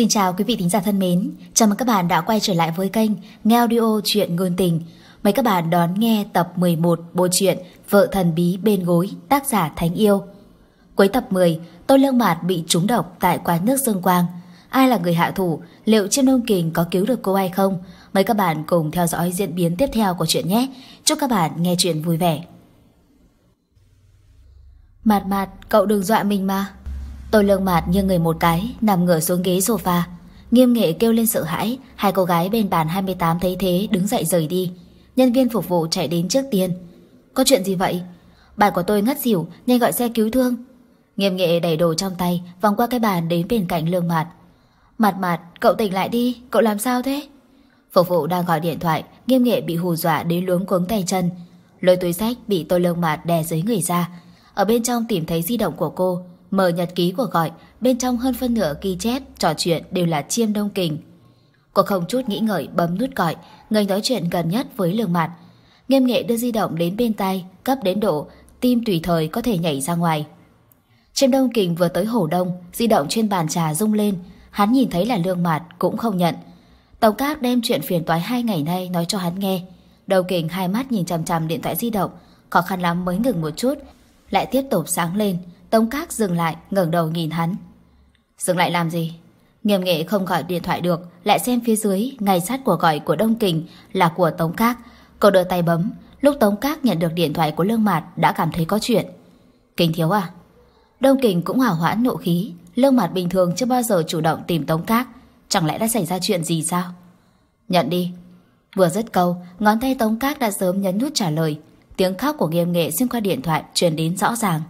Xin chào quý vị thính giả thân mến, chào mừng các bạn đã quay trở lại với kênh Nghe Audio Chuyện Ngôn Tình. Mời các bạn đón nghe tập 11 bộ truyện Vợ Thần Bí Bên Gối tác giả Thánh Yêu. Cuối tập 10, Tô Lương Mạt bị trúng độc tại quán nước Dương Quang. Ai là người hạ thủ, liệu trương Đông Kình có cứu được cô hay không? Mời các bạn cùng theo dõi diễn biến tiếp theo của chuyện nhé. Chúc các bạn nghe chuyện vui vẻ. Mạt mạt, cậu đừng dọa mình mà. Tôi lương mạt như người một cái, nằm ngửa xuống ghế sofa. Nghiêm nghệ kêu lên sợ hãi, hai cô gái bên bàn 28 thấy thế đứng dậy rời đi. Nhân viên phục vụ chạy đến trước tiên. Có chuyện gì vậy? Bàn của tôi ngất xỉu, nhanh gọi xe cứu thương. Nghiêm nghệ đẩy đồ trong tay, vòng qua cái bàn đến bên cạnh lương mạt. Mạt mạt, cậu tỉnh lại đi, cậu làm sao thế? Phục vụ đang gọi điện thoại, nghiêm nghệ bị hù dọa đến luống cuống tay chân. Lôi túi sách bị tôi lương mạt đè dưới người ra. Ở bên trong tìm thấy di động của cô, Mở nhật ký của gọi, bên trong hơn phân nửa ghi chép, trò chuyện đều là chiêm đông kình. Cô không chút nghĩ ngợi bấm nút gọi, người nói chuyện gần nhất với lường mặt. Nghiêm nghệ đưa di động đến bên tai, cấp đến độ, tim tùy thời có thể nhảy ra ngoài. Chiêm đông kình vừa tới hồ đông, di động trên bàn trà rung lên, hắn nhìn thấy là lương mạt cũng không nhận. Tàu Cát đem chuyện phiền toái hai ngày nay nói cho hắn nghe. Đầu kình hai mắt nhìn chằm chằm điện thoại di động, khó khăn lắm mới ngừng một chút, lại tiếp tục sáng lên, Tống Các dừng lại ngẩng đầu nhìn hắn Dừng lại làm gì Nghiêm nghệ không gọi điện thoại được Lại xem phía dưới ngay sát của gọi của Đông Kình Là của Tống Các Cậu đưa tay bấm Lúc Tống Các nhận được điện thoại của Lương Mạt Đã cảm thấy có chuyện Kình thiếu à Đông Kình cũng hỏa hoãn nộ khí Lương Mạt bình thường chưa bao giờ chủ động tìm Tống Các Chẳng lẽ đã xảy ra chuyện gì sao Nhận đi Vừa dứt câu Ngón tay Tống Các đã sớm nhấn nút trả lời Tiếng khóc của nghiêm nghệ xuyên qua điện thoại truyền đến rõ ràng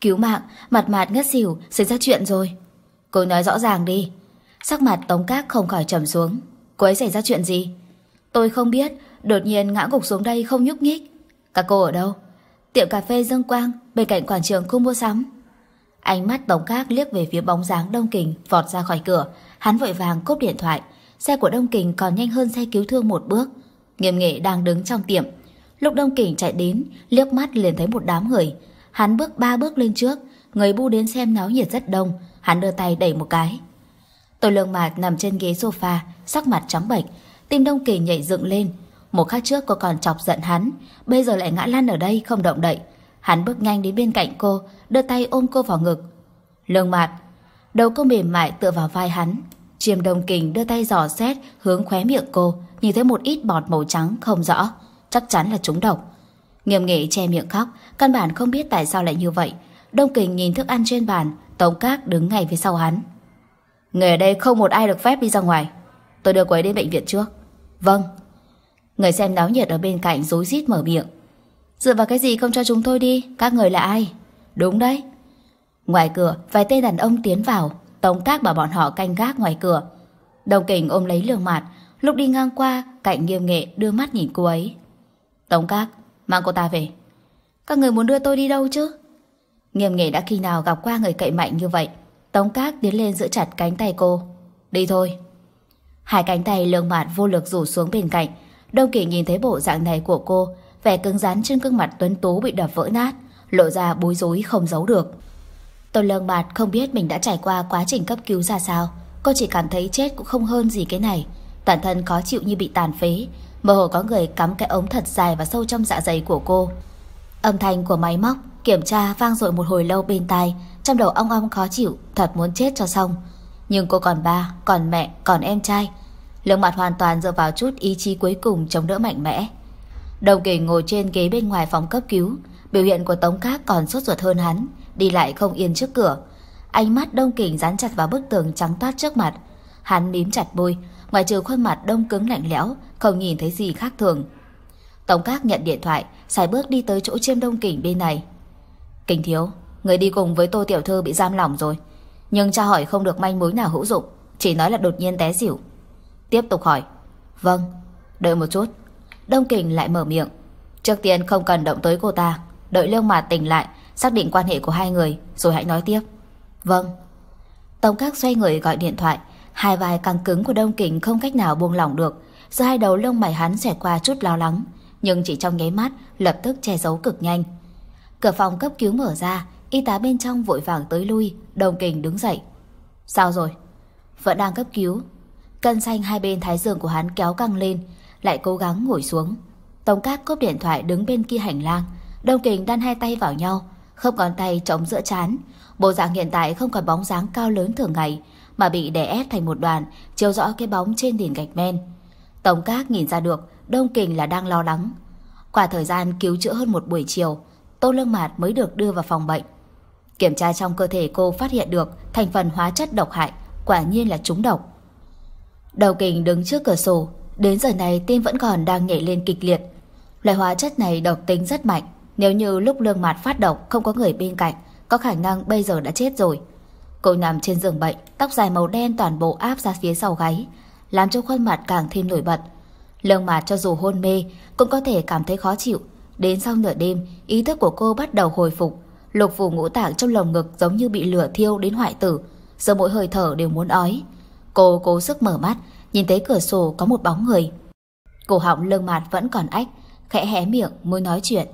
Cứu mạng, mặt mạt ngất xỉu, xảy ra chuyện rồi. Cô nói rõ ràng đi. Sắc mặt Tống Các không khỏi trầm xuống. Cô ấy xảy ra chuyện gì? Tôi không biết, đột nhiên ngã gục xuống đây không nhúc nhích. Các cô ở đâu? Tiệm cà phê Dương Quang, bên cạnh quảng trường khu mua sắm. Ánh mắt Tống Các liếc về phía bóng dáng Đông Kình vọt ra khỏi cửa. Hắn vội vàng cúp điện thoại. Xe của Đông Kình còn nhanh hơn xe cứu thương một bước. Nghiêm nghệ đang đứng trong tiệm. Lúc Đông Kình chạy đến, liếc mắt liền thấy một đám người. Hắn bước ba bước lên trước, người bu đến xem náo nhiệt rất đông, hắn đưa tay đẩy một cái. Tôi lương mạt nằm trên ghế sofa, sắc mặt trắng bệch, tim đông kỳ nhảy dựng lên. Một khắc trước cô còn chọc giận hắn, bây giờ lại ngã lăn ở đây không động đậy. Hắn bước nhanh đến bên cạnh cô, đưa tay ôm cô vào ngực. Lương mạt, đầu cô mềm mại tựa vào vai hắn. Chiêm đông kình đưa tay dò xét hướng khóe miệng cô, nhìn thấy một ít bọt màu trắng không rõ, chắc chắn là chúng độc. Nghiêm nghị che miệng khóc, căn bản không biết tại sao lại như vậy. Đông Kình nhìn thức ăn trên bàn, Tống cát đứng ngay phía sau hắn. Người ở đây không một ai được phép đi ra ngoài. Tôi đưa cô ấy đến bệnh viện trước. Vâng. Người xem náo nhiệt ở bên cạnh rối rít mở miệng. Dựa vào cái gì không cho chúng tôi đi? Các người là ai? Đúng đấy. Ngoài cửa, vài tên đàn ông tiến vào. Tống cát bảo bọn họ canh gác ngoài cửa. Đồng Kình ôm lấy lường mặt, lúc đi ngang qua, cạnh nghiêm nghệ đưa mắt nhìn cô ấy. Tống cát Mang cô ta về Các người muốn đưa tôi đi đâu chứ Nghiêm nghề đã khi nào gặp qua người cậy mạnh như vậy Tống cát tiến lên giữ chặt cánh tay cô Đi thôi Hai cánh tay lương mặt vô lực rủ xuống bên cạnh Đông Kỳ nhìn thấy bộ dạng này của cô Vẻ cứng rắn trên gương mặt tuấn tú bị đập vỡ nát Lộ ra bối rối không giấu được Tôn lương mặt không biết mình đã trải qua quá trình cấp cứu ra sao Cô chỉ cảm thấy chết cũng không hơn gì cái này Toàn thân khó chịu như bị tàn phế mơ hồ có người cắm cái ống thật dài và sâu trong dạ dày của cô. Âm thanh của máy móc kiểm tra vang dội một hồi lâu bên tai, trong đầu ong ong khó chịu, thật muốn chết cho xong. Nhưng cô còn ba, còn mẹ, còn em trai. Lương mặt hoàn toàn dựa vào chút ý chí cuối cùng chống đỡ mạnh mẽ. Đồng kỳ ngồi trên ghế bên ngoài phòng cấp cứu, biểu hiện của Tống Cát còn sốt ruột hơn hắn, đi lại không yên trước cửa. Ánh mắt đông kình dán chặt vào bức tường trắng toát trước mặt. Hắn mím chặt môi, ngoại trừ khuôn mặt đông cứng lạnh lẽo, không nhìn thấy gì khác thường. Tổng các nhận điện thoại, xài bước đi tới chỗ chiêm đông kỉnh bên này. Kình thiếu, người đi cùng với tô tiểu thư bị giam lỏng rồi. Nhưng tra hỏi không được manh mối nào hữu dụng, chỉ nói là đột nhiên té xỉu. Tiếp tục hỏi. Vâng, đợi một chút. Đông kình lại mở miệng. Trước tiên không cần động tới cô ta, đợi lương mà tỉnh lại, xác định quan hệ của hai người, rồi hãy nói tiếp. Vâng. Tổng các xoay người gọi điện thoại, Hai vai căng cứng của Đông Kình không cách nào buông lỏng được, do hai đầu lông mày hắn xẻ qua chút lo lắng, nhưng chỉ trong nháy mắt lập tức che giấu cực nhanh. Cửa phòng cấp cứu mở ra, y tá bên trong vội vàng tới lui, Đông Kình đứng dậy. Sao rồi? Vẫn đang cấp cứu. Cân xanh hai bên thái dương của hắn kéo căng lên, lại cố gắng ngồi xuống. Tống Cát cốp điện thoại đứng bên kia hành lang, Đông Kình đan hai tay vào nhau, khớp ngón tay chống giữa chán. Bộ dạng hiện tại không còn bóng dáng cao lớn thường ngày, mà bị đè ép thành một đoàn, chiếu rõ cái bóng trên nền gạch men. Tống Các nhìn ra được, Đông Kình là đang lo lắng. Qua thời gian cứu chữa hơn một buổi chiều, Tô Lương Mạt mới được đưa vào phòng bệnh. Kiểm tra trong cơ thể cô phát hiện được thành phần hóa chất độc hại, quả nhiên là trúng độc. Đầu Kình đứng trước cửa sổ, đến giờ này tim vẫn còn đang nhảy lên kịch liệt. Loại hóa chất này độc tính rất mạnh, nếu như lúc Lương Mạt phát độc không có người bên cạnh, có khả năng bây giờ đã chết rồi. Cô nằm trên giường bệnh, tóc dài màu đen toàn bộ áp ra phía sau gáy, làm cho khuôn mặt càng thêm nổi bật. Lương mặt cho dù hôn mê, cũng có thể cảm thấy khó chịu. Đến sau nửa đêm, ý thức của cô bắt đầu hồi phục. Lục phủ ngũ tạng trong lồng ngực giống như bị lửa thiêu đến hoại tử, giờ mỗi hơi thở đều muốn ói. Cô cố sức mở mắt, nhìn thấy cửa sổ có một bóng người. Cổ họng lương mặt vẫn còn ách, khẽ hé miệng muốn nói chuyện.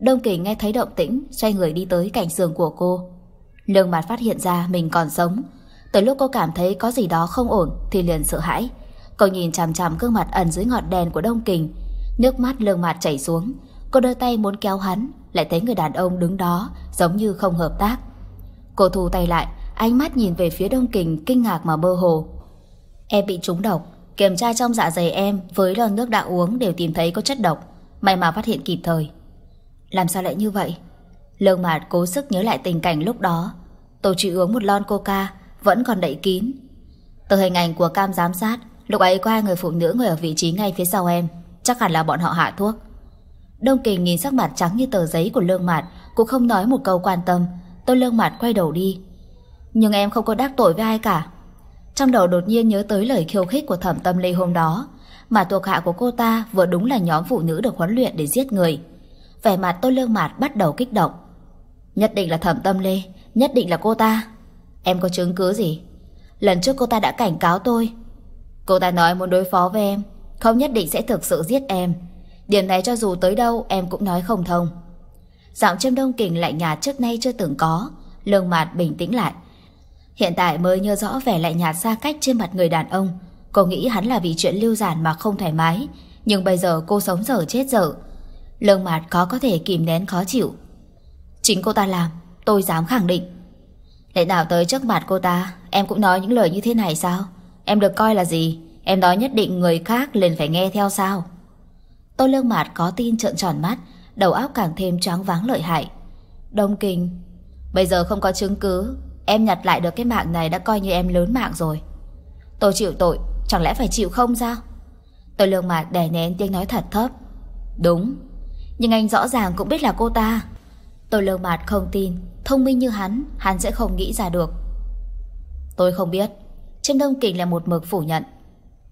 Đông Kỳ nghe thấy động tĩnh, xoay người đi tới cạnh giường của cô. Lương mặt phát hiện ra mình còn sống Tới lúc cô cảm thấy có gì đó không ổn Thì liền sợ hãi Cô nhìn chằm chằm gương mặt ẩn dưới ngọn đèn của Đông Kình Nước mắt lương mặt chảy xuống Cô đưa tay muốn kéo hắn Lại thấy người đàn ông đứng đó Giống như không hợp tác Cô thu tay lại Ánh mắt nhìn về phía Đông Kình kinh ngạc mà mơ hồ Em bị trúng độc Kiểm tra trong dạ dày em với lon nước đã uống đều tìm thấy có chất độc May mà phát hiện kịp thời Làm sao lại như vậy Lương Mạt cố sức nhớ lại tình cảnh lúc đó. Tôi chỉ uống một lon coca, vẫn còn đậy kín. Từ hình ảnh của cam giám sát, lúc ấy có hai người phụ nữ ngồi ở vị trí ngay phía sau em. Chắc hẳn là bọn họ hạ thuốc. Đông Kình nhìn sắc mặt trắng như tờ giấy của Lương Mạt, cũng không nói một câu quan tâm. Tôi Lương Mạt quay đầu đi. Nhưng em không có đắc tội với ai cả. Trong đầu đột nhiên nhớ tới lời khiêu khích của thẩm tâm lê hôm đó mà thuộc hạ của cô ta vừa đúng là nhóm phụ nữ được huấn luyện để giết người. Vẻ mặt tôi Lương Mạt bắt đầu kích động. Nhất định là thẩm tâm lê Nhất định là cô ta Em có chứng cứ gì Lần trước cô ta đã cảnh cáo tôi Cô ta nói muốn đối phó với em Không nhất định sẽ thực sự giết em Điểm này cho dù tới đâu em cũng nói không thông Giọng châm đông kình lạnh nhạt trước nay chưa từng có Lương mặt bình tĩnh lại Hiện tại mới nhớ rõ vẻ lạnh nhạt xa cách trên mặt người đàn ông Cô nghĩ hắn là vì chuyện lưu giản mà không thoải mái Nhưng bây giờ cô sống dở chết dở Lương mặt khó có thể kìm nén khó chịu Chính cô ta làm Tôi dám khẳng định Lẽ nào tới trước mặt cô ta Em cũng nói những lời như thế này sao Em được coi là gì Em nói nhất định người khác liền phải nghe theo sao tôi lương mạt có tin trợn tròn mắt Đầu óc càng thêm choáng váng lợi hại Đông kinh Bây giờ không có chứng cứ Em nhặt lại được cái mạng này đã coi như em lớn mạng rồi Tôi chịu tội Chẳng lẽ phải chịu không sao tôi lương mạt đè nén tiếng nói thật thấp Đúng Nhưng anh rõ ràng cũng biết là cô ta Tôi lơ mạt không tin, thông minh như hắn, hắn sẽ không nghĩ ra được. Tôi không biết, Chiêm Đông Kình là một mực phủ nhận.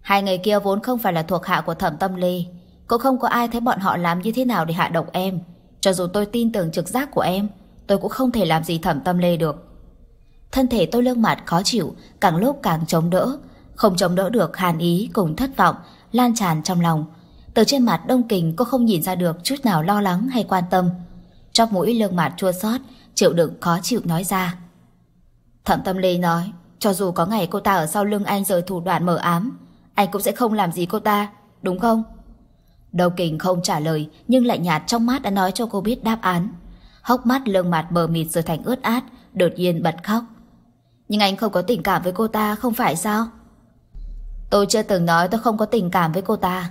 Hai người kia vốn không phải là thuộc hạ của Thẩm Tâm Ly, cũng không có ai thấy bọn họ làm như thế nào để hạ độc em. Cho dù tôi tin tưởng trực giác của em, tôi cũng không thể làm gì Thẩm Tâm Lê được. Thân thể tôi lương mặt khó chịu, càng lúc càng chống đỡ, không chống đỡ được hàn ý cùng thất vọng lan tràn trong lòng. Từ trên mặt Đông Kình cô không nhìn ra được chút nào lo lắng hay quan tâm chóp mũi lương mạt chua xót chịu đựng khó chịu nói ra. Thẩm Tâm Ly nói, cho dù có ngày cô ta ở sau lưng anh rời thủ đoạn mờ ám, anh cũng sẽ không làm gì cô ta, đúng không? Đầu kình không trả lời nhưng lại nhạt trong mắt đã nói cho cô biết đáp án. Hốc mắt lương mạt bờ mịt rồi thành ướt át, đột nhiên bật khóc. Nhưng anh không có tình cảm với cô ta không phải sao? Tôi chưa từng nói tôi không có tình cảm với cô ta.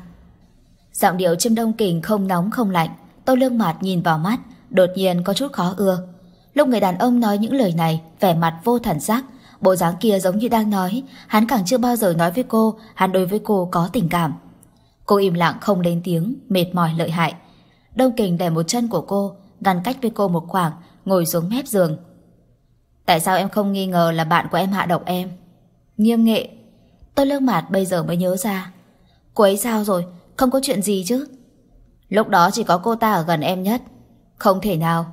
Giọng điệu chim đông kình không nóng không lạnh, tôi lương mạt nhìn vào mắt, đột nhiên có chút khó ưa. Lúc người đàn ông nói những lời này, vẻ mặt vô thần giác, bộ dáng kia giống như đang nói, hắn càng chưa bao giờ nói với cô, hắn đối với cô có tình cảm. Cô im lặng không lên tiếng, mệt mỏi lợi hại. Đông Kình đè một chân của cô, ngăn cách với cô một khoảng, ngồi xuống mép giường. Tại sao em không nghi ngờ là bạn của em hạ độc em? Nghiêm nghệ. Tôi lương mạt bây giờ mới nhớ ra. Cô ấy sao rồi? Không có chuyện gì chứ? Lúc đó chỉ có cô ta ở gần em nhất. Không thể nào.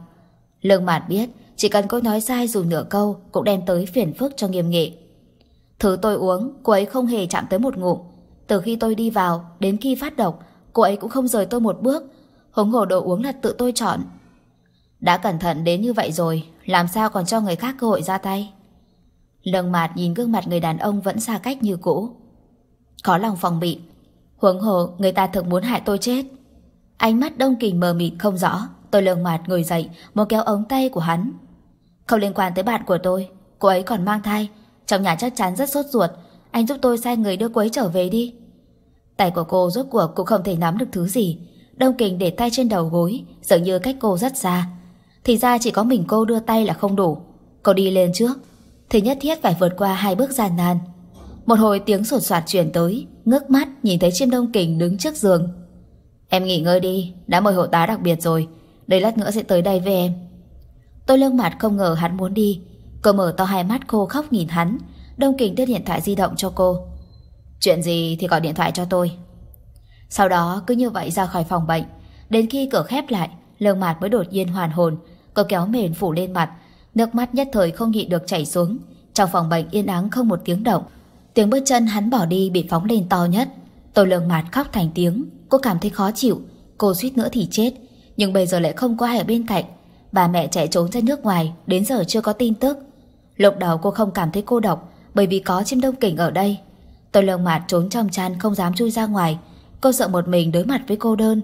Lương Mạt biết, chỉ cần cô nói sai dù nửa câu cũng đem tới phiền phức cho nghiêm nghị. Thứ tôi uống, cô ấy không hề chạm tới một ngụm. Từ khi tôi đi vào, đến khi phát độc, cô ấy cũng không rời tôi một bước. Hống hồ đồ uống là tự tôi chọn. Đã cẩn thận đến như vậy rồi, làm sao còn cho người khác cơ hội ra tay? Lương Mạt nhìn gương mặt người đàn ông vẫn xa cách như cũ. khó lòng phòng bị, huống hồ người ta thực muốn hại tôi chết. Ánh mắt đông kình mờ mịt không rõ, Tôi lường mặt ngồi dậy, một kéo ống tay của hắn. Không liên quan tới bạn của tôi, cô ấy còn mang thai. Trong nhà chắc chắn rất sốt ruột, anh giúp tôi sai người đưa cô ấy trở về đi. Tay của cô rốt cuộc cũng không thể nắm được thứ gì. Đông kình để tay trên đầu gối, dường như cách cô rất xa. Thì ra chỉ có mình cô đưa tay là không đủ. Cô đi lên trước, thì nhất thiết phải vượt qua hai bước gian nan. Một hồi tiếng sột soạt chuyển tới, ngước mắt nhìn thấy chim đông kình đứng trước giường. Em nghỉ ngơi đi, đã mời hộ tá đặc biệt rồi, đây lát nữa sẽ tới đây với em Tôi lương mặt không ngờ hắn muốn đi Cô mở to hai mắt khô khóc nhìn hắn Đông Kình đưa điện thoại di động cho cô Chuyện gì thì gọi điện thoại cho tôi Sau đó cứ như vậy ra khỏi phòng bệnh Đến khi cửa khép lại Lương mặt mới đột nhiên hoàn hồn Cô kéo mền phủ lên mặt Nước mắt nhất thời không nhịn được chảy xuống Trong phòng bệnh yên ắng không một tiếng động Tiếng bước chân hắn bỏ đi bị phóng lên to nhất Tôi lường mạt khóc thành tiếng Cô cảm thấy khó chịu Cô suýt nữa thì chết nhưng bây giờ lại không có ai ở bên cạnh. Bà mẹ chạy trốn ra nước ngoài, đến giờ chưa có tin tức. Lúc đầu cô không cảm thấy cô độc, bởi vì có chim đông kỉnh ở đây. Tôi lông mặt trốn trong chăn không dám chui ra ngoài, cô sợ một mình đối mặt với cô đơn.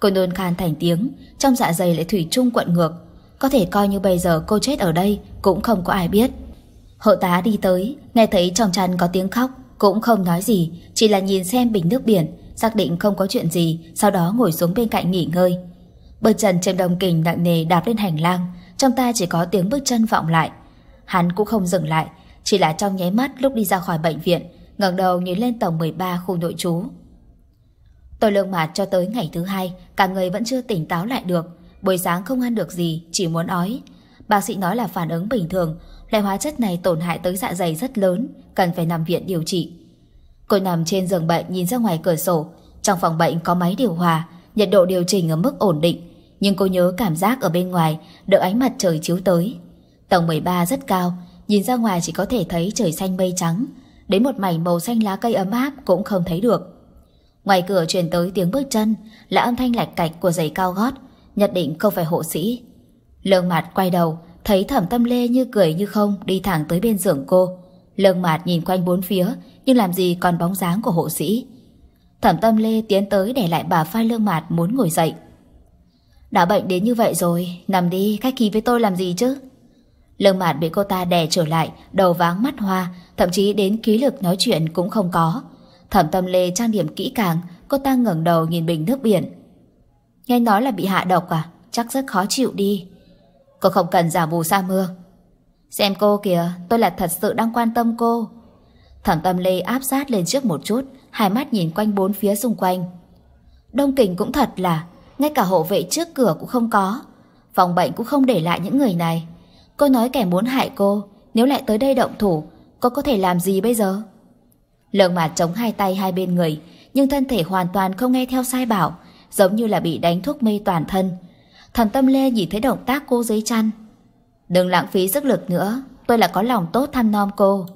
Cô nôn khan thành tiếng, trong dạ dày lại thủy chung quận ngược. Có thể coi như bây giờ cô chết ở đây, cũng không có ai biết. Hộ tá đi tới, nghe thấy trong chăn có tiếng khóc, cũng không nói gì, chỉ là nhìn xem bình nước biển, xác định không có chuyện gì, sau đó ngồi xuống bên cạnh nghỉ ngơi. Bước chân trên đồng kình nặng nề đạp lên hành lang, trong ta chỉ có tiếng bước chân vọng lại. Hắn cũng không dừng lại, chỉ là trong nháy mắt lúc đi ra khỏi bệnh viện, ngẩng đầu nhìn lên tầng 13 khu nội trú. Tôi lương mạt cho tới ngày thứ hai, cả người vẫn chưa tỉnh táo lại được. Buổi sáng không ăn được gì, chỉ muốn ói. Bác sĩ nói là phản ứng bình thường, loại hóa chất này tổn hại tới dạ dày rất lớn, cần phải nằm viện điều trị. Cô nằm trên giường bệnh nhìn ra ngoài cửa sổ. Trong phòng bệnh có máy điều hòa, nhiệt độ điều chỉnh ở mức ổn định, nhưng cô nhớ cảm giác ở bên ngoài được ánh mặt trời chiếu tới. Tầng 13 rất cao, nhìn ra ngoài chỉ có thể thấy trời xanh mây trắng, đến một mảnh màu xanh lá cây ấm áp cũng không thấy được. Ngoài cửa truyền tới tiếng bước chân là âm thanh lạch cạch của giày cao gót, nhất định không phải hộ sĩ. Lương Mạt quay đầu, thấy Thẩm Tâm Lê như cười như không đi thẳng tới bên giường cô. Lương Mạt nhìn quanh bốn phía, nhưng làm gì còn bóng dáng của hộ sĩ. Thẩm Tâm Lê tiến tới để lại bà phai Lương Mạt muốn ngồi dậy. Đã bệnh đến như vậy rồi, nằm đi, khách khí với tôi làm gì chứ? Lương mạn bị cô ta đè trở lại, đầu váng mắt hoa, thậm chí đến ký lực nói chuyện cũng không có. Thẩm tâm lê trang điểm kỹ càng, cô ta ngẩng đầu nhìn bình nước biển. Nghe nói là bị hạ độc à? Chắc rất khó chịu đi. Cô không cần giả vù sa mưa. Xem cô kìa, tôi là thật sự đang quan tâm cô. Thẩm tâm lê áp sát lên trước một chút, hai mắt nhìn quanh bốn phía xung quanh. Đông kình cũng thật là ngay cả hộ vệ trước cửa cũng không có. Phòng bệnh cũng không để lại những người này. Cô nói kẻ muốn hại cô, nếu lại tới đây động thủ, cô có thể làm gì bây giờ? Lương mặt chống hai tay hai bên người, nhưng thân thể hoàn toàn không nghe theo sai bảo, giống như là bị đánh thuốc mê toàn thân. Thần Tâm Lê nhìn thấy động tác cô dưới chăn. Đừng lãng phí sức lực nữa, tôi là có lòng tốt thăm nom cô.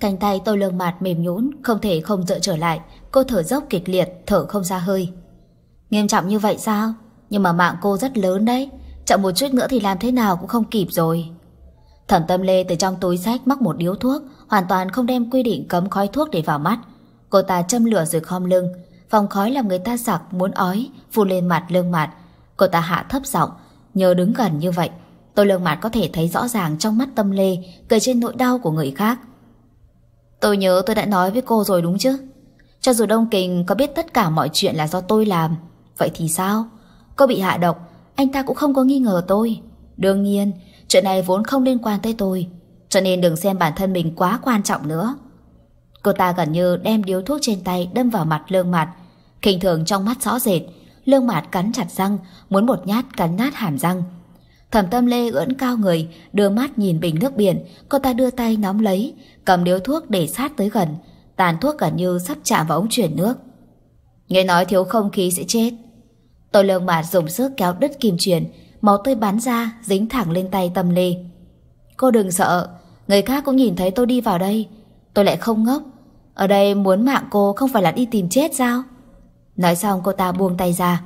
Cánh tay tôi lương mạt mềm nhũn, không thể không dựa trở lại, cô thở dốc kịch liệt, thở không ra hơi. Nghiêm trọng như vậy sao? Nhưng mà mạng cô rất lớn đấy. Chậm một chút nữa thì làm thế nào cũng không kịp rồi. Thẩm Tâm Lê từ trong túi sách mắc một điếu thuốc, hoàn toàn không đem quy định cấm khói thuốc để vào mắt. Cô ta châm lửa rồi khom lưng, Phòng khói làm người ta sặc muốn ói, phun lên mặt lương mặt. Cô ta hạ thấp giọng, nhờ đứng gần như vậy, tôi lương mặt có thể thấy rõ ràng trong mắt Tâm Lê cười trên nỗi đau của người khác. Tôi nhớ tôi đã nói với cô rồi đúng chứ? Cho dù Đông Kình có biết tất cả mọi chuyện là do tôi làm, Vậy thì sao? Cô bị hạ độc, anh ta cũng không có nghi ngờ tôi. Đương nhiên, chuyện này vốn không liên quan tới tôi, cho nên đừng xem bản thân mình quá quan trọng nữa. Cô ta gần như đem điếu thuốc trên tay đâm vào mặt lương mặt, khinh thường trong mắt rõ rệt, lương mặt cắn chặt răng, muốn một nhát cắn nát hàm răng. Thẩm tâm lê ưỡn cao người, đưa mắt nhìn bình nước biển, cô ta đưa tay nắm lấy, cầm điếu thuốc để sát tới gần, tàn thuốc gần như sắp chạm vào ống chuyển nước. Nghe nói thiếu không khí sẽ chết, Tôi lơ mà dùng sức kéo đứt kim truyền, máu tươi bắn ra, dính thẳng lên tay Tâm Lê. Cô đừng sợ, người khác cũng nhìn thấy tôi đi vào đây. Tôi lại không ngốc. Ở đây muốn mạng cô không phải là đi tìm chết sao? Nói xong cô ta buông tay ra.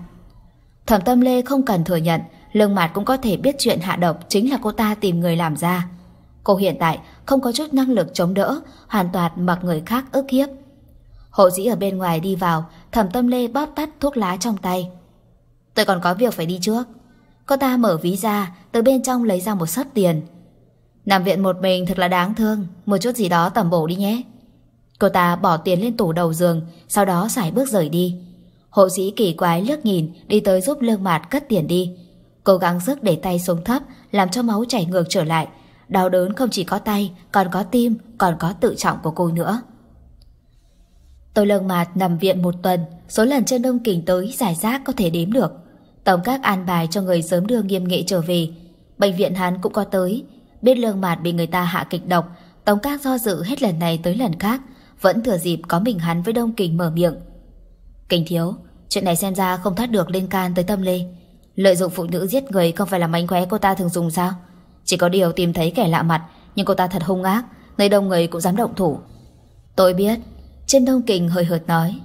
Thẩm Tâm Lê không cần thừa nhận, lương mặt cũng có thể biết chuyện hạ độc chính là cô ta tìm người làm ra. Cô hiện tại không có chút năng lực chống đỡ, hoàn toàn mặc người khác ức hiếp. Hộ sĩ ở bên ngoài đi vào, thẩm tâm lê bóp tắt thuốc lá trong tay. Tôi còn có việc phải đi trước. Cô ta mở ví ra, từ bên trong lấy ra một sớt tiền. Nằm viện một mình thật là đáng thương, một chút gì đó tẩm bổ đi nhé. Cô ta bỏ tiền lên tủ đầu giường, sau đó xài bước rời đi. Hộ sĩ kỳ quái lướt nhìn, đi tới giúp lương mạt cất tiền đi. Cố gắng sức để tay xuống thấp, làm cho máu chảy ngược trở lại. Đau đớn không chỉ có tay, còn có tim, còn có tự trọng của cô nữa. Tôi lương mạt nằm viện một tuần, số lần trên đông kỉnh tới giải rác có thể đếm được. Tổng các an bài cho người sớm đưa nghiêm nghệ trở về. Bệnh viện hắn cũng có tới. Biết lương mạt bị người ta hạ kịch độc, Tổng các do dự hết lần này tới lần khác, vẫn thừa dịp có mình hắn với Đông Kình mở miệng. Kình thiếu, chuyện này xem ra không thoát được lên can tới tâm lê. Lợi dụng phụ nữ giết người không phải là mánh khóe cô ta thường dùng sao? Chỉ có điều tìm thấy kẻ lạ mặt, nhưng cô ta thật hung ác, nơi đông người cũng dám động thủ. Tôi biết, trên đông kình hơi hợt nói.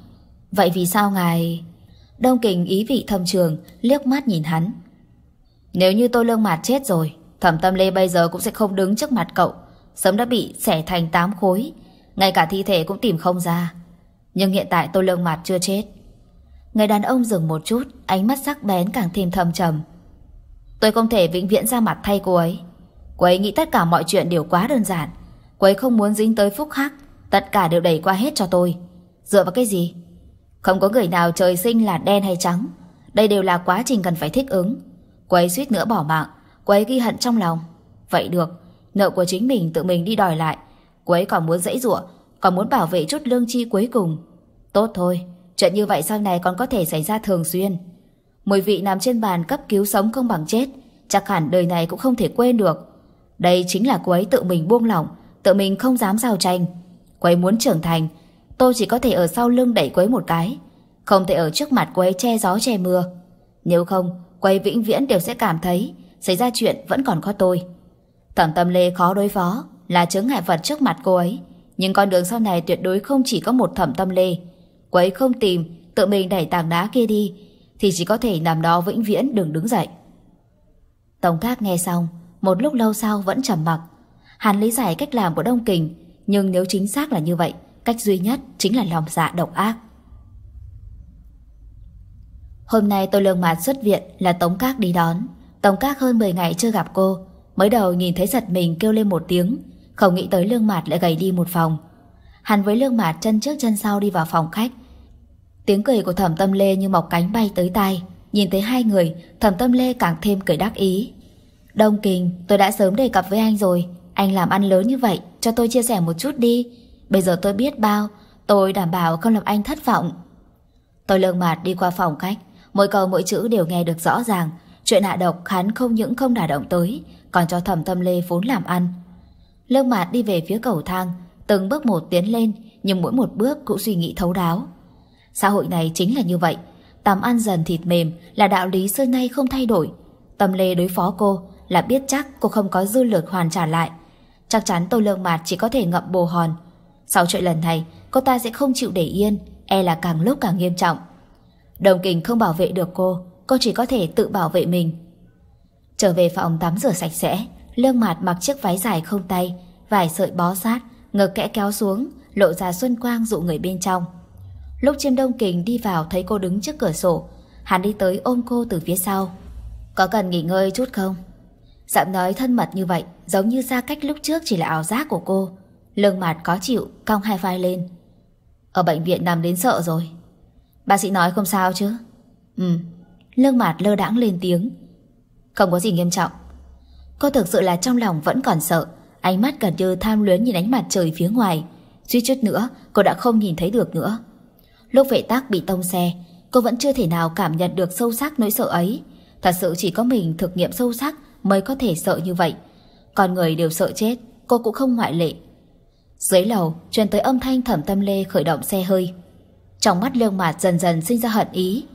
Vậy vì sao ngài... Đông Kình ý vị thâm trường, liếc mắt nhìn hắn. Nếu như tôi lương mạt chết rồi, thẩm tâm lê bây giờ cũng sẽ không đứng trước mặt cậu. Sớm đã bị xẻ thành tám khối, ngay cả thi thể cũng tìm không ra. Nhưng hiện tại tôi lương mạt chưa chết. Người đàn ông dừng một chút, ánh mắt sắc bén càng thêm thâm trầm. Tôi không thể vĩnh viễn ra mặt thay cô ấy. Cô ấy nghĩ tất cả mọi chuyện đều quá đơn giản. Cô ấy không muốn dính tới phúc hắc, tất cả đều đẩy qua hết cho tôi. Dựa vào cái gì? Không có người nào trời sinh là đen hay trắng. Đây đều là quá trình cần phải thích ứng. Cô ấy suýt nữa bỏ mạng, cô ấy ghi hận trong lòng. Vậy được, nợ của chính mình tự mình đi đòi lại. Cô ấy còn muốn dãy giụa, còn muốn bảo vệ chút lương chi cuối cùng. Tốt thôi, chuyện như vậy sau này còn có thể xảy ra thường xuyên. Mùi vị nằm trên bàn cấp cứu sống không bằng chết, chắc hẳn đời này cũng không thể quên được. Đây chính là cô ấy tự mình buông lỏng, tự mình không dám giao tranh. Cô ấy muốn trưởng thành, tôi chỉ có thể ở sau lưng đẩy quấy một cái, không thể ở trước mặt quấy che gió che mưa. Nếu không, quấy vĩnh viễn đều sẽ cảm thấy xảy ra chuyện vẫn còn có tôi. Thẩm Tâm Lê khó đối phó là chứng ngại vật trước mặt cô ấy, nhưng con đường sau này tuyệt đối không chỉ có một Thẩm Tâm Lê. Quấy không tìm, tự mình đẩy tảng đá kia đi thì chỉ có thể nằm đó vĩnh viễn đừng đứng dậy. Tổng thác nghe xong, một lúc lâu sau vẫn trầm mặc. Hắn lý giải cách làm của Đông Kình, nhưng nếu chính xác là như vậy, Cách duy nhất chính là lòng dạ độc ác. Hôm nay tôi lương mặt xuất viện là Tống Các đi đón. Tống Các hơn 10 ngày chưa gặp cô. Mới đầu nhìn thấy giật mình kêu lên một tiếng. Không nghĩ tới lương mặt lại gầy đi một phòng. Hắn với lương mặt chân trước chân sau đi vào phòng khách. Tiếng cười của thẩm tâm lê như mọc cánh bay tới tai. Nhìn thấy hai người, thẩm tâm lê càng thêm cười đắc ý. Đông Kình, tôi đã sớm đề cập với anh rồi. Anh làm ăn lớn như vậy, cho tôi chia sẻ một chút đi. Bây giờ tôi biết bao, tôi đảm bảo không làm anh thất vọng. Tôi lương mạt đi qua phòng khách, mỗi câu mỗi chữ đều nghe được rõ ràng. Chuyện hạ độc hắn không những không đả động tới, còn cho thầm tâm lê vốn làm ăn. Lương mạt đi về phía cầu thang, từng bước một tiến lên, nhưng mỗi một bước cũng suy nghĩ thấu đáo. Xã hội này chính là như vậy, tắm ăn dần thịt mềm là đạo lý xưa nay không thay đổi. Tâm lê đối phó cô là biết chắc cô không có dư lực hoàn trả lại. Chắc chắn tôi lương mạt chỉ có thể ngậm bồ hòn, sau chuyện lần này, cô ta sẽ không chịu để yên, e là càng lúc càng nghiêm trọng. Đồng kình không bảo vệ được cô, cô chỉ có thể tự bảo vệ mình. Trở về phòng tắm rửa sạch sẽ, lương mạt mặc chiếc váy dài không tay, vài sợi bó sát, ngực kẽ kéo xuống, lộ ra xuân quang dụ người bên trong. Lúc chiêm đông kình đi vào thấy cô đứng trước cửa sổ, hắn đi tới ôm cô từ phía sau. Có cần nghỉ ngơi chút không? Giọng nói thân mật như vậy, giống như xa cách lúc trước chỉ là ảo giác của cô lưng mạt có chịu cong hai vai lên. Ở bệnh viện nằm đến sợ rồi. Bác sĩ nói không sao chứ? Ừ, lương mặt lơ đãng lên tiếng. Không có gì nghiêm trọng. Cô thực sự là trong lòng vẫn còn sợ, ánh mắt gần như tham luyến nhìn ánh mặt trời phía ngoài. Suy chút nữa, cô đã không nhìn thấy được nữa. Lúc vệ tác bị tông xe, cô vẫn chưa thể nào cảm nhận được sâu sắc nỗi sợ ấy. Thật sự chỉ có mình thực nghiệm sâu sắc mới có thể sợ như vậy. con người đều sợ chết, cô cũng không ngoại lệ. Dưới lầu, truyền tới âm thanh thẩm tâm lê khởi động xe hơi. Trong mắt lương mạt dần dần sinh ra hận ý.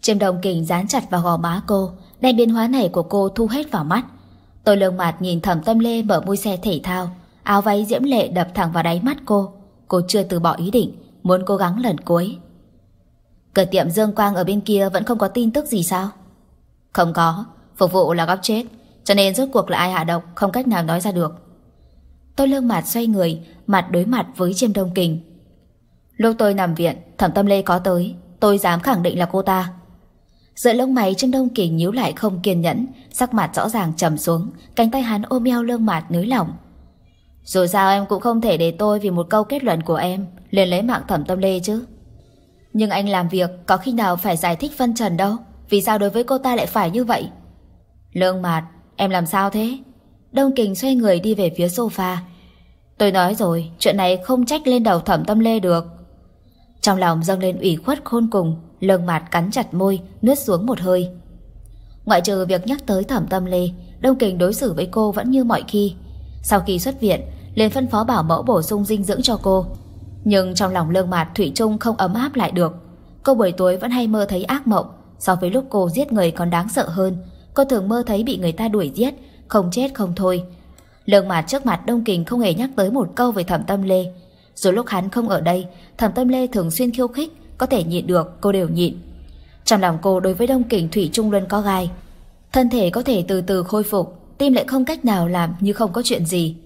Chiêm đồng kình dán chặt vào gò má cô, đen biến hóa này của cô thu hết vào mắt. Tôi lương mạt nhìn thẩm tâm lê mở môi xe thể thao, áo váy diễm lệ đập thẳng vào đáy mắt cô. Cô chưa từ bỏ ý định, muốn cố gắng lần cuối. Cửa tiệm Dương Quang ở bên kia vẫn không có tin tức gì sao? Không có, phục vụ là góc chết, cho nên rốt cuộc là ai hạ độc không cách nào nói ra được. Tôi lương mạt xoay người, mặt đối mặt với Chiêm Đông Kình. Lúc tôi nằm viện, Thẩm Tâm Lê có tới, tôi dám khẳng định là cô ta. Giữa lông mày Chiêm Đông Kình nhíu lại không kiên nhẫn, sắc mặt rõ ràng trầm xuống, cánh tay hắn ôm eo lương mạt nới lỏng. Dù sao em cũng không thể để tôi vì một câu kết luận của em liền lấy mạng Thẩm Tâm Lê chứ. Nhưng anh làm việc có khi nào phải giải thích phân trần đâu, vì sao đối với cô ta lại phải như vậy? Lương mạt, em làm sao thế? Đông Kình xoay người đi về phía sofa, Tôi nói rồi, chuyện này không trách lên đầu thẩm tâm lê được. Trong lòng dâng lên ủy khuất khôn cùng, lương mạt cắn chặt môi, nuốt xuống một hơi. Ngoại trừ việc nhắc tới thẩm tâm lê, Đông Kình đối xử với cô vẫn như mọi khi. Sau khi xuất viện, liền phân phó bảo mẫu bổ sung dinh dưỡng cho cô. Nhưng trong lòng lương mạt Thủy Trung không ấm áp lại được. Cô buổi tối vẫn hay mơ thấy ác mộng, so với lúc cô giết người còn đáng sợ hơn. Cô thường mơ thấy bị người ta đuổi giết, không chết không thôi, Lương mặt trước mặt Đông Kình không hề nhắc tới một câu về Thẩm Tâm Lê. Dù lúc hắn không ở đây, Thẩm Tâm Lê thường xuyên khiêu khích, có thể nhịn được, cô đều nhịn. Trong lòng cô đối với Đông Kình Thủy Trung luôn có gai. Thân thể có thể từ từ khôi phục, tim lại không cách nào làm như không có chuyện gì.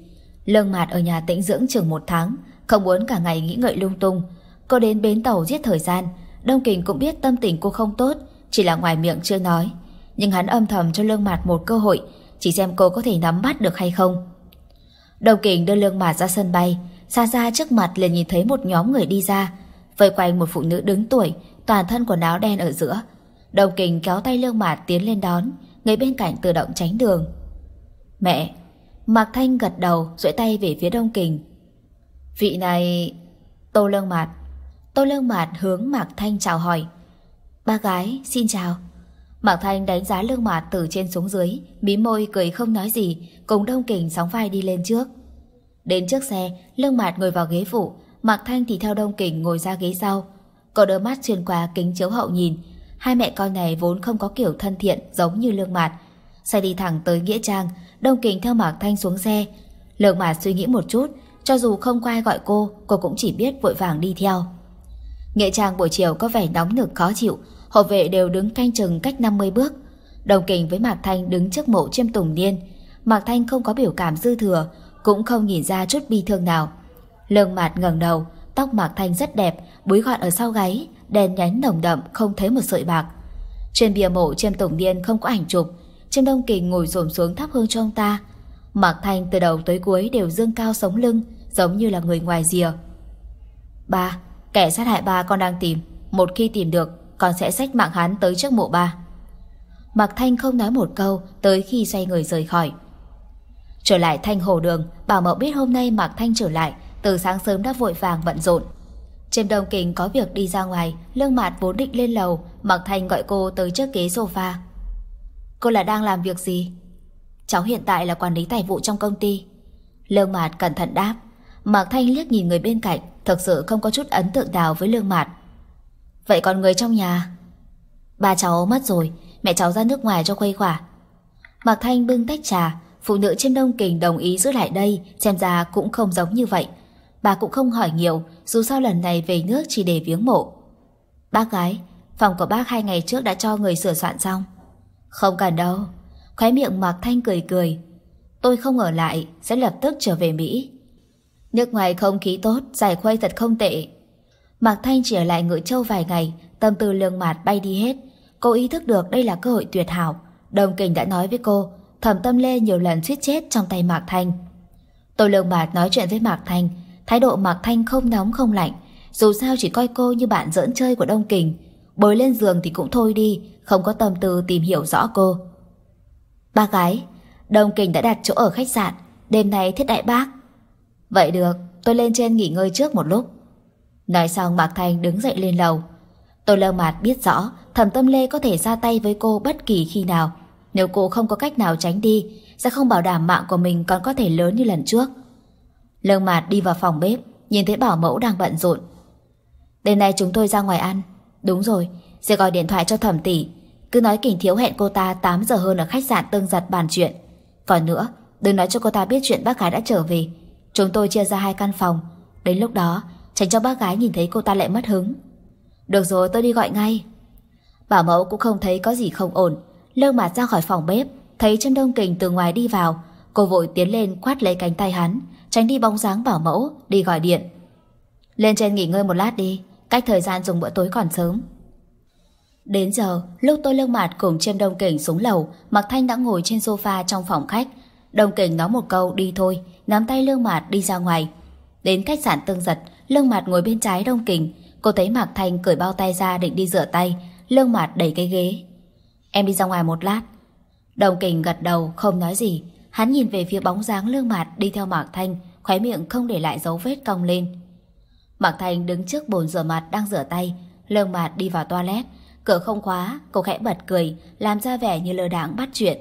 Lương Mạt ở nhà tĩnh dưỡng chừng một tháng, không muốn cả ngày nghĩ ngợi lung tung. Cô đến bến tàu giết thời gian, Đông Kình cũng biết tâm tình cô không tốt, chỉ là ngoài miệng chưa nói. Nhưng hắn âm thầm cho Lương Mạt một cơ hội chỉ xem cô có thể nắm bắt được hay không. Đồng kình đưa lương mạt ra sân bay, xa xa trước mặt liền nhìn thấy một nhóm người đi ra, vây quanh một phụ nữ đứng tuổi, toàn thân quần áo đen ở giữa. Đồng kình kéo tay lương mạt tiến lên đón, người bên cạnh tự động tránh đường. Mẹ! Mạc Thanh gật đầu, duỗi tay về phía đông kình. Vị này... Tô lương mạt. Tô lương mạt hướng Mạc Thanh chào hỏi. Ba gái, xin chào. Mạc Thanh đánh giá Lương Mạt từ trên xuống dưới, mí môi cười không nói gì, cùng Đông Kình sóng vai đi lên trước. Đến trước xe, Lương Mạt ngồi vào ghế phụ, Mạc Thanh thì theo Đông Kình ngồi ra ghế sau. Có đôi mắt truyền qua kính chiếu hậu nhìn, hai mẹ con này vốn không có kiểu thân thiện giống như Lương Mạt. Xe đi thẳng tới Nghĩa Trang, Đông Kình theo Mạc Thanh xuống xe. Lương Mạt suy nghĩ một chút, cho dù không có ai gọi cô, cô cũng chỉ biết vội vàng đi theo. Nghĩa Trang buổi chiều có vẻ nóng nực khó chịu, hộ vệ đều đứng canh chừng cách 50 bước. Đồng kình với Mạc Thanh đứng trước mộ chiêm tùng niên. Mạc Thanh không có biểu cảm dư thừa, cũng không nhìn ra chút bi thương nào. Lương mặt ngẩng đầu, tóc Mạc Thanh rất đẹp, búi gọn ở sau gáy, đèn nhánh nồng đậm không thấy một sợi bạc. Trên bìa mộ chiêm tùng niên không có ảnh chụp, chiêm đông kình ngồi xổm xuống thắp hương cho ông ta. Mạc Thanh từ đầu tới cuối đều dương cao sống lưng, giống như là người ngoài rìa. Ba, kẻ sát hại ba con đang tìm, một khi tìm được còn sẽ xách mạng hắn tới trước mộ ba. Mạc Thanh không nói một câu tới khi xoay người rời khỏi. Trở lại Thanh Hồ Đường, Bảo Mậu biết hôm nay Mạc Thanh trở lại, từ sáng sớm đã vội vàng bận rộn. Trên đồng kính có việc đi ra ngoài, Lương Mạt vốn định lên lầu, Mạc Thanh gọi cô tới trước ghế sofa. Cô là đang làm việc gì? Cháu hiện tại là quản lý tài vụ trong công ty. Lương Mạt cẩn thận đáp. Mạc Thanh liếc nhìn người bên cạnh, thực sự không có chút ấn tượng nào với Lương Mạt. Vậy còn người trong nhà? Ba cháu mất rồi, mẹ cháu ra nước ngoài cho khuây khỏa. Mạc Thanh bưng tách trà, phụ nữ trên đông kình đồng ý giữ lại đây, xem ra cũng không giống như vậy. Bà cũng không hỏi nhiều, dù sao lần này về nước chỉ để viếng mộ. Bác gái, phòng của bác hai ngày trước đã cho người sửa soạn xong. Không cần đâu. Khóe miệng Mạc Thanh cười cười. Tôi không ở lại, sẽ lập tức trở về Mỹ. Nước ngoài không khí tốt, giải khuây thật không tệ. Mạc Thanh chỉ ở lại Ngự Châu vài ngày, tâm tư lương mạt bay đi hết. Cô ý thức được đây là cơ hội tuyệt hảo. Đồng Kình đã nói với cô, Thẩm Tâm Lê nhiều lần suýt chết trong tay Mạc Thanh. Tô Lương Mạt nói chuyện với Mạc Thanh, thái độ Mạc Thanh không nóng không lạnh, dù sao chỉ coi cô như bạn giỡn chơi của Đông Kình. Bồi lên giường thì cũng thôi đi, không có tâm tư tìm hiểu rõ cô. Ba gái, Đông Kình đã đặt chỗ ở khách sạn, đêm nay thiết đại bác. Vậy được, tôi lên trên nghỉ ngơi trước một lúc. Nói xong Mạc Thanh đứng dậy lên lầu. Tô Lơ Mạt biết rõ Thẩm Tâm Lê có thể ra tay với cô bất kỳ khi nào. Nếu cô không có cách nào tránh đi, sẽ không bảo đảm mạng của mình còn có thể lớn như lần trước. lơ Mạt đi vào phòng bếp, nhìn thấy bảo mẫu đang bận rộn. Đêm nay chúng tôi ra ngoài ăn. Đúng rồi, sẽ gọi điện thoại cho thẩm tỷ. Cứ nói kỉnh thiếu hẹn cô ta 8 giờ hơn ở khách sạn tương giặt bàn chuyện. Còn nữa, đừng nói cho cô ta biết chuyện bác gái đã trở về. Chúng tôi chia ra hai căn phòng. Đến lúc đó, tránh cho bác gái nhìn thấy cô ta lại mất hứng. Được rồi, tôi đi gọi ngay. Bảo mẫu cũng không thấy có gì không ổn, lơ mặt ra khỏi phòng bếp, thấy Trâm Đông Kình từ ngoài đi vào, cô vội tiến lên quát lấy cánh tay hắn, tránh đi bóng dáng bảo mẫu, đi gọi điện. Lên trên nghỉ ngơi một lát đi, cách thời gian dùng bữa tối còn sớm. Đến giờ, lúc tôi lơ mặt cùng Trâm Đông Kình xuống lầu, mặc Thanh đã ngồi trên sofa trong phòng khách. Đông Kình nói một câu đi thôi, nắm tay lương mạt đi ra ngoài. Đến khách sạn tương giật, Lương Mạt ngồi bên trái Đông Kình, cô thấy Mạc Thành cởi bao tay ra định đi rửa tay, Lương Mạt đẩy cái ghế. Em đi ra ngoài một lát. Đông Kình gật đầu không nói gì, hắn nhìn về phía bóng dáng Lương Mạt đi theo Mạc Thanh, khóe miệng không để lại dấu vết cong lên. Mạc Thành đứng trước bồn rửa mặt đang rửa tay, Lương Mạt đi vào toilet, cửa không khóa, cô khẽ bật cười, làm ra vẻ như lơ đãng bắt chuyện.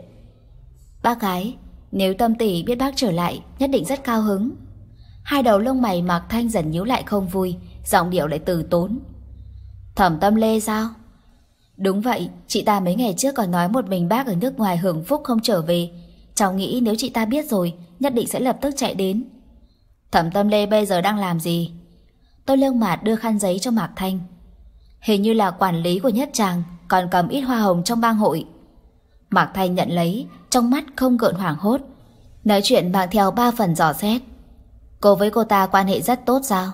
Bác gái, nếu tâm tỷ biết bác trở lại, nhất định rất cao hứng. Hai đầu lông mày Mạc Thanh dần nhíu lại không vui, giọng điệu lại từ tốn. Thẩm tâm lê sao? Đúng vậy, chị ta mấy ngày trước còn nói một mình bác ở nước ngoài hưởng phúc không trở về. Cháu nghĩ nếu chị ta biết rồi, nhất định sẽ lập tức chạy đến. Thẩm tâm lê bây giờ đang làm gì? Tôi lương mạt đưa khăn giấy cho Mạc Thanh. Hình như là quản lý của nhất chàng, còn cầm ít hoa hồng trong bang hội. Mạc Thanh nhận lấy, trong mắt không gợn hoảng hốt. Nói chuyện mang theo ba phần dò xét. Cô với cô ta quan hệ rất tốt sao?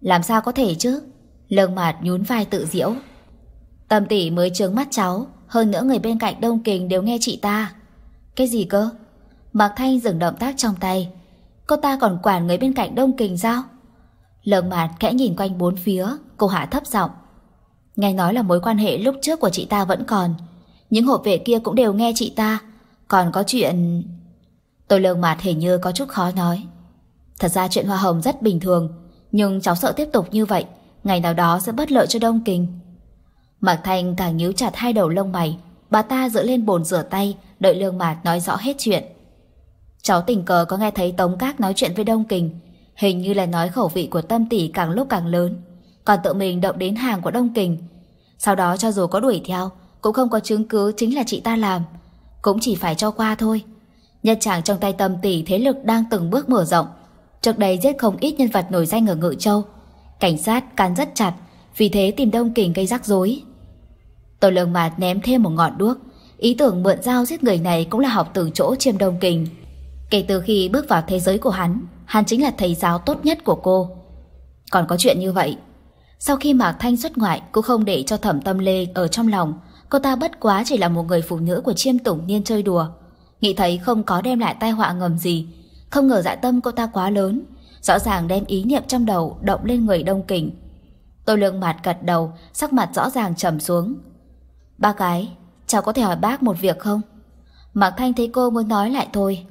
Làm sao có thể chứ? Lương Mạt nhún vai tự diễu. Tâm tỷ mới trướng mắt cháu, hơn nữa người bên cạnh đông kình đều nghe chị ta. Cái gì cơ? Mạc Thanh dừng động tác trong tay. Cô ta còn quản người bên cạnh đông kình sao? Lương Mạt kẽ nhìn quanh bốn phía, cô hạ thấp giọng. Nghe nói là mối quan hệ lúc trước của chị ta vẫn còn. Những hộ vệ kia cũng đều nghe chị ta. Còn có chuyện... Tôi lương mạt hình như có chút khó nói. Thật ra chuyện hoa hồng rất bình thường, nhưng cháu sợ tiếp tục như vậy, ngày nào đó sẽ bất lợi cho Đông Kình. Mạc Thanh càng nhíu chặt hai đầu lông mày, bà ta dựa lên bồn rửa tay, đợi Lương Mạc nói rõ hết chuyện. Cháu tình cờ có nghe thấy Tống Các nói chuyện với Đông Kình, hình như là nói khẩu vị của tâm tỷ càng lúc càng lớn, còn tự mình động đến hàng của Đông Kình. Sau đó cho dù có đuổi theo, cũng không có chứng cứ chính là chị ta làm, cũng chỉ phải cho qua thôi. Nhân chàng trong tay tâm tỷ thế lực đang từng bước mở rộng, Trước đây giết không ít nhân vật nổi danh ở Ngự Châu. Cảnh sát cắn rất chặt, vì thế tìm Đông Kình gây rắc rối. Tô Lương Mạt ném thêm một ngọn đuốc. Ý tưởng mượn dao giết người này cũng là học từ chỗ chiêm Đông Kình. Kể từ khi bước vào thế giới của hắn, hắn chính là thầy giáo tốt nhất của cô. Còn có chuyện như vậy. Sau khi Mạc Thanh xuất ngoại cũng không để cho thẩm tâm lê ở trong lòng, cô ta bất quá chỉ là một người phụ nữ của chiêm tủng niên chơi đùa. Nghĩ thấy không có đem lại tai họa ngầm gì, không ngờ dạ tâm cô ta quá lớn, rõ ràng đem ý niệm trong đầu động lên người đông kình. Tôi lượng mặt gật đầu, sắc mặt rõ ràng trầm xuống. Ba cái, cháu có thể hỏi bác một việc không? Mạc Thanh thấy cô muốn nói lại thôi.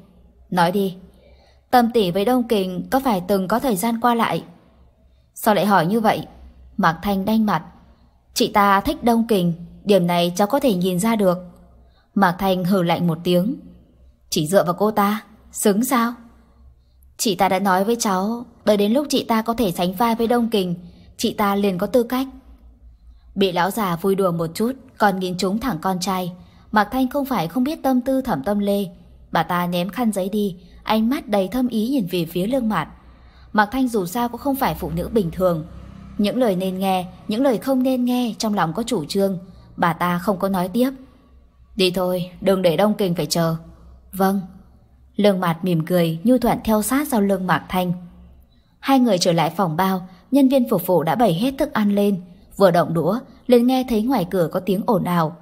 Nói đi. Tâm tỷ với Đông Kình có phải từng có thời gian qua lại? Sao lại hỏi như vậy? Mạc Thanh đanh mặt. Chị ta thích Đông Kình, điểm này cháu có thể nhìn ra được. Mạc Thanh hừ lạnh một tiếng. Chỉ dựa vào cô ta, xứng sao? Chị ta đã nói với cháu, đợi đến lúc chị ta có thể sánh vai với Đông Kình, chị ta liền có tư cách. Bị lão già vui đùa một chút, còn nhìn trúng thẳng con trai. Mạc Thanh không phải không biết tâm tư thẩm tâm lê. Bà ta ném khăn giấy đi, ánh mắt đầy thâm ý nhìn về phía lương mặt. Mạc Thanh dù sao cũng không phải phụ nữ bình thường. Những lời nên nghe, những lời không nên nghe trong lòng có chủ trương. Bà ta không có nói tiếp. Đi thôi, đừng để Đông Kình phải chờ. Vâng. Lương Mạt mỉm cười, nhu thuận theo sát sau lưng Mạc Thanh. Hai người trở lại phòng bao, nhân viên phục vụ đã bày hết thức ăn lên, vừa động đũa, liền nghe thấy ngoài cửa có tiếng ồn ào.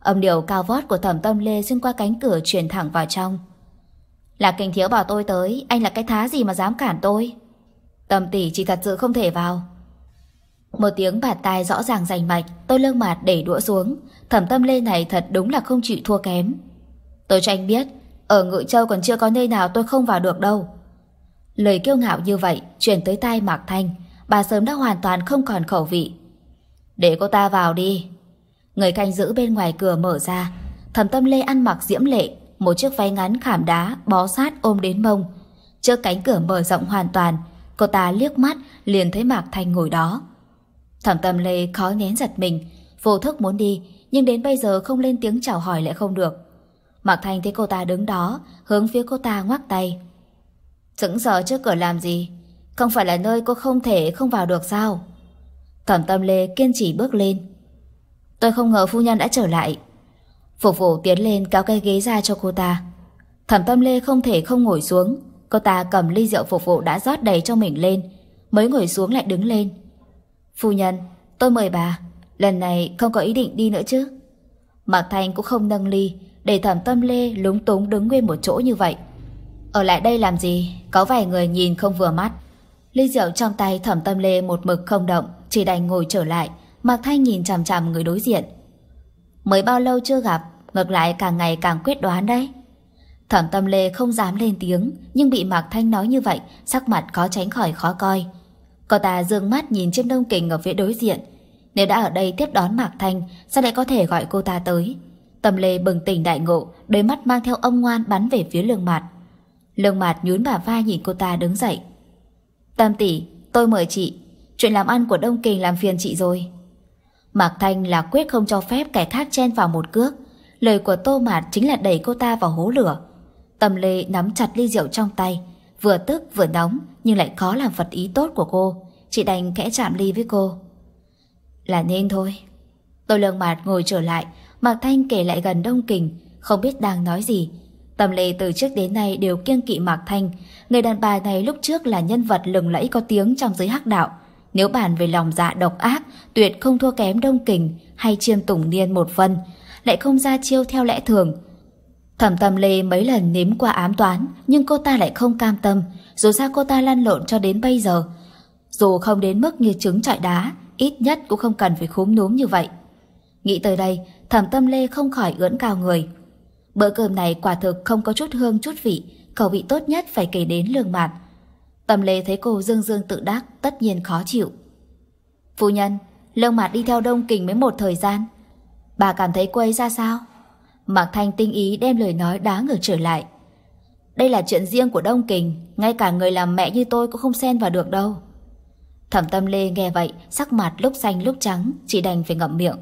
Âm điệu cao vót của Thẩm Tâm Lê xuyên qua cánh cửa truyền thẳng vào trong. Là kinh thiếu bảo tôi tới, anh là cái thá gì mà dám cản tôi? Tâm tỷ chỉ thật sự không thể vào. Một tiếng bạt tai rõ ràng rành mạch, tôi lương mạt để đũa xuống. Thẩm Tâm Lê này thật đúng là không chịu thua kém. Tôi cho anh biết, ở Ngự Châu còn chưa có nơi nào tôi không vào được đâu. Lời kiêu ngạo như vậy truyền tới tai Mạc Thanh, bà sớm đã hoàn toàn không còn khẩu vị. Để cô ta vào đi. Người canh giữ bên ngoài cửa mở ra, thầm tâm lê ăn mặc diễm lệ, một chiếc váy ngắn khảm đá bó sát ôm đến mông. Trước cánh cửa mở rộng hoàn toàn, cô ta liếc mắt liền thấy Mạc Thanh ngồi đó. Thẩm tâm lê khó nén giật mình, vô thức muốn đi, nhưng đến bây giờ không lên tiếng chào hỏi lại không được. Mạc Thanh thấy cô ta đứng đó, hướng phía cô ta ngoắc tay. Sững sờ trước cửa làm gì? Không phải là nơi cô không thể không vào được sao? Thẩm Tâm Lê kiên trì bước lên. Tôi không ngờ phu nhân đã trở lại. Phục vụ tiến lên kéo cái ghế ra cho cô ta. Thẩm Tâm Lê không thể không ngồi xuống. Cô ta cầm ly rượu phục vụ đã rót đầy cho mình lên. Mới ngồi xuống lại đứng lên. Phu nhân, tôi mời bà. Lần này không có ý định đi nữa chứ. Mạc Thanh cũng không nâng ly, để thẩm tâm lê lúng túng đứng nguyên một chỗ như vậy. Ở lại đây làm gì, có vài người nhìn không vừa mắt. Ly rượu trong tay thẩm tâm lê một mực không động, chỉ đành ngồi trở lại, mặc thay nhìn chằm chằm người đối diện. Mới bao lâu chưa gặp, ngược lại càng ngày càng quyết đoán đấy. Thẩm tâm lê không dám lên tiếng, nhưng bị Mạc Thanh nói như vậy, sắc mặt khó tránh khỏi khó coi. Cô ta dương mắt nhìn chiếc đông kình ở phía đối diện. Nếu đã ở đây tiếp đón Mạc Thanh, sao lại có thể gọi cô ta tới? Tầm Lê bừng tỉnh đại ngộ, đôi mắt mang theo âm ngoan bắn về phía lương mạt. Lương mạt nhún bả vai nhìn cô ta đứng dậy. Tam tỷ, tôi mời chị. Chuyện làm ăn của Đông Kình làm phiền chị rồi. Mạc Thanh là quyết không cho phép kẻ khác chen vào một cước. Lời của Tô Mạt chính là đẩy cô ta vào hố lửa. Tầm Lê nắm chặt ly rượu trong tay, vừa tức vừa nóng nhưng lại khó làm phật ý tốt của cô. Chị đành kẽ chạm ly với cô. Là nên thôi. Tôi lường mạt ngồi trở lại, Mạc Thanh kể lại gần Đông Kình, không biết đang nói gì. Tầm lệ từ trước đến nay đều kiêng kỵ Mạc Thanh. Người đàn bà này lúc trước là nhân vật lừng lẫy có tiếng trong giới hắc đạo. Nếu bàn về lòng dạ độc ác, tuyệt không thua kém Đông Kình hay Chiêm Tùng Niên một phần, lại không ra chiêu theo lẽ thường. Thẩm Tầm Lệ mấy lần nếm qua ám toán, nhưng cô ta lại không cam tâm, dù sao cô ta lăn lộn cho đến bây giờ. Dù không đến mức như trứng trọi đá, ít nhất cũng không cần phải khúm núm như vậy. Nghĩ tới đây, thẩm tâm lê không khỏi ưỡn cao người. Bữa cơm này quả thực không có chút hương chút vị, khẩu vị tốt nhất phải kể đến lương mạt. Tâm lê thấy cô dương dương tự đắc, tất nhiên khó chịu. Phu nhân, lương mạt đi theo đông kình mới một thời gian. Bà cảm thấy quay ra sao? Mạc Thanh tinh ý đem lời nói đá ngược trở lại. Đây là chuyện riêng của Đông Kình, ngay cả người làm mẹ như tôi cũng không xen vào được đâu. Thẩm Tâm Lê nghe vậy, sắc mặt lúc xanh lúc trắng, chỉ đành phải ngậm miệng.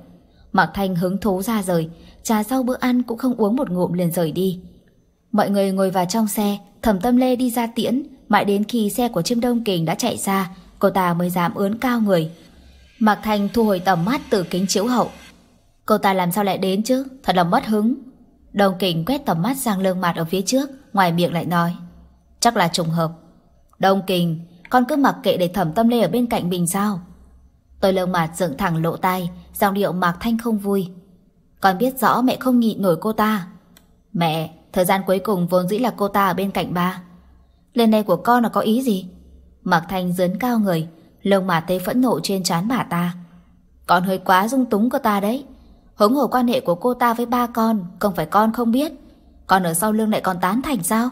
Mạc Thanh hứng thú ra rời, trà sau bữa ăn cũng không uống một ngụm liền rời đi. Mọi người ngồi vào trong xe, Thẩm Tâm Lê đi ra tiễn, mãi đến khi xe của Chiêm Đông Kình đã chạy ra, cô ta mới dám ướn cao người. Mạc Thanh thu hồi tầm mắt từ kính chiếu hậu. Cô ta làm sao lại đến chứ, thật là mất hứng. Đông Kình quét tầm mắt sang lưng mặt ở phía trước, ngoài miệng lại nói. Chắc là trùng hợp. Đông Kình, con cứ mặc kệ để Thẩm Tâm Lê ở bên cạnh mình sao? Tôi lơ mạt dựng thẳng lộ tai, giọng điệu Mạc Thanh không vui. Con biết rõ mẹ không nhịn nổi cô ta. Mẹ, thời gian cuối cùng vốn dĩ là cô ta ở bên cạnh ba. Lên đây của con là có ý gì? Mạc Thanh dướn cao người, lông mà tê phẫn nộ trên trán bà ta. Con hơi quá dung túng cô ta đấy. Hống hổ quan hệ của cô ta với ba con, không phải con không biết. Con ở sau lưng lại còn tán thành sao?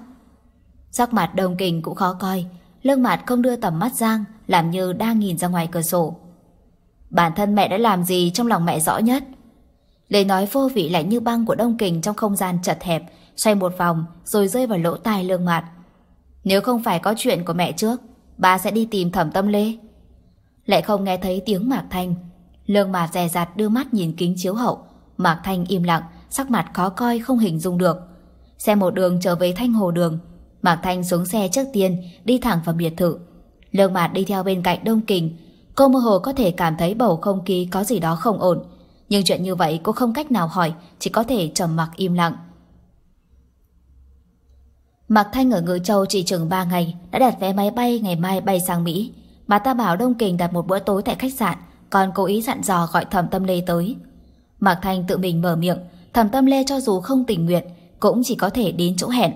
Sắc mặt đồng kình cũng khó coi, lưng mặt không đưa tầm mắt Giang, làm như đang nhìn ra ngoài cửa sổ. Bản thân mẹ đã làm gì trong lòng mẹ rõ nhất. Lời nói vô vị lạnh như băng của Đông Kình trong không gian chật hẹp, xoay một vòng rồi rơi vào lỗ tai lương mặt. Nếu không phải có chuyện của mẹ trước, bà sẽ đi tìm thẩm tâm lê. Lại không nghe thấy tiếng Mạc Thanh. Lương mặt dè dặt đưa mắt nhìn kính chiếu hậu. Mạc Thanh im lặng, sắc mặt khó coi không hình dung được. Xe một đường trở về Thanh Hồ Đường. Mạc Thanh xuống xe trước tiên, đi thẳng vào biệt thự. Lương Mạt đi theo bên cạnh Đông Kình, Cô mơ hồ có thể cảm thấy bầu không khí có gì đó không ổn. Nhưng chuyện như vậy cô không cách nào hỏi, chỉ có thể trầm mặc im lặng. Mạc Thanh ở Ngự Châu chỉ chừng 3 ngày đã đặt vé máy bay ngày mai bay sang Mỹ. Bà ta bảo Đông Kình đặt một bữa tối tại khách sạn, còn cố ý dặn dò gọi Thẩm Tâm Lê tới. Mạc Thanh tự mình mở miệng, Thẩm Tâm Lê cho dù không tình nguyện, cũng chỉ có thể đến chỗ hẹn.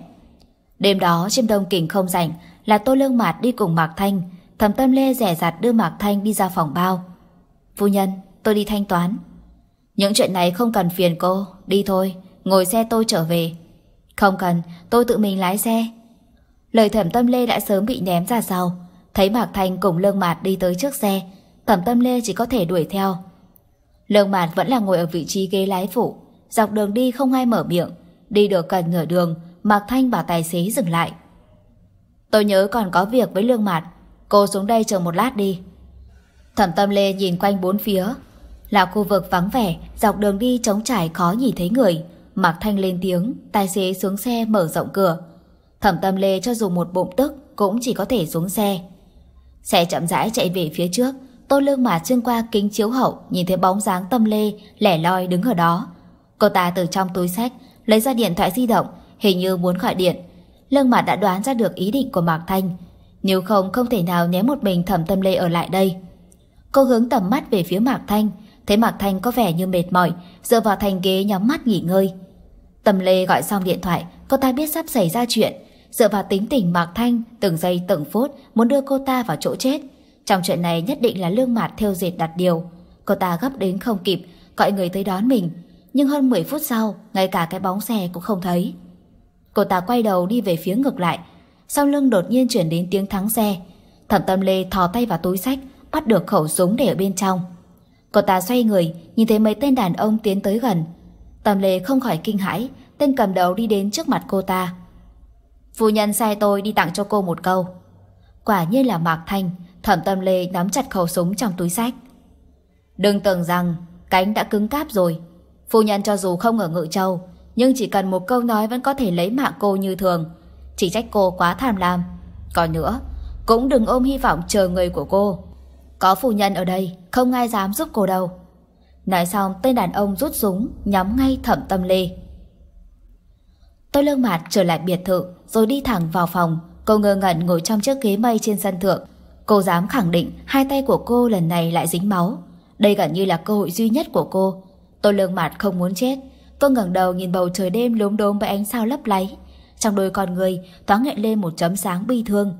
Đêm đó chim Đông Kình không rảnh, là Tô Lương Mạt đi cùng Mạc Thanh, Thẩm Tâm Lê rẻ rặt đưa Mạc Thanh đi ra phòng bao. Phu nhân, tôi đi thanh toán. Những chuyện này không cần phiền cô, đi thôi, ngồi xe tôi trở về. Không cần, tôi tự mình lái xe. Lời Thẩm Tâm Lê đã sớm bị ném ra sau. Thấy Mạc Thanh cùng Lương Mạt đi tới trước xe, Thẩm Tâm Lê chỉ có thể đuổi theo. Lương Mạt vẫn là ngồi ở vị trí ghế lái phụ, dọc đường đi không ai mở miệng. Đi được gần nửa đường, Mạc Thanh bảo tài xế dừng lại. Tôi nhớ còn có việc với Lương Mạt, Cô xuống đây chờ một lát đi. Thẩm tâm lê nhìn quanh bốn phía. Là khu vực vắng vẻ, dọc đường đi trống trải khó nhìn thấy người. Mạc Thanh lên tiếng, tài xế xuống xe mở rộng cửa. Thẩm tâm lê cho dù một bụng tức cũng chỉ có thể xuống xe. Xe chậm rãi chạy về phía trước, Tô Lương mà xuyên qua kính chiếu hậu nhìn thấy bóng dáng tâm lê lẻ loi đứng ở đó. Cô ta từ trong túi sách lấy ra điện thoại di động hình như muốn gọi điện. Lương Mạt đã đoán ra được ý định của Mạc Thanh, nếu không không thể nào ném một mình thẩm tâm lê ở lại đây Cô hướng tầm mắt về phía Mạc Thanh Thấy Mạc Thanh có vẻ như mệt mỏi Dựa vào thành ghế nhắm mắt nghỉ ngơi Tầm lê gọi xong điện thoại Cô ta biết sắp xảy ra chuyện Dựa vào tính tình Mạc Thanh Từng giây từng phút muốn đưa cô ta vào chỗ chết Trong chuyện này nhất định là lương mạt theo dệt đặt điều Cô ta gấp đến không kịp Gọi người tới đón mình Nhưng hơn 10 phút sau Ngay cả cái bóng xe cũng không thấy Cô ta quay đầu đi về phía ngược lại sau lưng đột nhiên chuyển đến tiếng thắng xe. Thẩm Tâm Lê thò tay vào túi sách, bắt được khẩu súng để ở bên trong. Cô ta xoay người, nhìn thấy mấy tên đàn ông tiến tới gần. Tâm Lê không khỏi kinh hãi, tên cầm đầu đi đến trước mặt cô ta. Phu nhân sai tôi đi tặng cho cô một câu. Quả nhiên là Mạc Thanh, Thẩm Tâm Lê nắm chặt khẩu súng trong túi sách. Đừng tưởng rằng cánh đã cứng cáp rồi. Phu nhân cho dù không ở Ngự Châu, nhưng chỉ cần một câu nói vẫn có thể lấy mạng cô như thường chỉ trách cô quá tham lam. Còn nữa, cũng đừng ôm hy vọng chờ người của cô. Có phu nhân ở đây, không ai dám giúp cô đâu. Nói xong, tên đàn ông rút súng, nhắm ngay thẩm tâm lê. Tôi lương mạt trở lại biệt thự, rồi đi thẳng vào phòng. Cô ngơ ngẩn ngồi trong chiếc ghế mây trên sân thượng. Cô dám khẳng định hai tay của cô lần này lại dính máu. Đây gần như là cơ hội duy nhất của cô. Tôi lương mạt không muốn chết. tôi ngẩng đầu nhìn bầu trời đêm lốm đốm với ánh sao lấp lánh. Trong đôi con người, thoáng hiện lên một chấm sáng bi thương.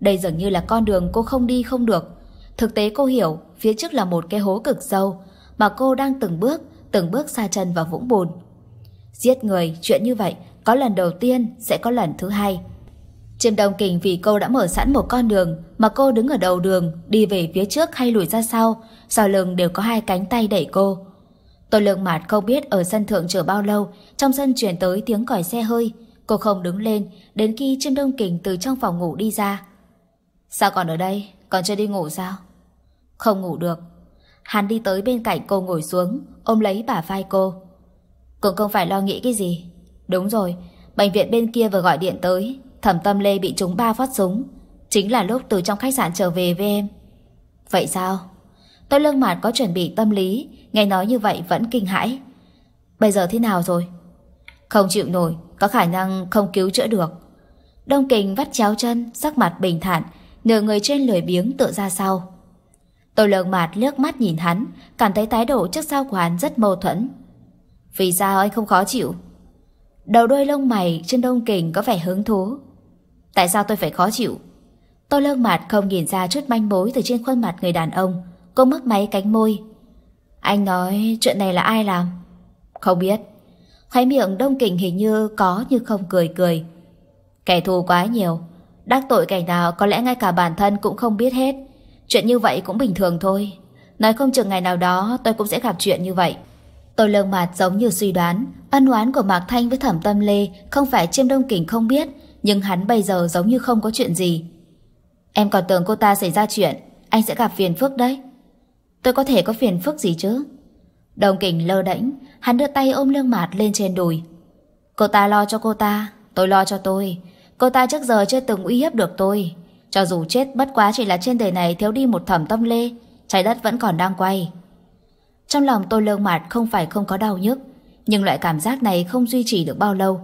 Đây dường như là con đường cô không đi không được. Thực tế cô hiểu, phía trước là một cái hố cực sâu, mà cô đang từng bước, từng bước xa chân vào vũng bùn. Giết người, chuyện như vậy, có lần đầu tiên sẽ có lần thứ hai. trên đồng kình vì cô đã mở sẵn một con đường mà cô đứng ở đầu đường, đi về phía trước hay lùi ra sau, sau lưng đều có hai cánh tay đẩy cô. Tô lương mạt không biết ở sân thượng chờ bao lâu, trong sân chuyển tới tiếng còi xe hơi. Cô không đứng lên Đến khi Trương Đông Kình từ trong phòng ngủ đi ra Sao còn ở đây Còn chưa đi ngủ sao Không ngủ được Hắn đi tới bên cạnh cô ngồi xuống Ôm lấy bả vai cô Cũng không phải lo nghĩ cái gì Đúng rồi Bệnh viện bên kia vừa gọi điện tới Thẩm Tâm Lê bị trúng ba phát súng Chính là lúc từ trong khách sạn trở về với em Vậy sao Tôi lương mạt có chuẩn bị tâm lý Nghe nói như vậy vẫn kinh hãi Bây giờ thế nào rồi Không chịu nổi có khả năng không cứu chữa được. Đông Kình vắt chéo chân, sắc mặt bình thản, nửa người trên lười biếng tựa ra sau. Tô Lương Mạt liếc mắt nhìn hắn, cảm thấy thái độ trước sau của hắn rất mâu thuẫn. Vì sao anh không khó chịu? Đầu đôi lông mày trên Đông Kình có vẻ hứng thú. Tại sao tôi phải khó chịu? Tô Lương Mạt không nhìn ra chút manh mối từ trên khuôn mặt người đàn ông, cô mất máy cánh môi. Anh nói chuyện này là ai làm? Không biết khóe miệng đông kình hình như có như không cười cười. Kẻ thù quá nhiều, đắc tội kẻ nào có lẽ ngay cả bản thân cũng không biết hết. Chuyện như vậy cũng bình thường thôi. Nói không chừng ngày nào đó tôi cũng sẽ gặp chuyện như vậy. Tôi lơ mạt giống như suy đoán, ân oán của Mạc Thanh với Thẩm Tâm Lê không phải Chiêm Đông Kình không biết, nhưng hắn bây giờ giống như không có chuyện gì. Em còn tưởng cô ta xảy ra chuyện, anh sẽ gặp phiền phức đấy. Tôi có thể có phiền phức gì chứ? Đồng Kình lơ đễnh, Hắn đưa tay ôm lưng mạt lên trên đùi. Cô ta lo cho cô ta, tôi lo cho tôi. Cô ta trước giờ chưa từng uy hiếp được tôi. Cho dù chết bất quá chỉ là trên đời này thiếu đi một thẩm tâm lê, trái đất vẫn còn đang quay. Trong lòng tôi lương mạt không phải không có đau nhức, nhưng loại cảm giác này không duy trì được bao lâu.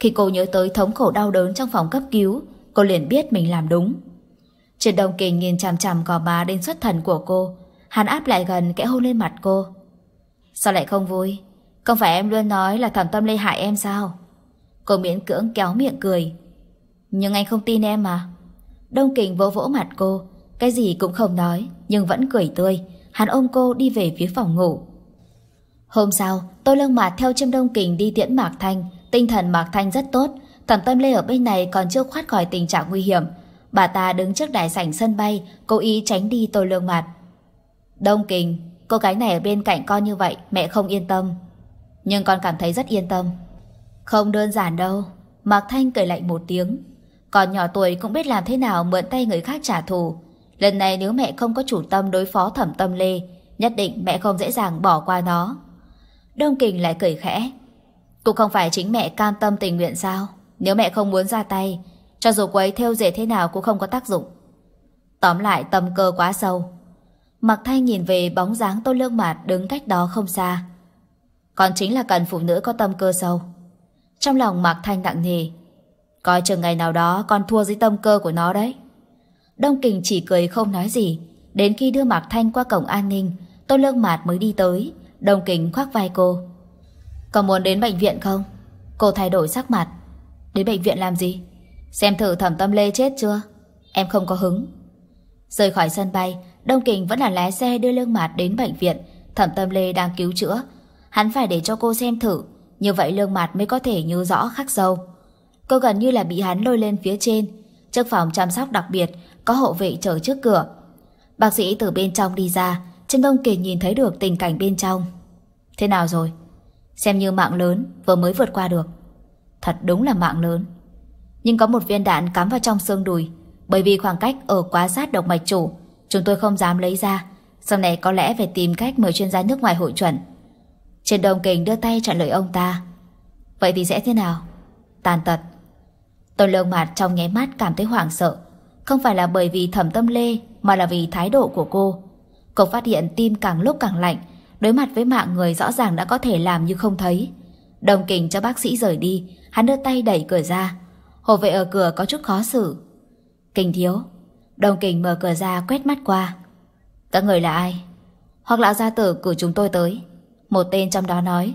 Khi cô nhớ tới thống khổ đau đớn trong phòng cấp cứu, cô liền biết mình làm đúng. trên Đông Kình nhìn chằm chằm gò má đến xuất thần của cô, hắn áp lại gần kẽ hôn lên mặt cô. Sao lại không vui? Không phải em luôn nói là thẩm tâm lê hại em sao? Cô miễn cưỡng kéo miệng cười. Nhưng anh không tin em mà. Đông kình vỗ vỗ mặt cô, cái gì cũng không nói, nhưng vẫn cười tươi. Hắn ôm cô đi về phía phòng ngủ. Hôm sau, Tô Lương Mạt theo Trâm Đông Kình đi tiễn Mạc Thanh. Tinh thần Mạc Thanh rất tốt. Thẩm Tâm Lê ở bên này còn chưa thoát khỏi tình trạng nguy hiểm. Bà ta đứng trước đại sảnh sân bay, cố ý tránh đi Tô Lương Mạt. Đông Kình, cô gái này ở bên cạnh con như vậy, mẹ không yên tâm nhưng con cảm thấy rất yên tâm. Không đơn giản đâu, Mạc Thanh cười lạnh một tiếng. Còn nhỏ tuổi cũng biết làm thế nào mượn tay người khác trả thù. Lần này nếu mẹ không có chủ tâm đối phó thẩm tâm lê, nhất định mẹ không dễ dàng bỏ qua nó. Đông Kình lại cười khẽ. Cũng không phải chính mẹ cam tâm tình nguyện sao? Nếu mẹ không muốn ra tay, cho dù quấy theo dễ thế nào cũng không có tác dụng. Tóm lại tâm cơ quá sâu. Mạc Thanh nhìn về bóng dáng Tô Lương Mạt đứng cách đó không xa còn chính là cần phụ nữ có tâm cơ sâu. Trong lòng Mạc Thanh nặng nề, coi chừng ngày nào đó con thua dưới tâm cơ của nó đấy. Đông Kình chỉ cười không nói gì, đến khi đưa Mạc Thanh qua cổng an ninh, tôn Lương Mạt mới đi tới, Đông Kình khoác vai cô. Còn muốn đến bệnh viện không? Cô thay đổi sắc mặt. Đến bệnh viện làm gì? Xem thử thẩm tâm lê chết chưa? Em không có hứng. Rời khỏi sân bay, Đông Kình vẫn là lái xe đưa Lương Mạt đến bệnh viện, thẩm tâm lê đang cứu chữa, hắn phải để cho cô xem thử, như vậy lương mặt mới có thể nhớ rõ khắc sâu. Cô gần như là bị hắn lôi lên phía trên, trước phòng chăm sóc đặc biệt có hộ vệ chờ trước cửa. Bác sĩ từ bên trong đi ra, Trương Đông Kỳ nhìn thấy được tình cảnh bên trong. Thế nào rồi? Xem như mạng lớn vừa mới vượt qua được. Thật đúng là mạng lớn. Nhưng có một viên đạn cắm vào trong xương đùi, bởi vì khoảng cách ở quá sát độc mạch chủ, chúng tôi không dám lấy ra. Sau này có lẽ phải tìm cách mời chuyên gia nước ngoài hội chuẩn trên Đồng Kình đưa tay chặn lời ông ta. Vậy thì sẽ thế nào? Tàn tật. Tôn Lương Mạt trong nháy mắt cảm thấy hoảng sợ. Không phải là bởi vì thẩm tâm lê mà là vì thái độ của cô. Cô phát hiện tim càng lúc càng lạnh, đối mặt với mạng người rõ ràng đã có thể làm như không thấy. Đồng Kình cho bác sĩ rời đi, hắn đưa tay đẩy cửa ra. Hồ vệ ở cửa có chút khó xử. Kình thiếu. Đồng Kình mở cửa ra quét mắt qua. Các người là ai? Hoặc lão gia tử cử chúng tôi tới. Một tên trong đó nói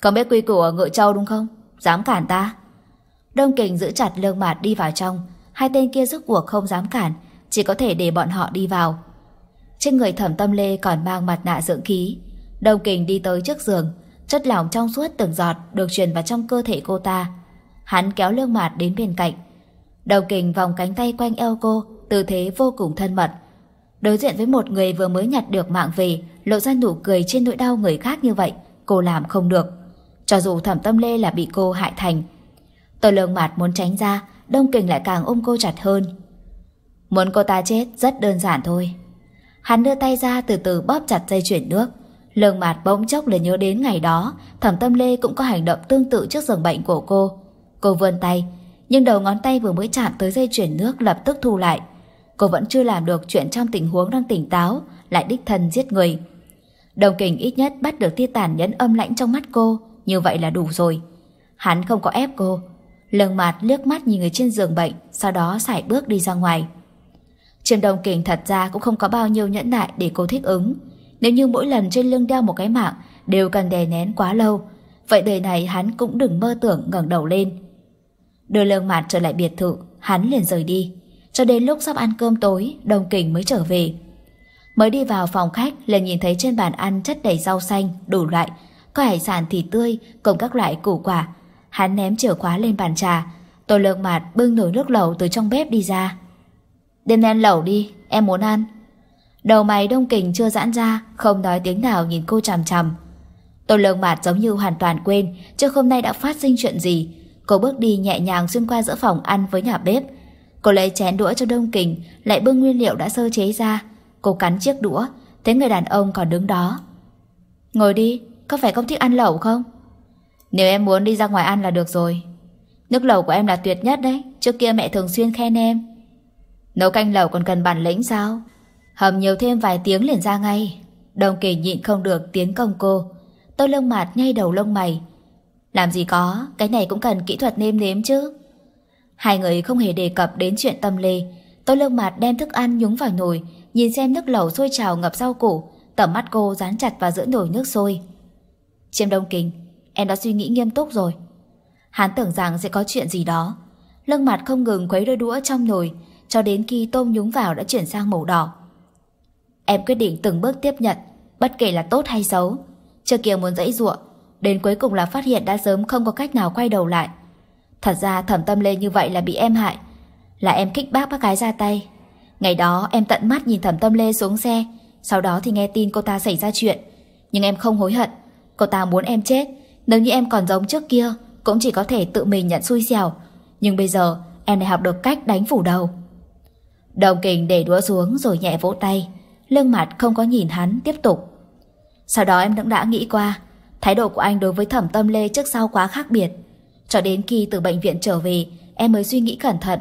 có biết quy củ ở ngựa Châu đúng không? Dám cản ta? Đông Kình giữ chặt lương mạt đi vào trong Hai tên kia rước cuộc không dám cản Chỉ có thể để bọn họ đi vào Trên người thẩm tâm lê còn mang mặt nạ dưỡng khí Đông Kình đi tới trước giường Chất lỏng trong suốt từng giọt Được truyền vào trong cơ thể cô ta Hắn kéo lương mạt đến bên cạnh Đông Kình vòng cánh tay quanh eo cô Tư thế vô cùng thân mật Đối diện với một người vừa mới nhặt được mạng về, lộ ra nụ cười trên nỗi đau người khác như vậy, cô làm không được. Cho dù thẩm tâm lê là bị cô hại thành. Tôi lương mặt muốn tránh ra, đông kình lại càng ôm cô chặt hơn. Muốn cô ta chết rất đơn giản thôi. Hắn đưa tay ra từ từ bóp chặt dây chuyển nước. Lương mặt bỗng chốc lại nhớ đến ngày đó, thẩm tâm lê cũng có hành động tương tự trước giường bệnh của cô. Cô vươn tay, nhưng đầu ngón tay vừa mới chạm tới dây chuyển nước lập tức thu lại cô vẫn chưa làm được chuyện trong tình huống đang tỉnh táo, lại đích thân giết người. Đồng kình ít nhất bắt được tia tàn nhẫn âm lãnh trong mắt cô, như vậy là đủ rồi. Hắn không có ép cô. Lương mặt liếc mắt nhìn người trên giường bệnh, sau đó sải bước đi ra ngoài. Trường đồng kình thật ra cũng không có bao nhiêu nhẫn nại để cô thích ứng. Nếu như mỗi lần trên lưng đeo một cái mạng đều cần đè nén quá lâu, vậy đời này hắn cũng đừng mơ tưởng ngẩng đầu lên. Đưa lương mặt trở lại biệt thự, hắn liền rời đi. Cho đến lúc sắp ăn cơm tối, đồng kình mới trở về. Mới đi vào phòng khách, liền nhìn thấy trên bàn ăn chất đầy rau xanh, đủ loại, có hải sản thịt tươi, cùng các loại củ quả. Hắn ném chìa khóa lên bàn trà, tôi lượng mạt bưng nồi nước lẩu từ trong bếp đi ra. Đêm nay lẩu đi, em muốn ăn. Đầu mày đông kình chưa giãn ra, không nói tiếng nào nhìn cô chằm chằm. Tô lương mạt giống như hoàn toàn quên, trước hôm nay đã phát sinh chuyện gì. Cô bước đi nhẹ nhàng xuyên qua giữa phòng ăn với nhà bếp, Cô lấy chén đũa cho Đông Kình, lại bưng nguyên liệu đã sơ chế ra. Cô cắn chiếc đũa, thấy người đàn ông còn đứng đó. Ngồi đi, có phải không thích ăn lẩu không? Nếu em muốn đi ra ngoài ăn là được rồi. Nước lẩu của em là tuyệt nhất đấy, trước kia mẹ thường xuyên khen em. Nấu canh lẩu còn cần bản lĩnh sao? Hầm nhiều thêm vài tiếng liền ra ngay. Đồng kỳ nhịn không được tiến công cô. Tôi lông mạt nhay đầu lông mày. Làm gì có, cái này cũng cần kỹ thuật nêm nếm chứ. Hai người không hề đề cập đến chuyện tâm lê. Tô Lương Mạt đem thức ăn nhúng vào nồi, nhìn xem nước lẩu sôi trào ngập rau củ, tẩm mắt cô dán chặt vào giữa nồi nước sôi. Chiêm Đông kinh, em đã suy nghĩ nghiêm túc rồi. Hắn tưởng rằng sẽ có chuyện gì đó. Lương Mạt không ngừng quấy đôi đũa trong nồi, cho đến khi tôm nhúng vào đã chuyển sang màu đỏ. Em quyết định từng bước tiếp nhận, bất kể là tốt hay xấu. Chưa kia muốn dãy ruộng, đến cuối cùng là phát hiện đã sớm không có cách nào quay đầu lại. Thật ra thẩm tâm lê như vậy là bị em hại Là em kích bác bác gái ra tay Ngày đó em tận mắt nhìn thẩm tâm lê xuống xe Sau đó thì nghe tin cô ta xảy ra chuyện Nhưng em không hối hận Cô ta muốn em chết Nếu như em còn giống trước kia Cũng chỉ có thể tự mình nhận xui xẻo Nhưng bây giờ em lại học được cách đánh phủ đầu Đồng kình để đũa xuống rồi nhẹ vỗ tay Lương mặt không có nhìn hắn tiếp tục Sau đó em cũng đã nghĩ qua Thái độ của anh đối với thẩm tâm lê trước sau quá khác biệt cho đến khi từ bệnh viện trở về, em mới suy nghĩ cẩn thận.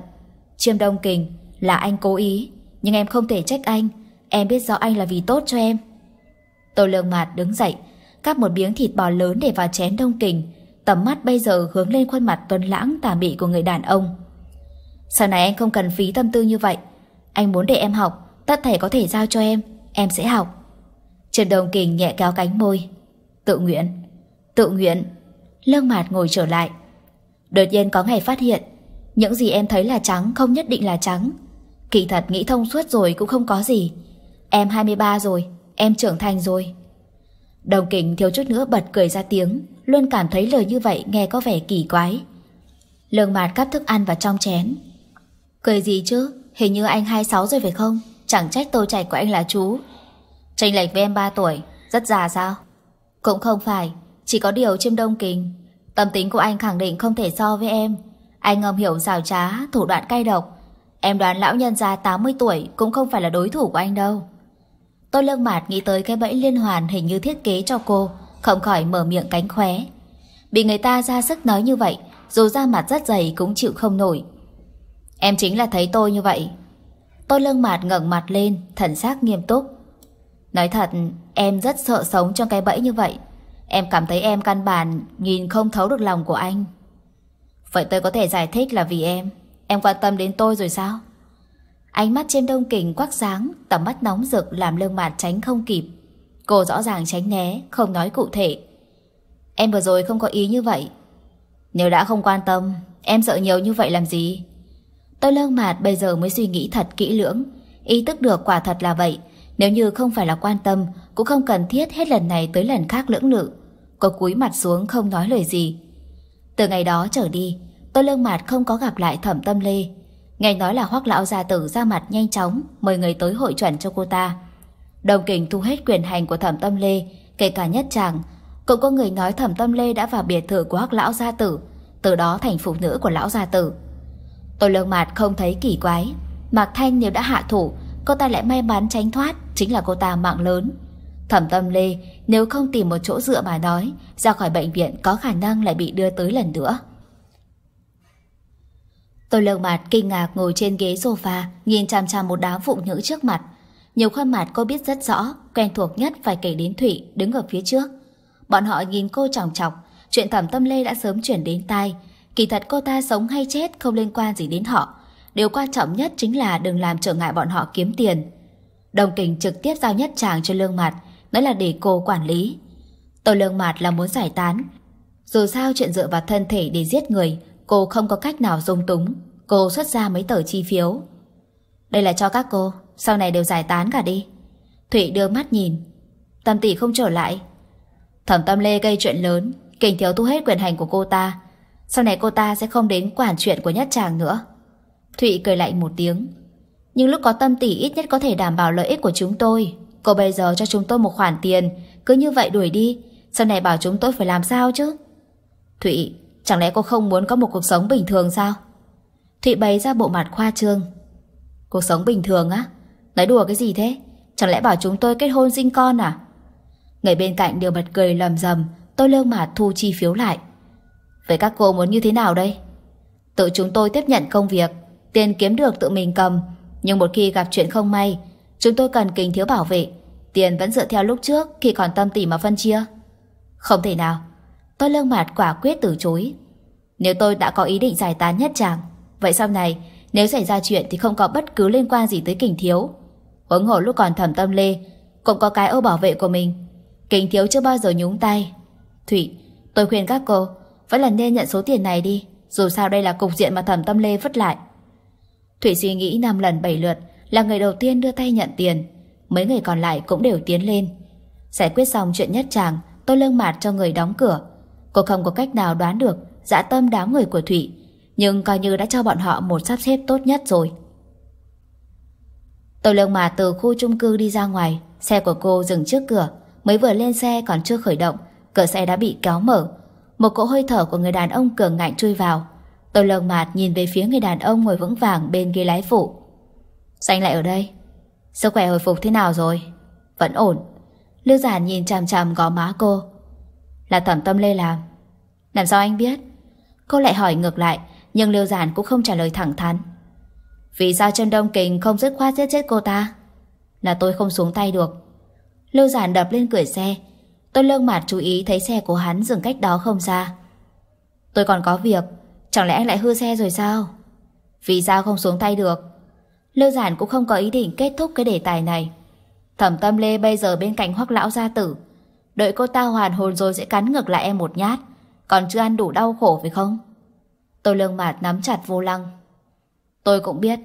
Chiêm Đông Kình là anh cố ý, nhưng em không thể trách anh. Em biết rõ anh là vì tốt cho em. Tô Lương Mạt đứng dậy, cắt một miếng thịt bò lớn để vào chén Đông Kình. Tầm mắt bây giờ hướng lên khuôn mặt tuấn lãng tà mị của người đàn ông. Sau này anh không cần phí tâm tư như vậy. Anh muốn để em học, tất thầy có thể giao cho em, em sẽ học. Trần Đông Kình nhẹ kéo cánh môi. Tự nguyện. Tự nguyện. Lương Mạt ngồi trở lại, Đột nhiên có ngày phát hiện, những gì em thấy là trắng không nhất định là trắng. Kỳ thật nghĩ thông suốt rồi cũng không có gì. Em 23 rồi, em trưởng thành rồi. Đồng kình thiếu chút nữa bật cười ra tiếng, luôn cảm thấy lời như vậy nghe có vẻ kỳ quái. Lương mạt cắp thức ăn vào trong chén. Cười gì chứ, hình như anh 26 rồi phải không? Chẳng trách tôi chảy của anh là chú. Tranh lệch với em 3 tuổi, rất già sao? Cũng không phải, chỉ có điều chim đông kình Tâm tính của anh khẳng định không thể so với em. Anh ngầm hiểu xảo trá, thủ đoạn cay độc. Em đoán lão nhân già 80 tuổi cũng không phải là đối thủ của anh đâu. Tôi lương mạt nghĩ tới cái bẫy liên hoàn hình như thiết kế cho cô, không khỏi mở miệng cánh khóe. Bị người ta ra sức nói như vậy, dù da mặt rất dày cũng chịu không nổi. Em chính là thấy tôi như vậy. Tôi lương mạt ngẩng mặt lên, thần sắc nghiêm túc. Nói thật, em rất sợ sống trong cái bẫy như vậy. Em cảm thấy em căn bản nhìn không thấu được lòng của anh. Vậy tôi có thể giải thích là vì em. Em quan tâm đến tôi rồi sao? Ánh mắt trên đông kình quắc sáng, tầm mắt nóng rực làm lương mạt tránh không kịp. Cô rõ ràng tránh né, không nói cụ thể. Em vừa rồi không có ý như vậy. Nếu đã không quan tâm, em sợ nhiều như vậy làm gì? Tôi lương mạt bây giờ mới suy nghĩ thật kỹ lưỡng. Ý thức được quả thật là vậy, nếu như không phải là quan tâm, cũng không cần thiết hết lần này tới lần khác lưỡng lự. Cô cúi mặt xuống không nói lời gì. Từ ngày đó trở đi, tôi lương mạt không có gặp lại thẩm tâm lê. Nghe nói là hoắc lão gia tử ra mặt nhanh chóng mời người tới hội chuẩn cho cô ta. Đồng kình thu hết quyền hành của thẩm tâm lê, kể cả nhất chàng. Cũng có người nói thẩm tâm lê đã vào biệt thự của hoắc lão gia tử, từ đó thành phụ nữ của lão gia tử. Tôi lương mạt không thấy kỳ quái. Mạc Thanh nếu đã hạ thủ, cô ta lại may mắn tránh thoát chính là cô ta mạng lớn. Thẩm tâm lê, nếu không tìm một chỗ dựa mà nói, ra khỏi bệnh viện có khả năng lại bị đưa tới lần nữa. Tôi lơ mặt kinh ngạc ngồi trên ghế sofa, nhìn chằm chằm một đám phụ nữ trước mặt. Nhiều khuôn mặt cô biết rất rõ, quen thuộc nhất phải kể đến Thủy đứng ở phía trước. Bọn họ nhìn cô chòng chọc, chuyện thẩm tâm lê đã sớm chuyển đến tai. Kỳ thật cô ta sống hay chết không liên quan gì đến họ. Điều quan trọng nhất chính là đừng làm trở ngại bọn họ kiếm tiền. Đồng tình trực tiếp giao nhất tràng cho Lương Mạt, nói là để cô quản lý. Tô Lương Mạt là muốn giải tán. Dù sao chuyện dựa vào thân thể để giết người, cô không có cách nào dung túng. Cô xuất ra mấy tờ chi phiếu. Đây là cho các cô, sau này đều giải tán cả đi. Thủy đưa mắt nhìn. Tâm tỷ không trở lại. Thẩm tâm lê gây chuyện lớn, kình thiếu thu hết quyền hành của cô ta. Sau này cô ta sẽ không đến quản chuyện của nhất chàng nữa. Thụy cười lạnh một tiếng, nhưng lúc có tâm tỷ ít nhất có thể đảm bảo lợi ích của chúng tôi. Cô bây giờ cho chúng tôi một khoản tiền, cứ như vậy đuổi đi. Sau này bảo chúng tôi phải làm sao chứ? Thụy, chẳng lẽ cô không muốn có một cuộc sống bình thường sao? Thụy bày ra bộ mặt khoa trương. Cuộc sống bình thường á? Nói đùa cái gì thế? Chẳng lẽ bảo chúng tôi kết hôn sinh con à? Người bên cạnh đều bật cười lầm rầm, tôi lơ mà thu chi phiếu lại. Vậy các cô muốn như thế nào đây? Tự chúng tôi tiếp nhận công việc, tiền kiếm được tự mình cầm, nhưng một khi gặp chuyện không may, chúng tôi cần kính thiếu bảo vệ. Tiền vẫn dựa theo lúc trước khi còn tâm tỷ mà phân chia. Không thể nào. Tôi lương mạt quả quyết từ chối. Nếu tôi đã có ý định giải tán nhất chàng, vậy sau này nếu xảy ra chuyện thì không có bất cứ liên quan gì tới kình thiếu. Huống hộ lúc còn thẩm tâm lê, cũng có cái ô bảo vệ của mình. Kình thiếu chưa bao giờ nhúng tay. Thủy, tôi khuyên các cô, vẫn là nên nhận số tiền này đi. Dù sao đây là cục diện mà thẩm tâm lê vứt lại. Thủy suy nghĩ năm lần bảy lượt là người đầu tiên đưa tay nhận tiền. Mấy người còn lại cũng đều tiến lên. Giải quyết xong chuyện nhất chàng, tôi lương mạt cho người đóng cửa. Cô không có cách nào đoán được dã tâm đám người của Thủy, nhưng coi như đã cho bọn họ một sắp xếp tốt nhất rồi. Tôi lương mạt từ khu chung cư đi ra ngoài, xe của cô dừng trước cửa, mới vừa lên xe còn chưa khởi động, cửa xe đã bị kéo mở. Một cỗ hơi thở của người đàn ông cường ngạnh chui vào, Tôi lồng mạt nhìn về phía người đàn ông ngồi vững vàng bên ghế lái phụ. Sao anh lại ở đây? Sức khỏe hồi phục thế nào rồi? Vẫn ổn. Lưu giản nhìn chằm chằm gò má cô. Là thẩm tâm lê làm. Làm sao anh biết? Cô lại hỏi ngược lại, nhưng Lưu giản cũng không trả lời thẳng thắn. Vì sao chân Đông Kình không dứt khoát giết chết cô ta? Là tôi không xuống tay được. Lưu giản đập lên cửa xe. Tôi lương mặt chú ý thấy xe của hắn dừng cách đó không xa. Tôi còn có việc. Chẳng lẽ anh lại hư xe rồi sao? Vì sao không xuống tay được? Lưu Giản cũng không có ý định kết thúc cái đề tài này. Thẩm Tâm Lê bây giờ bên cạnh Hoắc lão gia tử, đợi cô ta hoàn hồn rồi sẽ cắn ngược lại em một nhát, còn chưa ăn đủ đau khổ phải không? tôi Lương Mạt nắm chặt vô lăng. Tôi cũng biết,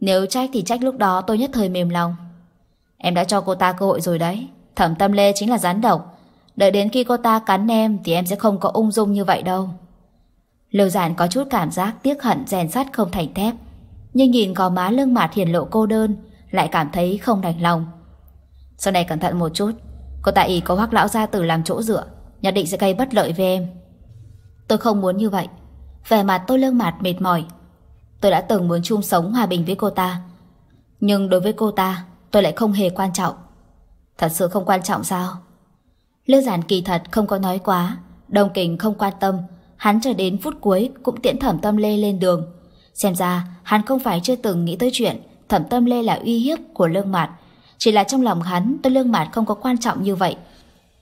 nếu trách thì trách lúc đó tôi nhất thời mềm lòng. Em đã cho cô ta cơ hội rồi đấy, Thẩm Tâm Lê chính là rắn độc, đợi đến khi cô ta cắn em thì em sẽ không có ung dung như vậy đâu. Lưu giản có chút cảm giác tiếc hận rèn sắt không thành thép, nhưng nhìn gò má lưng mặt hiền lộ cô đơn, lại cảm thấy không đành lòng. Sau này cẩn thận một chút, cô ta ý có hoắc lão gia tử làm chỗ dựa, nhất định sẽ gây bất lợi về em. Tôi không muốn như vậy. Về mặt tôi lương mạt mệt mỏi. Tôi đã từng muốn chung sống hòa bình với cô ta. Nhưng đối với cô ta, tôi lại không hề quan trọng. Thật sự không quan trọng sao? Lưu giản kỳ thật không có nói quá, đồng kình không quan tâm, hắn chờ đến phút cuối cũng tiễn thẩm tâm lê lên đường. Xem ra, hắn không phải chưa từng nghĩ tới chuyện thẩm tâm lê là uy hiếp của lương mạt. Chỉ là trong lòng hắn tôi lương mạt không có quan trọng như vậy.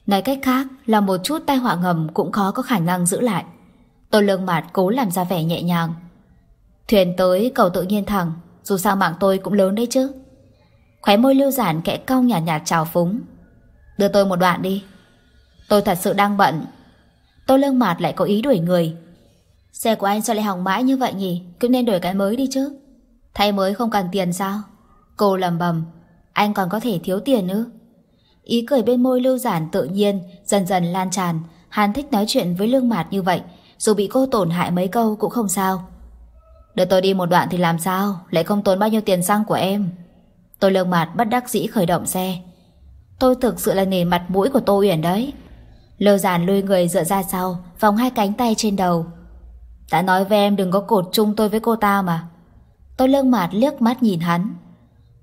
Nói cách khác là một chút tai họa ngầm cũng khó có khả năng giữ lại. Tôi lương mạt cố làm ra vẻ nhẹ nhàng. Thuyền tới cầu tự nhiên thẳng, dù sao mạng tôi cũng lớn đấy chứ. Khóe môi lưu giản kẽ cong nhạt nhạt trào phúng. Đưa tôi một đoạn đi. Tôi thật sự đang bận, Tô Lương Mạt lại có ý đuổi người. Xe của anh sao lại hỏng mãi như vậy nhỉ? cứ nên đổi cái mới đi chứ. Thay mới không cần tiền sao? Cô lầm bầm. Anh còn có thể thiếu tiền nữa. Ý cười bên môi lưu giản tự nhiên, dần dần lan tràn. Hàn thích nói chuyện với Lương Mạt như vậy. Dù bị cô tổn hại mấy câu cũng không sao. đợi tôi đi một đoạn thì làm sao? Lại không tốn bao nhiêu tiền xăng của em. Tôi lương mạt bất đắc dĩ khởi động xe. Tôi thực sự là nể mặt mũi của Tô Uyển đấy. Lâu giản lui người dựa ra sau, vòng hai cánh tay trên đầu. Đã nói với em đừng có cột chung tôi với cô ta mà. Tôi lương mạt liếc mắt nhìn hắn.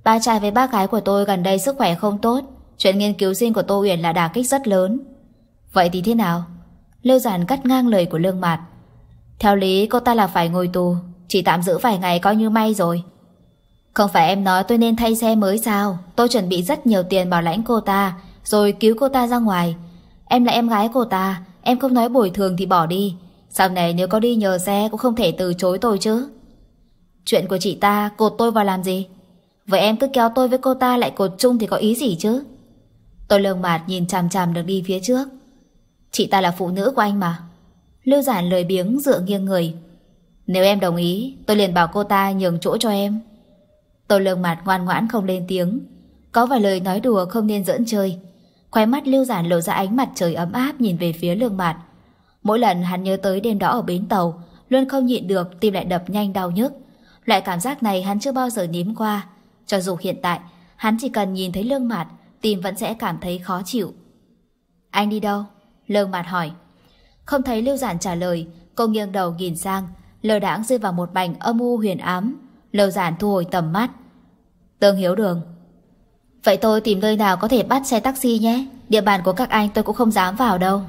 Ba trai với ba gái của tôi gần đây sức khỏe không tốt. Chuyện nghiên cứu sinh của Tô Uyển là đả kích rất lớn. Vậy thì thế nào? Lưu Giản cắt ngang lời của Lương Mạt. Theo lý cô ta là phải ngồi tù, chỉ tạm giữ vài ngày coi như may rồi. Không phải em nói tôi nên thay xe mới sao? Tôi chuẩn bị rất nhiều tiền bảo lãnh cô ta, rồi cứu cô ta ra ngoài. Em là em gái cô ta, em không nói bồi thường thì bỏ đi. Sau này nếu có đi nhờ xe cũng không thể từ chối tôi chứ. Chuyện của chị ta cột tôi vào làm gì? Vậy em cứ kéo tôi với cô ta lại cột chung thì có ý gì chứ? Tôi lường mạt nhìn chằm chằm được đi phía trước. Chị ta là phụ nữ của anh mà. Lưu giản lời biếng dựa nghiêng người. Nếu em đồng ý, tôi liền bảo cô ta nhường chỗ cho em. Tôi lường mặt ngoan ngoãn không lên tiếng. Có vài lời nói đùa không nên dẫn chơi. Khóe mắt Lưu Giản lộ ra ánh mặt trời ấm áp nhìn về phía lương Mạt. Mỗi lần hắn nhớ tới đêm đó ở bến tàu, luôn không nhịn được tim lại đập nhanh đau nhức. Loại cảm giác này hắn chưa bao giờ nếm qua. Cho dù hiện tại, hắn chỉ cần nhìn thấy lương Mạt, tim vẫn sẽ cảm thấy khó chịu. Anh đi đâu? Lương Mạt hỏi. Không thấy Lưu Giản trả lời, cô nghiêng đầu nhìn sang, lờ đãng rơi vào một mảnh âm u huyền ám. Lưu Giản thu hồi tầm mắt. Tương Hiếu Đường Vậy tôi tìm nơi nào có thể bắt xe taxi nhé Địa bàn của các anh tôi cũng không dám vào đâu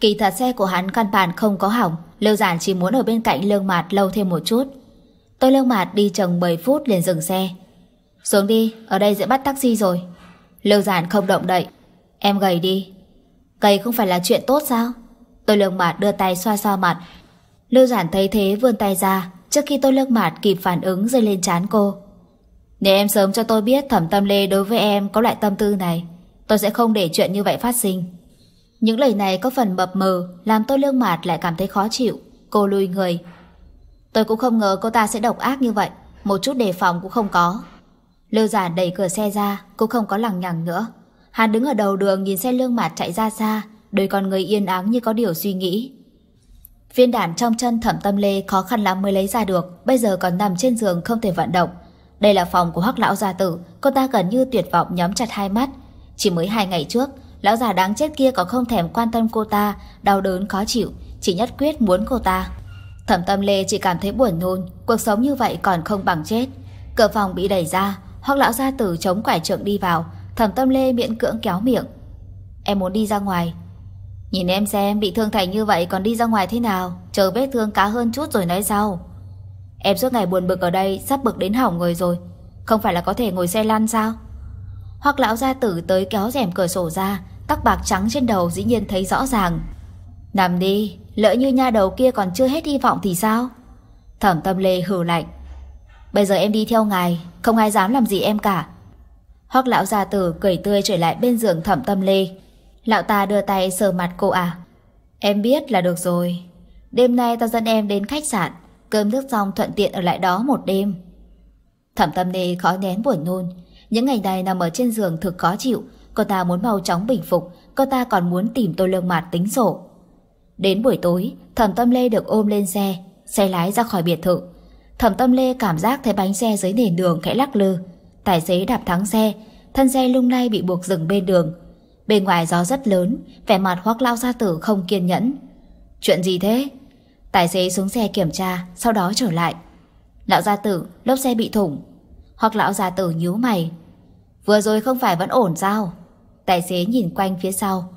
Kỳ thật xe của hắn căn bản không có hỏng Lưu Giản chỉ muốn ở bên cạnh Lương Mạt lâu thêm một chút Tôi Lương Mạt đi chừng 10 phút liền dừng xe Xuống đi, ở đây dễ bắt taxi rồi Lưu Giản không động đậy Em gầy đi Gầy không phải là chuyện tốt sao Tôi Lương Mạt đưa tay xoa xoa mặt Lưu Giản thấy thế vươn tay ra Trước khi tôi Lương Mạt kịp phản ứng rơi lên chán cô nếu em sớm cho tôi biết thẩm tâm lê đối với em có loại tâm tư này, tôi sẽ không để chuyện như vậy phát sinh. Những lời này có phần mập mờ, làm tôi lương mạt lại cảm thấy khó chịu. Cô lùi người. Tôi cũng không ngờ cô ta sẽ độc ác như vậy, một chút đề phòng cũng không có. Lưu giả đẩy cửa xe ra, cũng không có lằng nhằng nữa. Hắn đứng ở đầu đường nhìn xe lương mạt chạy ra xa, đôi con người yên áng như có điều suy nghĩ. Viên đạn trong chân thẩm tâm lê khó khăn lắm mới lấy ra được, bây giờ còn nằm trên giường không thể vận động. Đây là phòng của Hắc lão gia tử, cô ta gần như tuyệt vọng nhắm chặt hai mắt. Chỉ mới hai ngày trước, lão già đáng chết kia còn không thèm quan tâm cô ta, đau đớn khó chịu, chỉ nhất quyết muốn cô ta. Thẩm Tâm Lê chỉ cảm thấy buồn nôn, cuộc sống như vậy còn không bằng chết. Cửa phòng bị đẩy ra, Hoắc lão gia tử chống quải trượng đi vào, Thẩm Tâm Lê miễn cưỡng kéo miệng. Em muốn đi ra ngoài. Nhìn em xem bị thương thành như vậy còn đi ra ngoài thế nào, chờ vết thương cá hơn chút rồi nói sau. Em suốt ngày buồn bực ở đây Sắp bực đến hỏng người rồi Không phải là có thể ngồi xe lăn sao Hoặc lão gia tử tới kéo rèm cửa sổ ra Tóc bạc trắng trên đầu dĩ nhiên thấy rõ ràng Nằm đi Lỡ như nha đầu kia còn chưa hết hy vọng thì sao Thẩm tâm lê hừ lạnh Bây giờ em đi theo ngài Không ai dám làm gì em cả Hoặc lão gia tử cười tươi trở lại bên giường thẩm tâm lê Lão ta đưa tay sờ mặt cô à Em biết là được rồi Đêm nay ta dẫn em đến khách sạn cơm nước xong thuận tiện ở lại đó một đêm. Thẩm tâm nê khó nén buồn nôn, những ngày này nằm ở trên giường thực khó chịu, cô ta muốn mau chóng bình phục, cô ta còn muốn tìm tôi lương mạt tính sổ. Đến buổi tối, thẩm tâm lê được ôm lên xe, xe lái ra khỏi biệt thự. Thẩm tâm lê cảm giác thấy bánh xe dưới nền đường khẽ lắc lư, tài xế đạp thắng xe, thân xe lung lay bị buộc dừng bên đường. Bên ngoài gió rất lớn, vẻ mặt hoác lao gia tử không kiên nhẫn. Chuyện gì thế? Tài xế xuống xe kiểm tra Sau đó trở lại Lão gia tử lốp xe bị thủng Hoặc lão gia tử nhíu mày Vừa rồi không phải vẫn ổn sao Tài xế nhìn quanh phía sau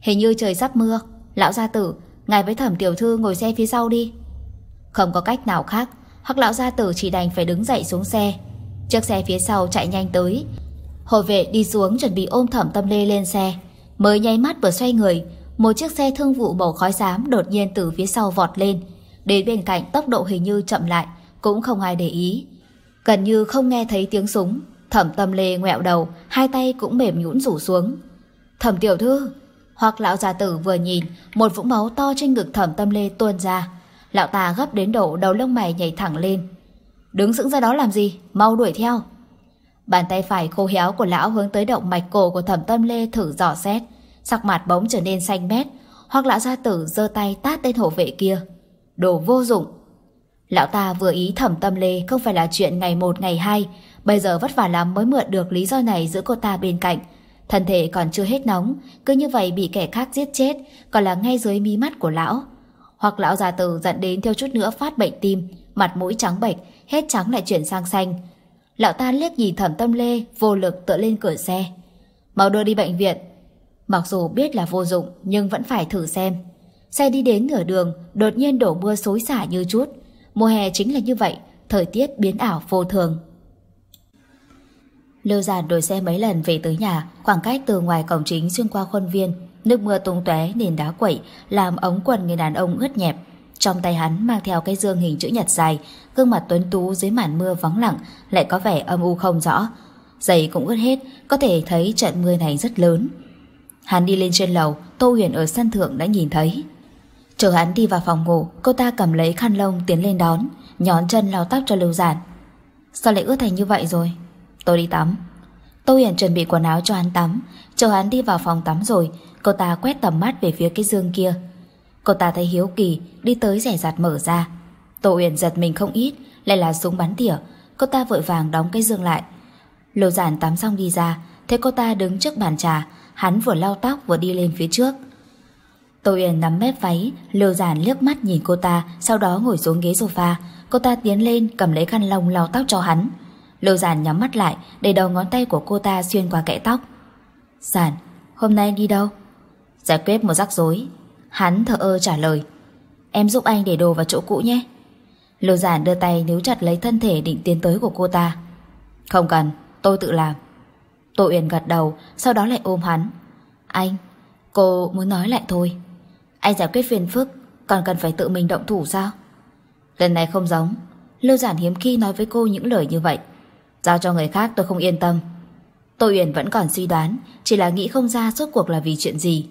Hình như trời sắp mưa Lão gia tử Ngài với thẩm tiểu thư ngồi xe phía sau đi Không có cách nào khác Hoặc lão gia tử chỉ đành phải đứng dậy xuống xe Chiếc xe phía sau chạy nhanh tới Hồ vệ đi xuống chuẩn bị ôm thẩm tâm lê lên xe Mới nháy mắt vừa xoay người một chiếc xe thương vụ màu khói xám đột nhiên từ phía sau vọt lên, đến bên cạnh tốc độ hình như chậm lại, cũng không ai để ý. Gần như không nghe thấy tiếng súng, thẩm tâm lê ngẹo đầu, hai tay cũng mềm nhũn rủ xuống. Thẩm tiểu thư, hoặc lão già tử vừa nhìn, một vũng máu to trên ngực thẩm tâm lê tuôn ra. Lão ta gấp đến độ đầu lông mày nhảy thẳng lên. Đứng sững ra đó làm gì, mau đuổi theo. Bàn tay phải khô héo của lão hướng tới động mạch cổ của thẩm tâm lê thử dò xét sắc mặt bỗng trở nên xanh mét, hoặc lão gia tử giơ tay tát tên hộ vệ kia. Đồ vô dụng! Lão ta vừa ý thẩm tâm lê không phải là chuyện ngày một ngày hai, bây giờ vất vả lắm mới mượn được lý do này giữ cô ta bên cạnh. Thân thể còn chưa hết nóng, cứ như vậy bị kẻ khác giết chết, còn là ngay dưới mí mắt của lão. Hoặc lão già tử dẫn đến theo chút nữa phát bệnh tim, mặt mũi trắng bệch, hết trắng lại chuyển sang xanh. Lão ta liếc nhìn thẩm tâm lê, vô lực tựa lên cửa xe. Mau đưa đi bệnh viện, Mặc dù biết là vô dụng nhưng vẫn phải thử xem. Xe đi đến nửa đường, đột nhiên đổ mưa xối xả như chút. Mùa hè chính là như vậy, thời tiết biến ảo vô thường. Lưu Giản đổi xe mấy lần về tới nhà, khoảng cách từ ngoài cổng chính xuyên qua khuôn viên, nước mưa tung tóe nền đá quẩy, làm ống quần người đàn ông ướt nhẹp. Trong tay hắn mang theo cái dương hình chữ nhật dài, gương mặt tuấn tú dưới màn mưa vắng lặng, lại có vẻ âm u không rõ. Giày cũng ướt hết, có thể thấy trận mưa này rất lớn. Hắn đi lên trên lầu, Tô Huyền ở sân thượng đã nhìn thấy. Chờ hắn đi vào phòng ngủ, cô ta cầm lấy khăn lông tiến lên đón, nhón chân lau tóc cho Lưu Giản. Sao lại ướt thành như vậy rồi? Tôi đi tắm. Tô Huyền chuẩn bị quần áo cho hắn tắm, chờ hắn đi vào phòng tắm rồi, cô ta quét tầm mắt về phía cái dương kia. Cô ta thấy hiếu kỳ, đi tới rẻ rạt mở ra. Tô Huyền giật mình không ít, lại là súng bắn tỉa, cô ta vội vàng đóng cái dương lại. Lưu Giản tắm xong đi ra, thấy cô ta đứng trước bàn trà, hắn vừa lau tóc vừa đi lên phía trước. Tô Yên nắm mép váy, lừa giản liếc mắt nhìn cô ta, sau đó ngồi xuống ghế sofa. Cô ta tiến lên cầm lấy khăn lông lau tóc cho hắn. Lừa giản nhắm mắt lại, để đầu ngón tay của cô ta xuyên qua kẽ tóc. Giản, hôm nay đi đâu? Giải quyết một rắc rối. Hắn thở ơ trả lời. Em giúp anh để đồ vào chỗ cũ nhé. Lừa giản đưa tay níu chặt lấy thân thể định tiến tới của cô ta. Không cần, tôi tự làm. Tô Uyển gật đầu, sau đó lại ôm hắn. Anh, cô muốn nói lại thôi. Anh giải quyết phiền phức, còn cần phải tự mình động thủ sao? Lần này không giống, Lưu Giản hiếm khi nói với cô những lời như vậy. Giao cho người khác tôi không yên tâm. Tô Uyển vẫn còn suy đoán, chỉ là nghĩ không ra suốt cuộc là vì chuyện gì.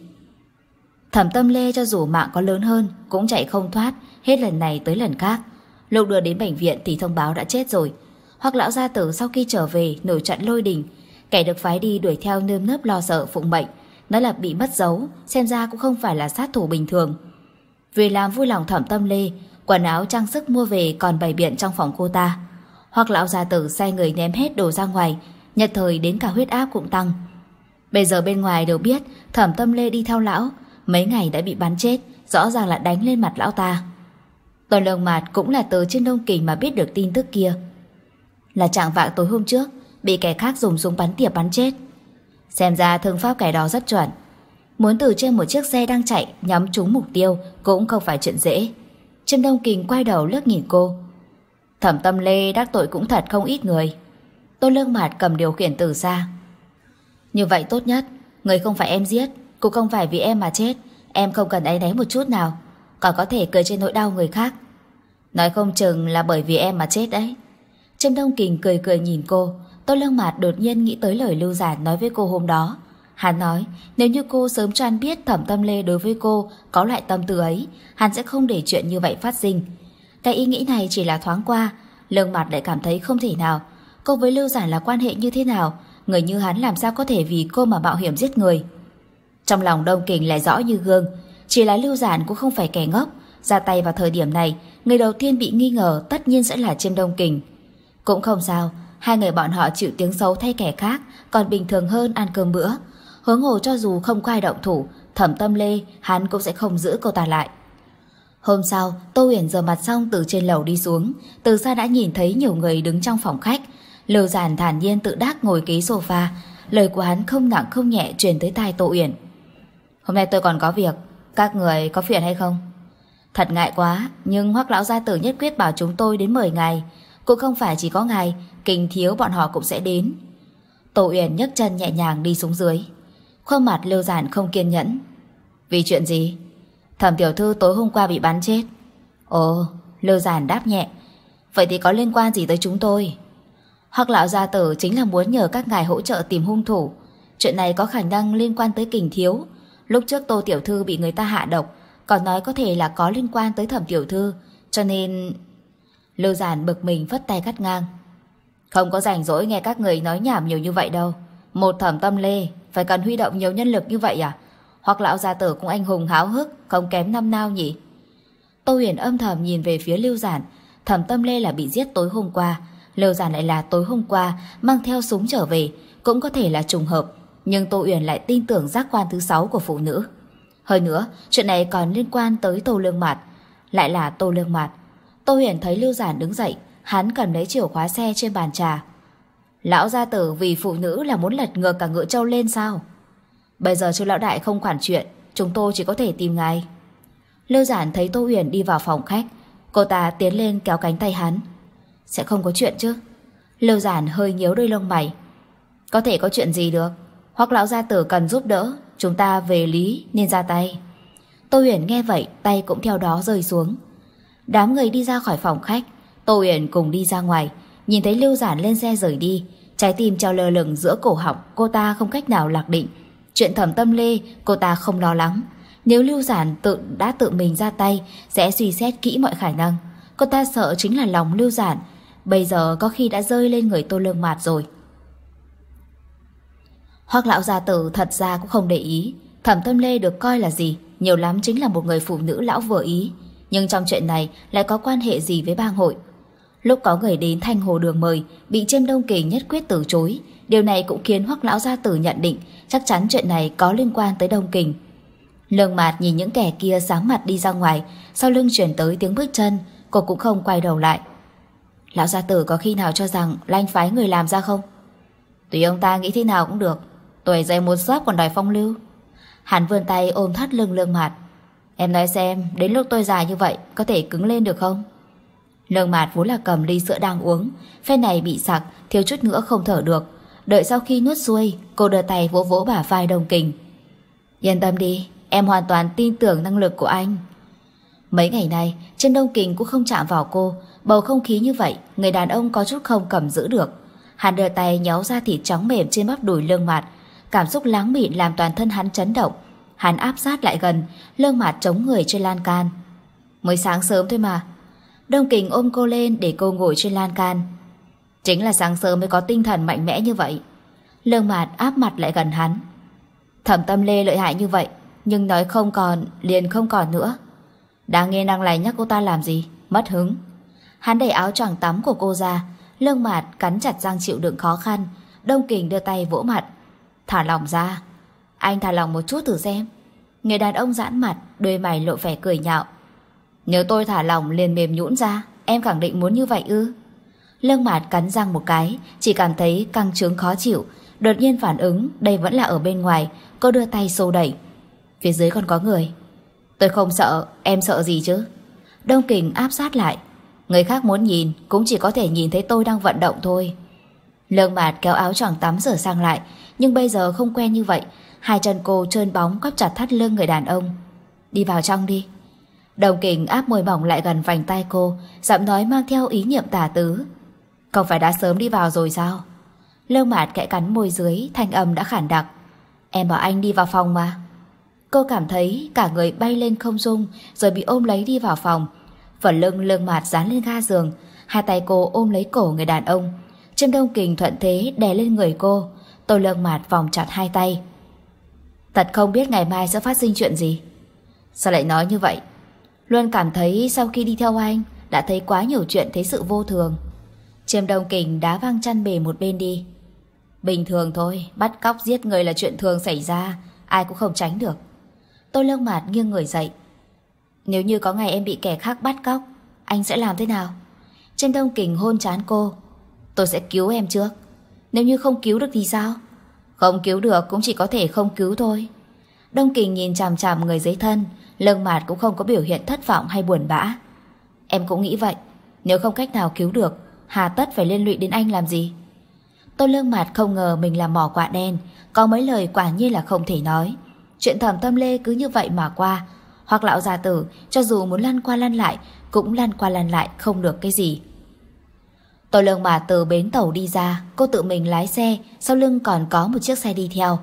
Thẩm Tâm Lê cho dù mạng có lớn hơn cũng chạy không thoát, hết lần này tới lần khác. Lúc đưa đến bệnh viện thì thông báo đã chết rồi, hoặc lão gia tử sau khi trở về nổi trận lôi đình, Kẻ được phái đi đuổi theo nơm nớp lo sợ phụng bệnh, nó là bị mất dấu, xem ra cũng không phải là sát thủ bình thường. Vì làm vui lòng thẩm tâm lê, quần áo trang sức mua về còn bày biện trong phòng cô ta. Hoặc lão gia tử sai người ném hết đồ ra ngoài, nhật thời đến cả huyết áp cũng tăng. Bây giờ bên ngoài đều biết thẩm tâm lê đi theo lão, mấy ngày đã bị bắn chết, rõ ràng là đánh lên mặt lão ta. Tuần lương mạt cũng là từ trên đông kỳ mà biết được tin tức kia. Là trạng vạng tối hôm trước, bị kẻ khác dùng súng bắn tỉa bắn chết. Xem ra thương pháp kẻ đó rất chuẩn. Muốn từ trên một chiếc xe đang chạy nhắm trúng mục tiêu cũng không phải chuyện dễ. Trâm Đông Kình quay đầu lướt nhìn cô. Thẩm Tâm Lê đắc tội cũng thật không ít người. Tôn Lương Mạt cầm điều khiển từ xa. Như vậy tốt nhất, người không phải em giết, cũng không phải vì em mà chết, em không cần ấy náy một chút nào, còn có thể cười trên nỗi đau người khác. Nói không chừng là bởi vì em mà chết đấy. Trâm Đông Kình cười cười nhìn cô, Tô Lương Mạt đột nhiên nghĩ tới lời Lưu giản nói với cô hôm đó. Hắn nói, nếu như cô sớm cho anh biết thẩm tâm lê đối với cô có loại tâm tư ấy, hắn sẽ không để chuyện như vậy phát sinh. Cái ý nghĩ này chỉ là thoáng qua, lương mặt lại cảm thấy không thể nào. Cô với Lưu Giản là quan hệ như thế nào, người như hắn làm sao có thể vì cô mà mạo hiểm giết người. Trong lòng đông kình lại rõ như gương, chỉ là Lưu Giản cũng không phải kẻ ngốc. Ra tay vào thời điểm này, người đầu tiên bị nghi ngờ tất nhiên sẽ là chiêm đông kình. Cũng không sao, Hai người bọn họ chịu tiếng xấu thay kẻ khác, còn bình thường hơn ăn cơm bữa. Hướng hồ cho dù không có ai động thủ, thẩm tâm lê, hắn cũng sẽ không giữ cô ta lại. Hôm sau, Tô uyển rửa mặt xong từ trên lầu đi xuống, từ xa đã nhìn thấy nhiều người đứng trong phòng khách. Lưu Giản thản nhiên tự đắc ngồi ký sofa, lời của hắn không nặng không nhẹ truyền tới tai Tô Uyển. "Hôm nay tôi còn có việc, các người có phiền hay không?" "Thật ngại quá, nhưng Hoắc lão gia tử nhất quyết bảo chúng tôi đến mời ngài, cũng không phải chỉ có ngài kinh thiếu bọn họ cũng sẽ đến. tổ Uyển nhấc chân nhẹ nhàng đi xuống dưới. Khuôn mặt lưu giản không kiên nhẫn. Vì chuyện gì? Thẩm tiểu thư tối hôm qua bị bắn chết. Ồ, lưu giản đáp nhẹ. Vậy thì có liên quan gì tới chúng tôi? hoặc lão gia tử chính là muốn nhờ các ngài hỗ trợ tìm hung thủ. Chuyện này có khả năng liên quan tới kình thiếu. Lúc trước tô tiểu thư bị người ta hạ độc, còn nói có thể là có liên quan tới thẩm tiểu thư, cho nên... Lưu Giản bực mình phất tay cắt ngang. Không có rảnh rỗi nghe các người nói nhảm nhiều như vậy đâu. Một thẩm tâm lê, phải cần huy động nhiều nhân lực như vậy à? Hoặc lão gia tử cũng anh hùng háo hức, không kém năm nào nhỉ? Tô Huyền âm thầm nhìn về phía Lưu Giản. Thẩm tâm lê là bị giết tối hôm qua. Lưu Giản lại là tối hôm qua, mang theo súng trở về. Cũng có thể là trùng hợp. Nhưng Tô Uyển lại tin tưởng giác quan thứ sáu của phụ nữ. Hơn nữa, chuyện này còn liên quan tới Tô Lương Mạt. Lại là Tô Lương Mạt, Tô Huyền thấy Lưu Giản đứng dậy, hắn cầm lấy chìa khóa xe trên bàn trà. Lão gia tử vì phụ nữ là muốn lật ngược cả ngựa châu lên sao? Bây giờ chú lão đại không quản chuyện, chúng tôi chỉ có thể tìm ngài. Lưu Giản thấy Tô Huyền đi vào phòng khách, cô ta tiến lên kéo cánh tay hắn. Sẽ không có chuyện chứ? Lưu Giản hơi nhíu đôi lông mày. Có thể có chuyện gì được, hoặc lão gia tử cần giúp đỡ, chúng ta về lý nên ra tay. Tô Huyền nghe vậy, tay cũng theo đó rơi xuống. Đám người đi ra khỏi phòng khách, Tô Uyển cùng đi ra ngoài, nhìn thấy Lưu Giản lên xe rời đi, trái tim treo lơ lửng giữa cổ họng, cô ta không cách nào lạc định. Chuyện Thẩm Tâm Lê, cô ta không lo lắng, nếu Lưu Giản tự đã tự mình ra tay, sẽ suy xét kỹ mọi khả năng. Cô ta sợ chính là lòng Lưu Giản, bây giờ có khi đã rơi lên người Tô Lương Mạt rồi. Hoắc lão gia tử thật ra cũng không để ý, Thẩm Tâm Lê được coi là gì, nhiều lắm chính là một người phụ nữ lão vừa ý, nhưng trong chuyện này lại có quan hệ gì với bang hội. Lúc có người đến Thanh Hồ Đường mời, bị Chiêm Đông Kỳ nhất quyết từ chối. Điều này cũng khiến Hoắc Lão Gia Tử nhận định chắc chắn chuyện này có liên quan tới Đông Kình. Lương Mạt nhìn những kẻ kia sáng mặt đi ra ngoài, sau lưng chuyển tới tiếng bước chân, cô cũng không quay đầu lại. Lão Gia Tử có khi nào cho rằng Lanh phái người làm ra không? Tùy ông ta nghĩ thế nào cũng được, tuổi dậy một giáp còn đòi phong lưu. Hắn vươn tay ôm thắt lưng Lương Mạt. Em nói xem, đến lúc tôi già như vậy, có thể cứng lên được không? Lương Mạt vốn là cầm ly sữa đang uống, phen này bị sặc, thiếu chút nữa không thở được. Đợi sau khi nuốt xuôi, cô đưa tay vỗ vỗ bả vai đồng kình. Yên tâm đi, em hoàn toàn tin tưởng năng lực của anh. Mấy ngày nay, chân đông kình cũng không chạm vào cô, bầu không khí như vậy, người đàn ông có chút không cầm giữ được. Hắn đưa tay nhéo ra thịt trắng mềm trên bắp đùi lương mạt, cảm xúc láng mịn làm toàn thân hắn chấn động, Hắn áp sát lại gần, lưng mặt chống người trên lan can. Mới sáng sớm thôi mà. Đông Kình ôm cô lên để cô ngồi trên lan can. Chính là sáng sớm mới có tinh thần mạnh mẽ như vậy. Lương Mạt áp mặt lại gần hắn. Thẩm Tâm Lê lợi hại như vậy, nhưng nói không còn, liền không còn nữa. Đang nghe năng lại nhắc cô ta làm gì, mất hứng. Hắn đẩy áo choàng tắm của cô ra, Lương Mạt cắn chặt răng chịu đựng khó khăn, Đông Kình đưa tay vỗ mặt. Thả lỏng ra, anh thả lòng một chút thử xem Người đàn ông giãn mặt Đôi mày lộ vẻ cười nhạo Nếu tôi thả lòng liền mềm nhũn ra Em khẳng định muốn như vậy ư Lương mạt cắn răng một cái Chỉ cảm thấy căng trướng khó chịu Đột nhiên phản ứng đây vẫn là ở bên ngoài Cô đưa tay xô đẩy Phía dưới còn có người Tôi không sợ, em sợ gì chứ Đông kình áp sát lại Người khác muốn nhìn cũng chỉ có thể nhìn thấy tôi đang vận động thôi Lương mạt kéo áo choàng tắm rửa sang lại Nhưng bây giờ không quen như vậy Hai chân cô trơn bóng cóp chặt thắt lưng người đàn ông. Đi vào trong đi. Đồng kình áp môi mỏng lại gần vành tay cô, giọng nói mang theo ý niệm tả tứ. Không phải đã sớm đi vào rồi sao? Lương mạt kẽ cắn môi dưới, thanh âm đã khản đặc. Em bảo anh đi vào phòng mà. Cô cảm thấy cả người bay lên không dung rồi bị ôm lấy đi vào phòng. Phần lưng lương mạt dán lên ga giường, hai tay cô ôm lấy cổ người đàn ông. Trương Đông Kình thuận thế đè lên người cô, Tô Lương Mạt vòng chặt hai tay. Thật không biết ngày mai sẽ phát sinh chuyện gì Sao lại nói như vậy Luôn cảm thấy sau khi đi theo anh Đã thấy quá nhiều chuyện thấy sự vô thường Chiêm Đông Kình đá vang chăn bề một bên đi Bình thường thôi Bắt cóc giết người là chuyện thường xảy ra Ai cũng không tránh được Tôi lương mạt nghiêng người dậy Nếu như có ngày em bị kẻ khác bắt cóc Anh sẽ làm thế nào Chiêm Đông Kình hôn chán cô Tôi sẽ cứu em trước Nếu như không cứu được thì sao không cứu được cũng chỉ có thể không cứu thôi. Đông Kình nhìn chằm chằm người giấy thân, Lương mạt cũng không có biểu hiện thất vọng hay buồn bã. Em cũng nghĩ vậy, nếu không cách nào cứu được, hà tất phải liên lụy đến anh làm gì? Tô lương mạt không ngờ mình là mỏ quạ đen, có mấy lời quả nhiên là không thể nói. Chuyện thầm tâm lê cứ như vậy mà qua, hoặc lão già tử cho dù muốn lăn qua lăn lại cũng lăn qua lăn lại không được cái gì. Cậu lương mà từ bến tàu đi ra, cô tự mình lái xe, sau lưng còn có một chiếc xe đi theo.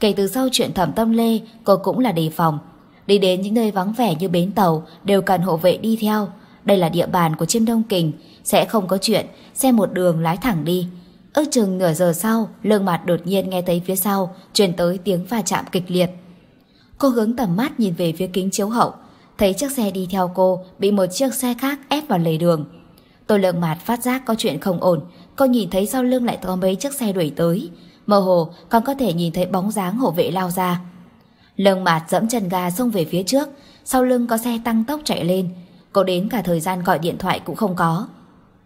Kể từ sau chuyện thẩm tâm lê, cô cũng là đề phòng. Đi đến những nơi vắng vẻ như bến tàu đều cần hộ vệ đi theo. Đây là địa bàn của chiêm đông kình, sẽ không có chuyện, xe một đường lái thẳng đi. Ước chừng nửa giờ sau, lương mặt đột nhiên nghe thấy phía sau, truyền tới tiếng va chạm kịch liệt. Cô hướng tầm mắt nhìn về phía kính chiếu hậu, thấy chiếc xe đi theo cô bị một chiếc xe khác ép vào lề đường. Tôi lợn mạt phát giác có chuyện không ổn, cô nhìn thấy sau lưng lại có mấy chiếc xe đuổi tới. Mơ hồ còn có thể nhìn thấy bóng dáng hộ vệ lao ra. Lợn mạt dẫm chân ga xông về phía trước, sau lưng có xe tăng tốc chạy lên. Cô đến cả thời gian gọi điện thoại cũng không có.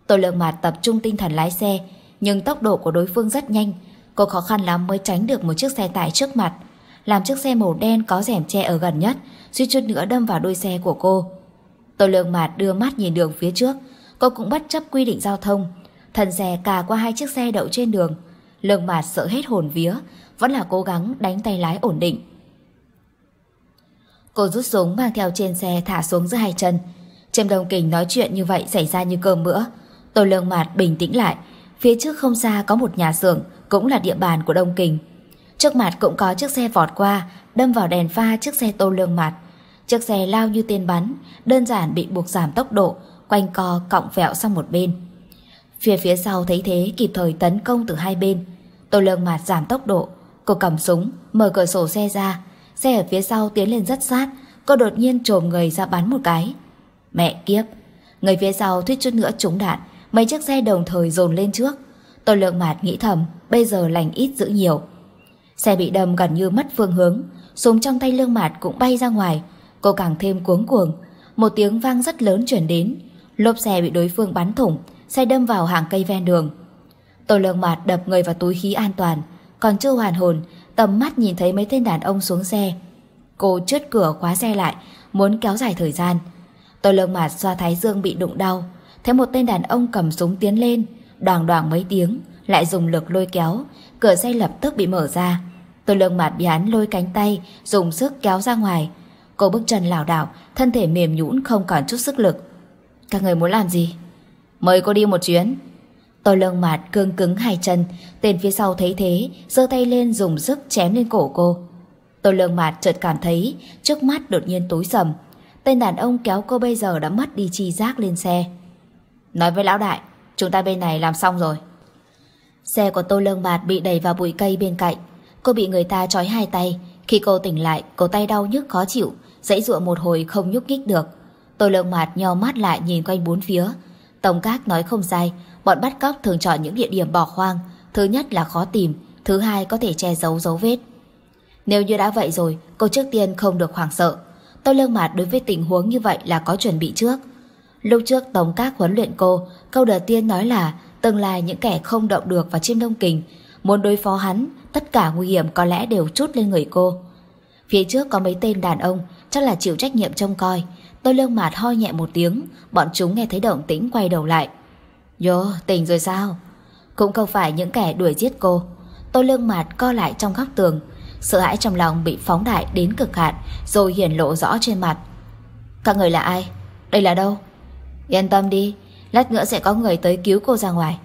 Tôi lợn mạt tập trung tinh thần lái xe, nhưng tốc độ của đối phương rất nhanh. Cô khó khăn lắm mới tránh được một chiếc xe tải trước mặt làm chiếc xe màu đen có rèm che ở gần nhất, suýt chút nữa đâm vào đuôi xe của cô. tôi Lương Mạt đưa mắt nhìn đường phía trước, cô cũng bất chấp quy định giao thông. Thần xe cà qua hai chiếc xe đậu trên đường. Lương Mạt sợ hết hồn vía, vẫn là cố gắng đánh tay lái ổn định. Cô rút súng mang theo trên xe thả xuống giữa hai chân. Trầm đông Kình nói chuyện như vậy xảy ra như cơm bữa. Tô Lương Mạt bình tĩnh lại. Phía trước không xa có một nhà xưởng, cũng là địa bàn của Đông Kình. Trước mặt cũng có chiếc xe vọt qua, đâm vào đèn pha chiếc xe Tô Lương Mạt. Chiếc xe lao như tên bắn, đơn giản bị buộc giảm tốc độ, quanh co cọng vẹo sang một bên. Phía phía sau thấy thế kịp thời tấn công từ hai bên. Tô lương mạt giảm tốc độ, cô cầm súng, mở cửa sổ xe ra. Xe ở phía sau tiến lên rất sát, cô đột nhiên trồm người ra bắn một cái. Mẹ kiếp, người phía sau thuyết chút nữa trúng đạn, mấy chiếc xe đồng thời dồn lên trước. Tô Lương mạt nghĩ thầm, bây giờ lành ít giữ nhiều. Xe bị đâm gần như mất phương hướng, súng trong tay lương mạt cũng bay ra ngoài, cô càng thêm cuống cuồng. Một tiếng vang rất lớn chuyển đến, lốp xe bị đối phương bắn thủng, xe đâm vào hàng cây ven đường. Tô Lương Mạt đập người vào túi khí an toàn, còn chưa hoàn hồn, tầm mắt nhìn thấy mấy tên đàn ông xuống xe. Cô chớt cửa khóa xe lại, muốn kéo dài thời gian. Tô Lương Mạt xoa thái dương bị đụng đau, thấy một tên đàn ông cầm súng tiến lên, đoàng đoàng mấy tiếng, lại dùng lực lôi kéo, cửa xe lập tức bị mở ra. Tô Lương Mạt bị hắn lôi cánh tay, dùng sức kéo ra ngoài. Cô bước chân lảo đảo, thân thể mềm nhũn không còn chút sức lực. Các người muốn làm gì? Mời cô đi một chuyến. Tôi lương mạt cương cứng hai chân, tên phía sau thấy thế, giơ tay lên dùng sức chém lên cổ cô. Tôi lương mạt chợt cảm thấy trước mắt đột nhiên tối sầm. Tên đàn ông kéo cô bây giờ đã mất đi chi giác lên xe. Nói với lão đại, chúng ta bên này làm xong rồi. Xe của Tô Lương mạt bị đẩy vào bụi cây bên cạnh. Cô bị người ta trói hai tay. Khi cô tỉnh lại, cổ tay đau nhức khó chịu, dãy dụa một hồi không nhúc nhích được. Tôi lượng mặt nhau mắt lại nhìn quanh bốn phía. Tổng các nói không sai, bọn bắt cóc thường chọn những địa điểm bỏ hoang. Thứ nhất là khó tìm, thứ hai có thể che giấu dấu vết. Nếu như đã vậy rồi, cô trước tiên không được hoảng sợ. Tôi lương mặt đối với tình huống như vậy là có chuẩn bị trước. Lúc trước Tổng các huấn luyện cô, câu đầu tiên nói là tương lai những kẻ không động được vào chim đông kình, muốn đối phó hắn, tất cả nguy hiểm có lẽ đều trút lên người cô. Phía trước có mấy tên đàn ông, chắc là chịu trách nhiệm trông coi, Tôi lương mạt ho nhẹ một tiếng, bọn chúng nghe thấy động tĩnh quay đầu lại. Vô, tỉnh rồi sao? Cũng không phải những kẻ đuổi giết cô. Tôi lương mạt co lại trong góc tường, sợ hãi trong lòng bị phóng đại đến cực hạn, rồi hiển lộ rõ trên mặt. Các người là ai? Đây là đâu? Yên tâm đi, lát nữa sẽ có người tới cứu cô ra ngoài.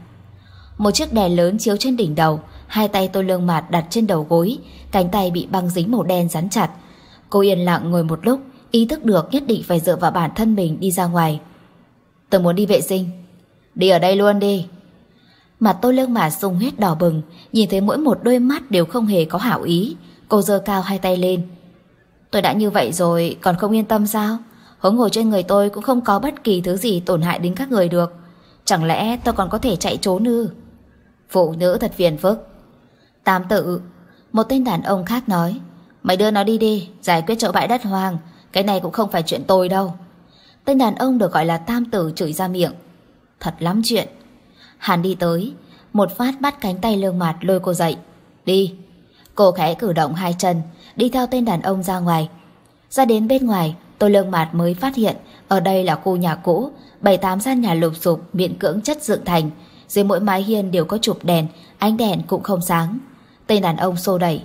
Một chiếc đèn lớn chiếu trên đỉnh đầu, hai tay tôi lương mạt đặt trên đầu gối, cánh tay bị băng dính màu đen rắn chặt. Cô yên lặng ngồi một lúc, ý thức được nhất định phải dựa vào bản thân mình đi ra ngoài. Tôi muốn đi vệ sinh. Đi ở đây luôn đi. Mặt tôi lương mà sung huyết đỏ bừng, nhìn thấy mỗi một đôi mắt đều không hề có hảo ý. Cô giơ cao hai tay lên. Tôi đã như vậy rồi, còn không yên tâm sao? Hống hồ trên người tôi cũng không có bất kỳ thứ gì tổn hại đến các người được. Chẳng lẽ tôi còn có thể chạy trốn ư? Phụ nữ thật phiền phức. Tám tự, một tên đàn ông khác nói. Mày đưa nó đi đi, giải quyết chỗ bãi đất hoang, cái này cũng không phải chuyện tôi đâu. Tên đàn ông được gọi là tam tử chửi ra miệng. Thật lắm chuyện. Hàn đi tới, một phát bắt cánh tay lương mạt lôi cô dậy. Đi. Cô khẽ cử động hai chân, đi theo tên đàn ông ra ngoài. Ra đến bên ngoài, tôi lương mạt mới phát hiện ở đây là khu nhà cũ, bảy tám gian nhà lụp sụp miễn cưỡng chất dựng thành. Dưới mỗi mái hiên đều có chụp đèn, ánh đèn cũng không sáng. Tên đàn ông xô đẩy.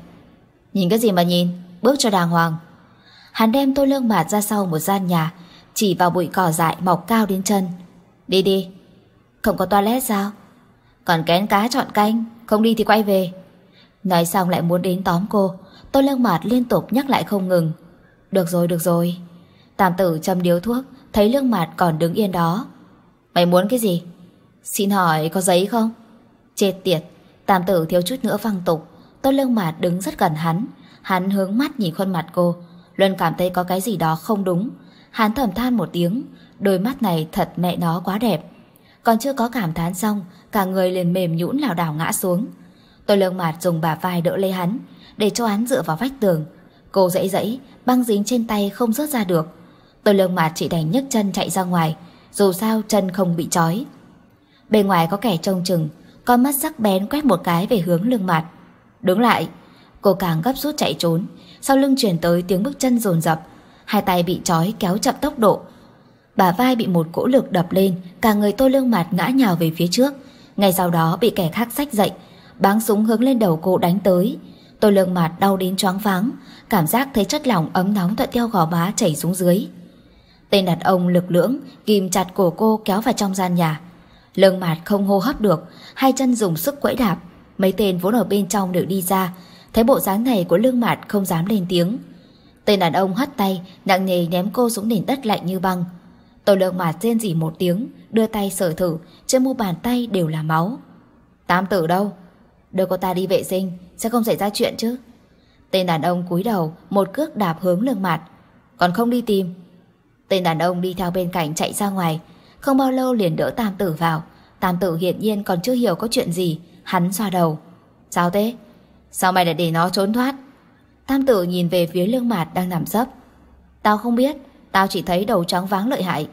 Nhìn cái gì mà nhìn, bước cho đàng hoàng. Hắn đem tôi Lương Mạt ra sau một gian nhà, chỉ vào bụi cỏ dại mọc cao đến chân. Đi đi. Không có toilet sao? Còn kén cá chọn canh, không đi thì quay về. Nói xong lại muốn đến tóm cô, tôi Lương Mạt liên tục nhắc lại không ngừng. Được rồi, được rồi. tạm tử châm điếu thuốc, thấy Lương Mạt còn đứng yên đó. Mày muốn cái gì? Xin hỏi có giấy không? Chết tiệt, tạm tử thiếu chút nữa văng tục. tôi Lương Mạt đứng rất gần hắn, hắn hướng mắt nhìn khuôn mặt cô, Luân cảm thấy có cái gì đó không đúng. Hắn thầm than một tiếng, đôi mắt này thật mẹ nó quá đẹp. Còn chưa có cảm thán xong, cả người liền mềm nhũn lảo đảo ngã xuống. Tôi lương mạt dùng bà vai đỡ lấy hắn, để cho hắn dựa vào vách tường. Cô dãy dãy, băng dính trên tay không rớt ra được. Tôi lương mạt chỉ đành nhấc chân chạy ra ngoài, dù sao chân không bị trói. Bên ngoài có kẻ trông chừng, con mắt sắc bén quét một cái về hướng lương mạt. Đứng lại! Cô càng gấp rút chạy trốn Sau lưng chuyển tới tiếng bước chân dồn dập Hai tay bị trói kéo chậm tốc độ Bà vai bị một cỗ lực đập lên Cả người tô lương mạt ngã nhào về phía trước Ngay sau đó bị kẻ khác sách dậy Báng súng hướng lên đầu cô đánh tới Tô lương mạt đau đến choáng váng Cảm giác thấy chất lỏng ấm nóng thuận theo gò má chảy xuống dưới Tên đàn ông lực lưỡng kìm chặt cổ cô kéo vào trong gian nhà Lương mạt không hô hấp được Hai chân dùng sức quẫy đạp Mấy tên vốn ở bên trong đều đi ra Thấy bộ dáng này của lương mạt không dám lên tiếng. Tên đàn ông hất tay, nặng nề ném cô xuống nền đất lạnh như băng. Tổ lương mạt rên rỉ một tiếng, đưa tay sờ thử, trên mu bàn tay đều là máu. Tám tử đâu? Đưa cô ta đi vệ sinh, sẽ không xảy ra chuyện chứ? Tên đàn ông cúi đầu, một cước đạp hướng lương mạt. Còn không đi tìm. Tên đàn ông đi theo bên cạnh chạy ra ngoài, không bao lâu liền đỡ tam tử vào. Tam tử hiển nhiên còn chưa hiểu có chuyện gì, hắn xoa đầu. Sao thế? Sao mày lại để nó trốn thoát? Tam tử nhìn về phía lương mạt đang nằm sấp. Tao không biết, tao chỉ thấy đầu trắng váng lợi hại.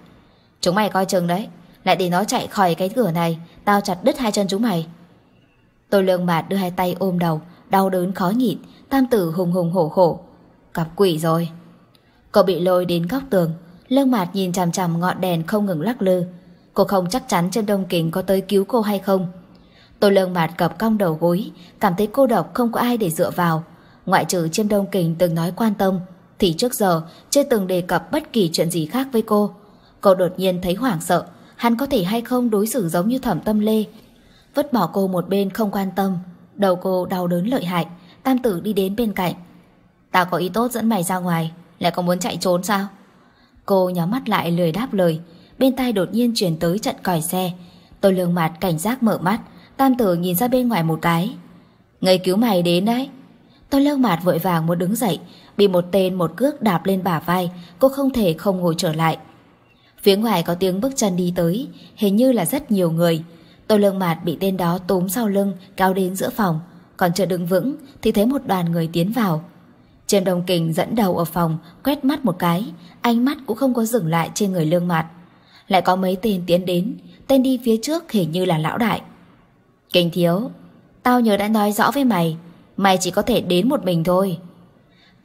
Chúng mày coi chừng đấy, lại để nó chạy khỏi cái cửa này, tao chặt đứt hai chân chúng mày. Tôi lương mạt đưa hai tay ôm đầu, đau đớn khó nhịn, tam tử hùng hùng hổ hổ. Cặp quỷ rồi. Cậu bị lôi đến góc tường, lương mạt nhìn chằm chằm ngọn đèn không ngừng lắc lư. Cô không chắc chắn trên đông kính có tới cứu cô hay không. Tôi lơ mặt cập cong đầu gối, cảm thấy cô độc không có ai để dựa vào. Ngoại trừ chiêm đông kình từng nói quan tâm, thì trước giờ chưa từng đề cập bất kỳ chuyện gì khác với cô. cô đột nhiên thấy hoảng sợ, hắn có thể hay không đối xử giống như thẩm tâm lê. Vứt bỏ cô một bên không quan tâm, đầu cô đau đớn lợi hại, tam tử đi đến bên cạnh. Tao có ý tốt dẫn mày ra ngoài, lại có muốn chạy trốn sao? Cô nhắm mắt lại lười đáp lời, bên tai đột nhiên truyền tới trận còi xe. Tôi lường mặt cảnh giác mở mắt, Tam tử nhìn ra bên ngoài một cái Người cứu mày đến đấy Tôi lơ mạt vội vàng muốn đứng dậy Bị một tên một cước đạp lên bả vai Cô không thể không ngồi trở lại Phía ngoài có tiếng bước chân đi tới Hình như là rất nhiều người Tôi lơ mạt bị tên đó túm sau lưng Cao đến giữa phòng Còn chưa đứng vững thì thấy một đoàn người tiến vào trên Đồng Kình dẫn đầu ở phòng Quét mắt một cái Ánh mắt cũng không có dừng lại trên người lương mạt Lại có mấy tên tiến đến Tên đi phía trước hình như là lão đại Kinh thiếu, tao nhớ đã nói rõ với mày, mày chỉ có thể đến một mình thôi.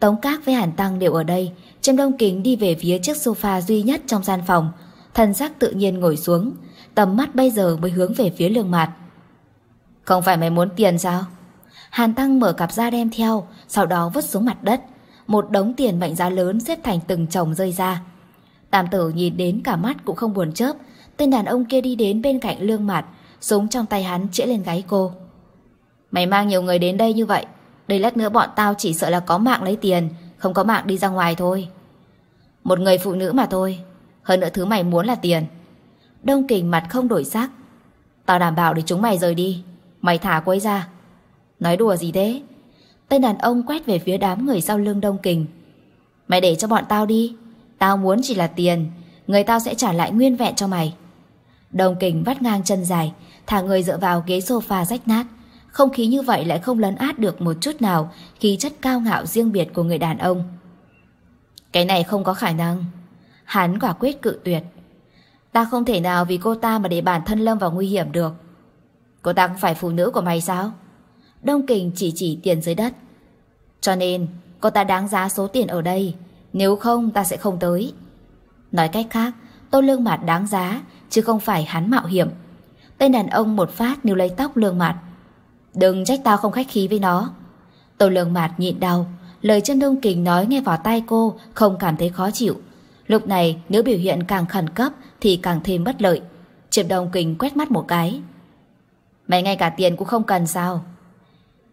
Tống Các với Hàn Tăng đều ở đây, Trâm Đông Kính đi về phía chiếc sofa duy nhất trong gian phòng, thần sắc tự nhiên ngồi xuống, tầm mắt bây giờ mới hướng về phía lương mặt. Không phải mày muốn tiền sao? Hàn Tăng mở cặp da đem theo, sau đó vứt xuống mặt đất. Một đống tiền mệnh giá lớn xếp thành từng chồng rơi ra. tạm tử nhìn đến cả mắt cũng không buồn chớp. Tên đàn ông kia đi đến bên cạnh lương mặt, súng trong tay hắn chĩa lên gáy cô. Mày mang nhiều người đến đây như vậy, đây lát nữa bọn tao chỉ sợ là có mạng lấy tiền, không có mạng đi ra ngoài thôi. Một người phụ nữ mà thôi, hơn nữa thứ mày muốn là tiền. Đông kình mặt không đổi sắc. Tao đảm bảo để chúng mày rời đi, mày thả quấy ra. Nói đùa gì thế? Tên đàn ông quét về phía đám người sau lưng đông kình. Mày để cho bọn tao đi, tao muốn chỉ là tiền, người tao sẽ trả lại nguyên vẹn cho mày. Đông kình vắt ngang chân dài, thả người dựa vào ghế sofa rách nát. Không khí như vậy lại không lấn át được một chút nào khí chất cao ngạo riêng biệt của người đàn ông. Cái này không có khả năng. Hắn quả quyết cự tuyệt. Ta không thể nào vì cô ta mà để bản thân lâm vào nguy hiểm được. Cô ta không phải phụ nữ của mày sao? Đông Kình chỉ chỉ tiền dưới đất. Cho nên, cô ta đáng giá số tiền ở đây. Nếu không, ta sẽ không tới. Nói cách khác, tô lương mặt đáng giá, chứ không phải hắn mạo hiểm. Tên đàn ông một phát níu lấy tóc lương mặt. Đừng trách tao không khách khí với nó. Tô lương mặt nhịn đau. Lời chân đông kình nói nghe vào tai cô không cảm thấy khó chịu. Lúc này nếu biểu hiện càng khẩn cấp thì càng thêm bất lợi. Triệu đồng kình quét mắt một cái. Mày ngay cả tiền cũng không cần sao?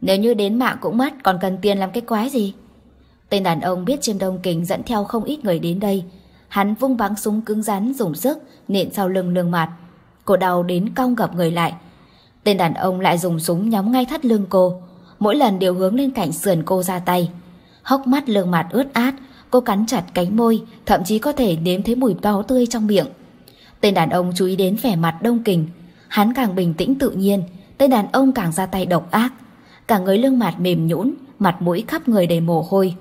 Nếu như đến mạng cũng mất còn cần tiền làm cái quái gì? Tên đàn ông biết Chiêm Đông Kình dẫn theo không ít người đến đây. Hắn vung bắn súng cứng rắn dùng sức, nện sau lưng lương mặt. Cô đau đến cong gặp người lại. Tên đàn ông lại dùng súng nhắm ngay thắt lưng cô. Mỗi lần đều hướng lên cạnh sườn cô ra tay. Hốc mắt lương mặt ướt át, cô cắn chặt cánh môi, thậm chí có thể nếm thấy mùi bao tươi trong miệng. Tên đàn ông chú ý đến vẻ mặt đông kình. Hắn càng bình tĩnh tự nhiên, tên đàn ông càng ra tay độc ác. Cả người lương mặt mềm nhũn, mặt mũi khắp người đầy mồ hôi.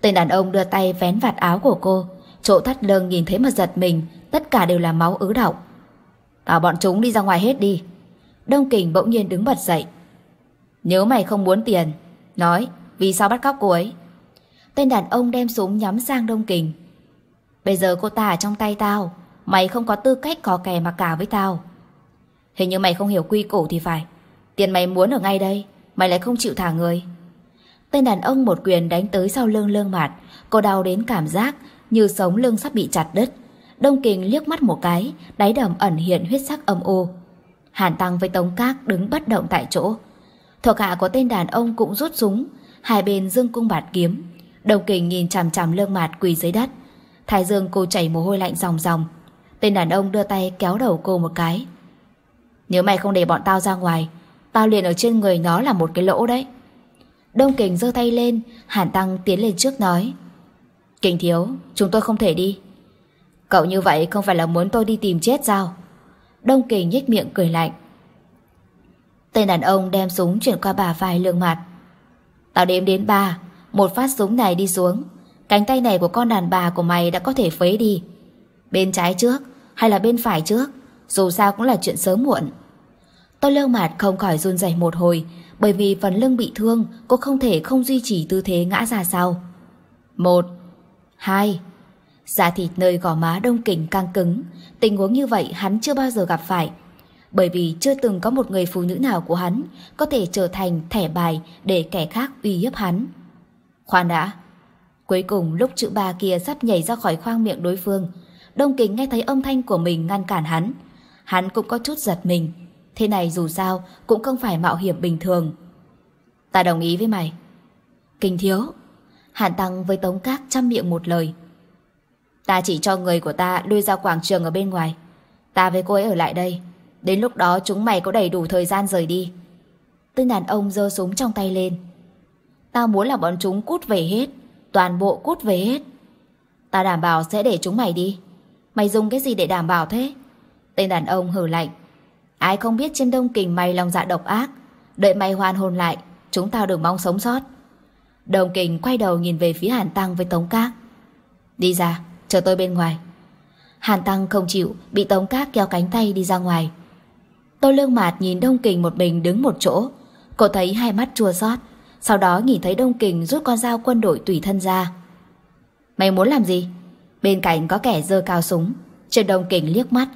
Tên đàn ông đưa tay vén vạt áo của cô, chỗ thắt lưng nhìn thấy mà giật mình, tất cả đều là máu ứ động. Bảo à, bọn chúng đi ra ngoài hết đi. Đông Kình bỗng nhiên đứng bật dậy. Nếu mày không muốn tiền, nói, vì sao bắt cóc cô ấy? Tên đàn ông đem súng nhắm sang Đông Kình. Bây giờ cô ta ở trong tay tao, mày không có tư cách có kè mà cả với tao. Hình như mày không hiểu quy củ thì phải. Tiền mày muốn ở ngay đây, mày lại không chịu thả người. Tên đàn ông một quyền đánh tới sau lưng lương mạt, cô đau đến cảm giác như sống lưng sắp bị chặt đứt. Đông Kình liếc mắt một cái, đáy đầm ẩn hiện huyết sắc âm u. Hàn Tăng với Tống Các đứng bất động tại chỗ. Thuộc hạ có tên đàn ông cũng rút súng, hai bên dương cung bạt kiếm. Đông Kình nhìn chằm chằm lương mạt quỳ dưới đất. Thái Dương cô chảy mồ hôi lạnh ròng ròng. Tên đàn ông đưa tay kéo đầu cô một cái. Nếu mày không để bọn tao ra ngoài, tao liền ở trên người nó là một cái lỗ đấy. Đông Kình giơ tay lên, Hàn Tăng tiến lên trước nói. Kình thiếu, chúng tôi không thể đi. Cậu như vậy không phải là muốn tôi đi tìm chết sao? Đông Kình nhếch miệng cười lạnh. Tên đàn ông đem súng chuyển qua bà vài lương mặt. Tao đếm đến ba, một phát súng này đi xuống. Cánh tay này của con đàn bà của mày đã có thể phế đi. Bên trái trước, hay là bên phải trước, dù sao cũng là chuyện sớm muộn. Tôi lương mặt không khỏi run rẩy một hồi, bởi vì phần lưng bị thương, cô không thể không duy trì tư thế ngã ra sau. Một, hai, Da thịt nơi gò má đông kình căng cứng, tình huống như vậy hắn chưa bao giờ gặp phải. Bởi vì chưa từng có một người phụ nữ nào của hắn có thể trở thành thẻ bài để kẻ khác uy hiếp hắn. Khoan đã. Cuối cùng lúc chữ ba kia sắp nhảy ra khỏi khoang miệng đối phương, đông kình nghe thấy âm thanh của mình ngăn cản hắn. Hắn cũng có chút giật mình. Thế này dù sao cũng không phải mạo hiểm bình thường. Ta đồng ý với mày. Kinh thiếu. hạn Tăng với Tống Các chăm miệng một lời. Ta chỉ cho người của ta lui ra quảng trường ở bên ngoài. Ta với cô ấy ở lại đây. Đến lúc đó chúng mày có đầy đủ thời gian rời đi. Tên đàn ông giơ súng trong tay lên. ta muốn là bọn chúng cút về hết. Toàn bộ cút về hết. Ta đảm bảo sẽ để chúng mày đi. Mày dùng cái gì để đảm bảo thế? Tên đàn ông hử lạnh. Ai không biết trên đông kình mày lòng dạ độc ác. Đợi mày hoàn hồn lại, chúng tao đừng mong sống sót. Đồng kình quay đầu nhìn về phía Hàn Tăng với Tống Các. Đi ra. Chờ tôi bên ngoài Hàn Tăng không chịu Bị Tống cát kéo cánh tay đi ra ngoài Tô Lương Mạt nhìn Đông Kình một mình đứng một chỗ Cô thấy hai mắt chua xót Sau đó nhìn thấy Đông Kình rút con dao quân đội tùy thân ra Mày muốn làm gì? Bên cạnh có kẻ dơ cao súng Trên Đông Kình liếc mắt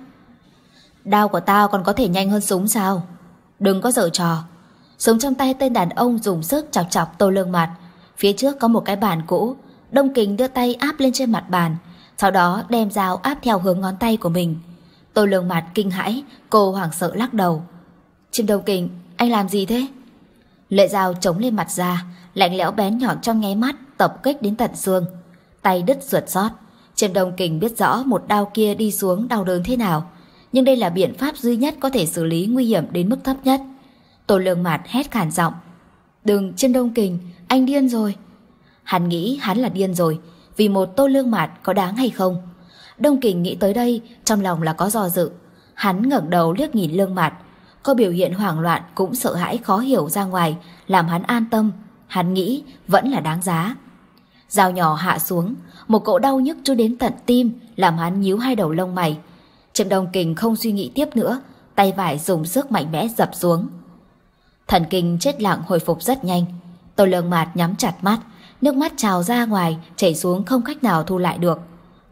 Đao của tao còn có thể nhanh hơn súng sao? Đừng có dở trò Súng trong tay tên đàn ông dùng sức chọc chọc Tô Lương Mạt Phía trước có một cái bàn cũ Đông Kình đưa tay áp lên trên mặt bàn sau đó đem dao áp theo hướng ngón tay của mình. Tô lương mặt kinh hãi, cô hoảng sợ lắc đầu. Chim đầu kình, anh làm gì thế? Lệ dao chống lên mặt ra, lạnh lẽo bén nhọn trong nghe mắt, tập kích đến tận xương. Tay đứt ruột rót, Trần Đông Kình biết rõ một đau kia đi xuống đau đớn thế nào, nhưng đây là biện pháp duy nhất có thể xử lý nguy hiểm đến mức thấp nhất. Tô Lương mặt hét khản giọng. Đừng, Trần Đông Kình, anh điên rồi. Hắn nghĩ hắn là điên rồi, vì một tô lương mạt có đáng hay không. Đông Kình nghĩ tới đây, trong lòng là có do dự. Hắn ngẩng đầu liếc nhìn lương mạt, có biểu hiện hoảng loạn cũng sợ hãi khó hiểu ra ngoài, làm hắn an tâm. Hắn nghĩ vẫn là đáng giá. Dao nhỏ hạ xuống, một cỗ đau nhức cho đến tận tim, làm hắn nhíu hai đầu lông mày. Trầm Đông Kình không suy nghĩ tiếp nữa, tay vải dùng sức mạnh mẽ dập xuống. Thần kinh chết lặng hồi phục rất nhanh, Tô Lương Mạt nhắm chặt mắt, nước mắt trào ra ngoài, chảy xuống không cách nào thu lại được.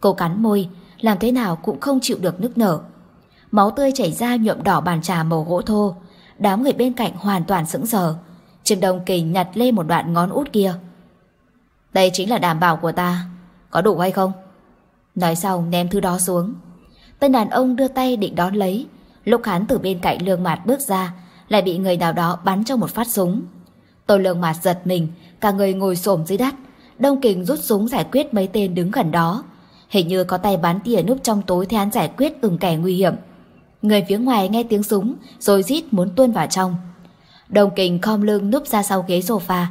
Cô cắn môi, làm thế nào cũng không chịu được nức nở. Máu tươi chảy ra nhuộm đỏ bàn trà màu gỗ thô. Đám người bên cạnh hoàn toàn sững sờ. Trương đồng Kỳ nhặt lên một đoạn ngón út kia. Đây chính là đảm bảo của ta. Có đủ hay không? Nói xong ném thứ đó xuống. Tên đàn ông đưa tay định đón lấy. Lúc hắn từ bên cạnh lương mặt bước ra, lại bị người nào đó bắn cho một phát súng. Tôi lương mặt giật mình, cả người ngồi xổm dưới đất. Đông Kình rút súng giải quyết mấy tên đứng gần đó. Hình như có tay bắn tỉa núp trong tối thế hắn giải quyết từng kẻ nguy hiểm. Người phía ngoài nghe tiếng súng rồi rít muốn tuôn vào trong. đông kình khom lưng núp ra sau ghế sofa.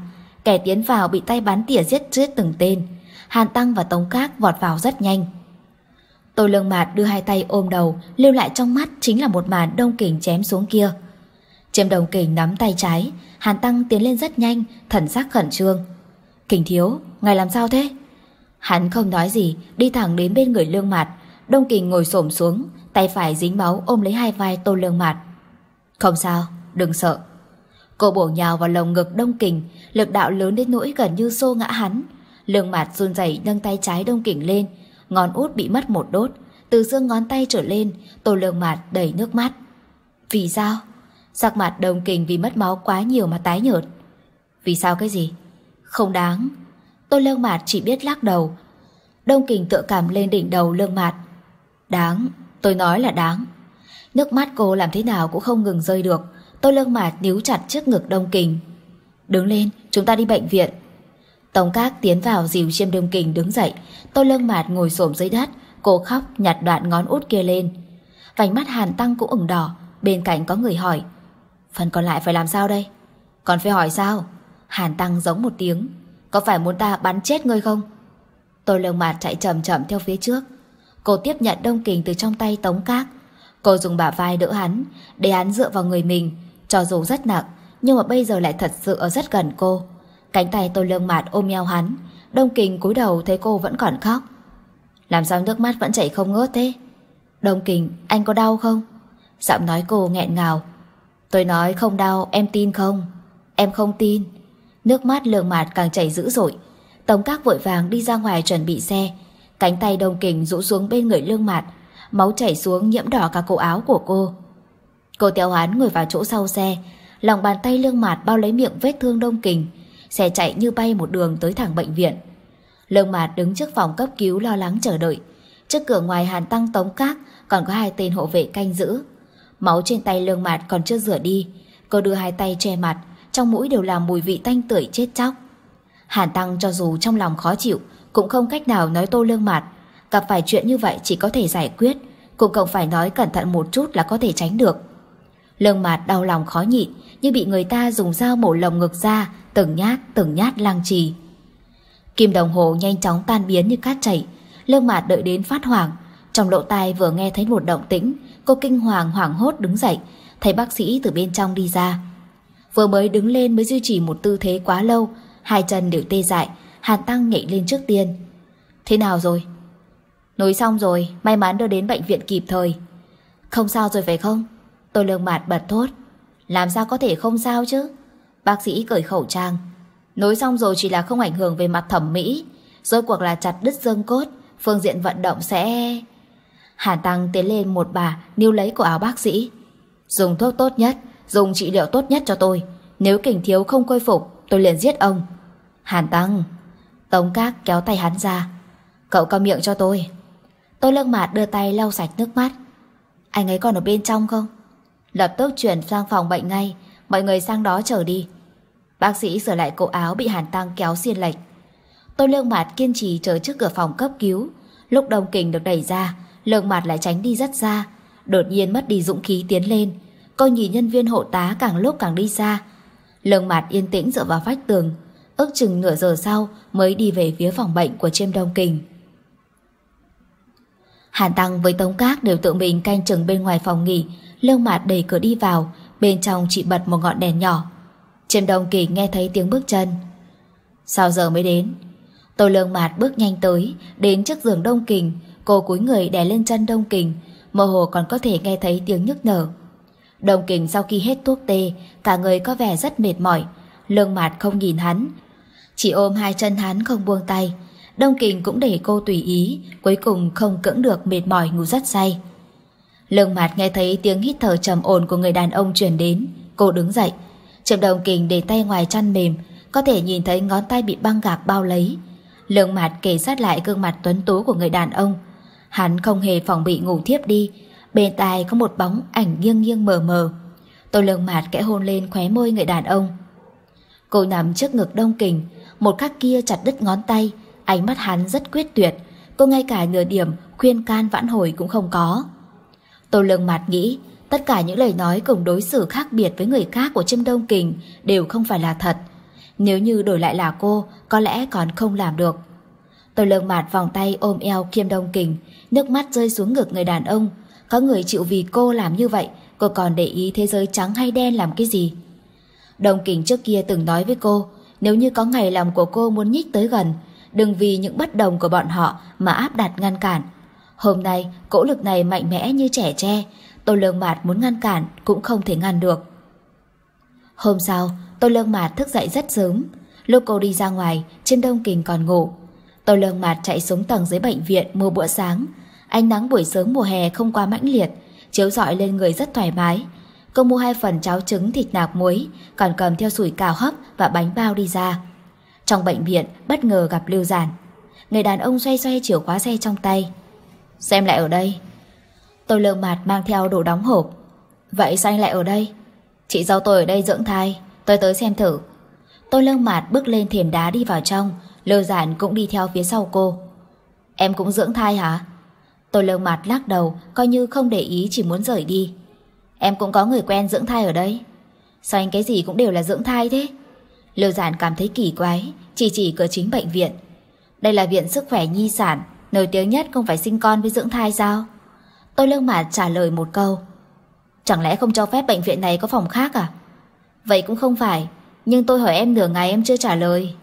Kẻ tiến vào bị tay bắn tỉa giết chết từng tên. Hàn Tăng và Tống Các vọt vào rất nhanh. Tô lương mạt đưa hai tay ôm đầu, lưu lại trong mắt chính là một màn đông kình chém xuống kia. Chiêm đồng kình nắm tay trái, Hàn Tăng tiến lên rất nhanh, thần sắc khẩn trương. Kình thiếu, ngài làm sao thế? Hắn không nói gì, đi thẳng đến bên người lương mạt. Đông kình ngồi xổm xuống, tay phải dính máu ôm lấy hai vai tô lương mạt. Không sao, đừng sợ. Cô bổ nhào vào lồng ngực đông kình, lực đạo lớn đến nỗi gần như xô ngã hắn. Lương mạt run rẩy nâng tay trái đông kình lên, ngón út bị mất một đốt. Từ xương ngón tay trở lên, tô lương mạt đầy nước mắt. Vì sao? sắc mặt đồng kình vì mất máu quá nhiều mà tái nhợt. Vì sao cái gì? Không đáng. Tôi lương mạt chỉ biết lắc đầu. Đông kình tựa cảm lên đỉnh đầu lương mạt. Đáng, tôi nói là đáng. Nước mắt cô làm thế nào cũng không ngừng rơi được. Tôi lương mạt níu chặt trước ngực đông kình. Đứng lên, chúng ta đi bệnh viện. tổng Các tiến vào dìu chiêm đông kình đứng dậy. Tôi lương mạt ngồi xổm dưới đất. Cô khóc nhặt đoạn ngón út kia lên. Vành mắt hàn tăng cũng ửng đỏ. Bên cạnh có người hỏi Phần còn lại phải làm sao đây? Còn phải hỏi sao? Hàn Tăng giống một tiếng. Có phải muốn ta bắn chết ngươi không? Tôi lương mặt chạy chậm chậm theo phía trước. Cô tiếp nhận đông kình từ trong tay Tống cát. Cô dùng bả vai đỡ hắn, để hắn dựa vào người mình. Cho dù rất nặng, nhưng mà bây giờ lại thật sự ở rất gần cô. Cánh tay tôi lương mạt ôm eo hắn. Đông kình cúi đầu thấy cô vẫn còn khóc. Làm sao nước mắt vẫn chảy không ngớt thế? Đông kình, anh có đau không? Giọng nói cô nghẹn ngào. Tôi nói không đau, em tin không? Em không tin. Nước mắt lương mạt càng chảy dữ dội. Tống các vội vàng đi ra ngoài chuẩn bị xe. Cánh tay đồng kình rũ xuống bên người lương mạt. Máu chảy xuống nhiễm đỏ cả cổ áo của cô. Cô Tiểu Hán ngồi vào chỗ sau xe. Lòng bàn tay lương mạt bao lấy miệng vết thương đông kình. Xe chạy như bay một đường tới thẳng bệnh viện. Lương mạt đứng trước phòng cấp cứu lo lắng chờ đợi. Trước cửa ngoài hàn tăng tống các còn có hai tên hộ vệ canh giữ. Máu trên tay lương mạt còn chưa rửa đi Cô đưa hai tay che mặt Trong mũi đều là mùi vị tanh tưởi chết chóc Hàn Tăng cho dù trong lòng khó chịu Cũng không cách nào nói tô lương mạt Gặp phải chuyện như vậy chỉ có thể giải quyết Cũng không phải nói cẩn thận một chút là có thể tránh được Lương mạt đau lòng khó nhịn Như bị người ta dùng dao mổ lồng ngực ra Từng nhát từng nhát lang trì Kim đồng hồ nhanh chóng tan biến như cát chảy Lương mạt đợi đến phát hoảng Trong lỗ tai vừa nghe thấy một động tĩnh Cô kinh hoàng hoảng hốt đứng dậy, thấy bác sĩ từ bên trong đi ra. Vừa mới đứng lên mới duy trì một tư thế quá lâu, hai chân đều tê dại, Hàn Tăng nhảy lên trước tiên. Thế nào rồi? Nối xong rồi, may mắn đưa đến bệnh viện kịp thời. Không sao rồi phải không? Tôi lương mạt bật thốt. Làm sao có thể không sao chứ? Bác sĩ cởi khẩu trang. Nối xong rồi chỉ là không ảnh hưởng về mặt thẩm mỹ. Rốt cuộc là chặt đứt xương cốt, phương diện vận động sẽ... Hà Tăng tiến lên một bà níu lấy cổ áo bác sĩ. Dùng thuốc tốt nhất, dùng trị liệu tốt nhất cho tôi. Nếu kình thiếu không khôi phục, tôi liền giết ông. Hàn Tăng. Tống Các kéo tay hắn ra. Cậu cầm miệng cho tôi. Tôi lương mạt đưa tay lau sạch nước mắt. Anh ấy còn ở bên trong không? Lập tức chuyển sang phòng bệnh ngay. Mọi người sang đó chờ đi. Bác sĩ sửa lại cổ áo bị Hàn Tăng kéo xiên lệch. Tôi lương mạt kiên trì chờ trước cửa phòng cấp cứu. Lúc đồng kình được đẩy ra, Lương mặt lại tránh đi rất xa Đột nhiên mất đi dũng khí tiến lên Cô nhìn nhân viên hộ tá càng lúc càng đi xa Lương mặt yên tĩnh dựa vào vách tường Ước chừng nửa giờ sau Mới đi về phía phòng bệnh của Chiêm Đông Kình Hàn Tăng với Tống Cát đều tự mình canh chừng bên ngoài phòng nghỉ Lương mạt đẩy cửa đi vào Bên trong chỉ bật một ngọn đèn nhỏ Chiêm Đông Kình nghe thấy tiếng bước chân Sao giờ mới đến Tôi Lương Mạt bước nhanh tới Đến trước giường Đông Kình Cô cúi người đè lên chân Đông Kình, mơ hồ còn có thể nghe thấy tiếng nhức nở. đông kình sau khi hết thuốc tê, cả người có vẻ rất mệt mỏi, lương mạt không nhìn hắn. Chỉ ôm hai chân hắn không buông tay, đông kình cũng để cô tùy ý, cuối cùng không cưỡng được mệt mỏi ngủ rất say. Lương mạt nghe thấy tiếng hít thở trầm ổn của người đàn ông truyền đến, cô đứng dậy. Trầm đông kình để tay ngoài chăn mềm, có thể nhìn thấy ngón tay bị băng gạc bao lấy. Lương mạt kể sát lại gương mặt tuấn tú của người đàn ông, Hắn không hề phòng bị ngủ thiếp đi Bên tai có một bóng ảnh nghiêng nghiêng mờ mờ Tôi lường mạt kẽ hôn lên khóe môi người đàn ông Cô nằm trước ngực đông kình Một khắc kia chặt đứt ngón tay Ánh mắt hắn rất quyết tuyệt Cô ngay cả nửa điểm khuyên can vãn hồi cũng không có Tô lường mạt nghĩ Tất cả những lời nói cùng đối xử khác biệt với người khác của Trâm Đông Kình đều không phải là thật. Nếu như đổi lại là cô, có lẽ còn không làm được. Tôi lơ mạt vòng tay ôm eo Kim Đông Kình, nước mắt rơi xuống ngực người đàn ông. Có người chịu vì cô làm như vậy, cô còn để ý thế giới trắng hay đen làm cái gì. Đông Kình trước kia từng nói với cô, nếu như có ngày lòng của cô muốn nhích tới gần, đừng vì những bất đồng của bọn họ mà áp đặt ngăn cản. Hôm nay, cỗ lực này mạnh mẽ như trẻ tre, tôi Lương Mạt muốn ngăn cản cũng không thể ngăn được. Hôm sau, tôi Lương Mạt thức dậy rất sớm. Lúc cô đi ra ngoài, trên đông kình còn ngủ. Tôi lương mạt chạy xuống tầng dưới bệnh viện mua bữa sáng. Ánh nắng buổi sớm mùa hè không quá mãnh liệt, chiếu rọi lên người rất thoải mái. Cô mua hai phần cháo trứng thịt nạc muối, còn cầm theo sủi cào hấp và bánh bao đi ra. Trong bệnh viện, bất ngờ gặp Lưu Giản. Người đàn ông xoay xoay chìa khóa xe trong tay. Xem lại ở đây. Tôi lơ mạt mang theo đồ đóng hộp. Vậy sao anh lại ở đây? Chị dâu tôi ở đây dưỡng thai, tôi tới xem thử. Tôi lơ mạt bước lên thềm đá đi vào trong, Lưu giản cũng đi theo phía sau cô. Em cũng dưỡng thai hả? Tôi lơ mặt lắc đầu, coi như không để ý chỉ muốn rời đi. Em cũng có người quen dưỡng thai ở đây. Sao anh cái gì cũng đều là dưỡng thai thế? Lưu giản cảm thấy kỳ quái, chỉ chỉ cửa chính bệnh viện. Đây là viện sức khỏe nhi sản, nổi tiếng nhất không phải sinh con với dưỡng thai sao? Tôi lơ mặt trả lời một câu. Chẳng lẽ không cho phép bệnh viện này có phòng khác à? Vậy cũng không phải, nhưng tôi hỏi em nửa ngày em chưa trả lời.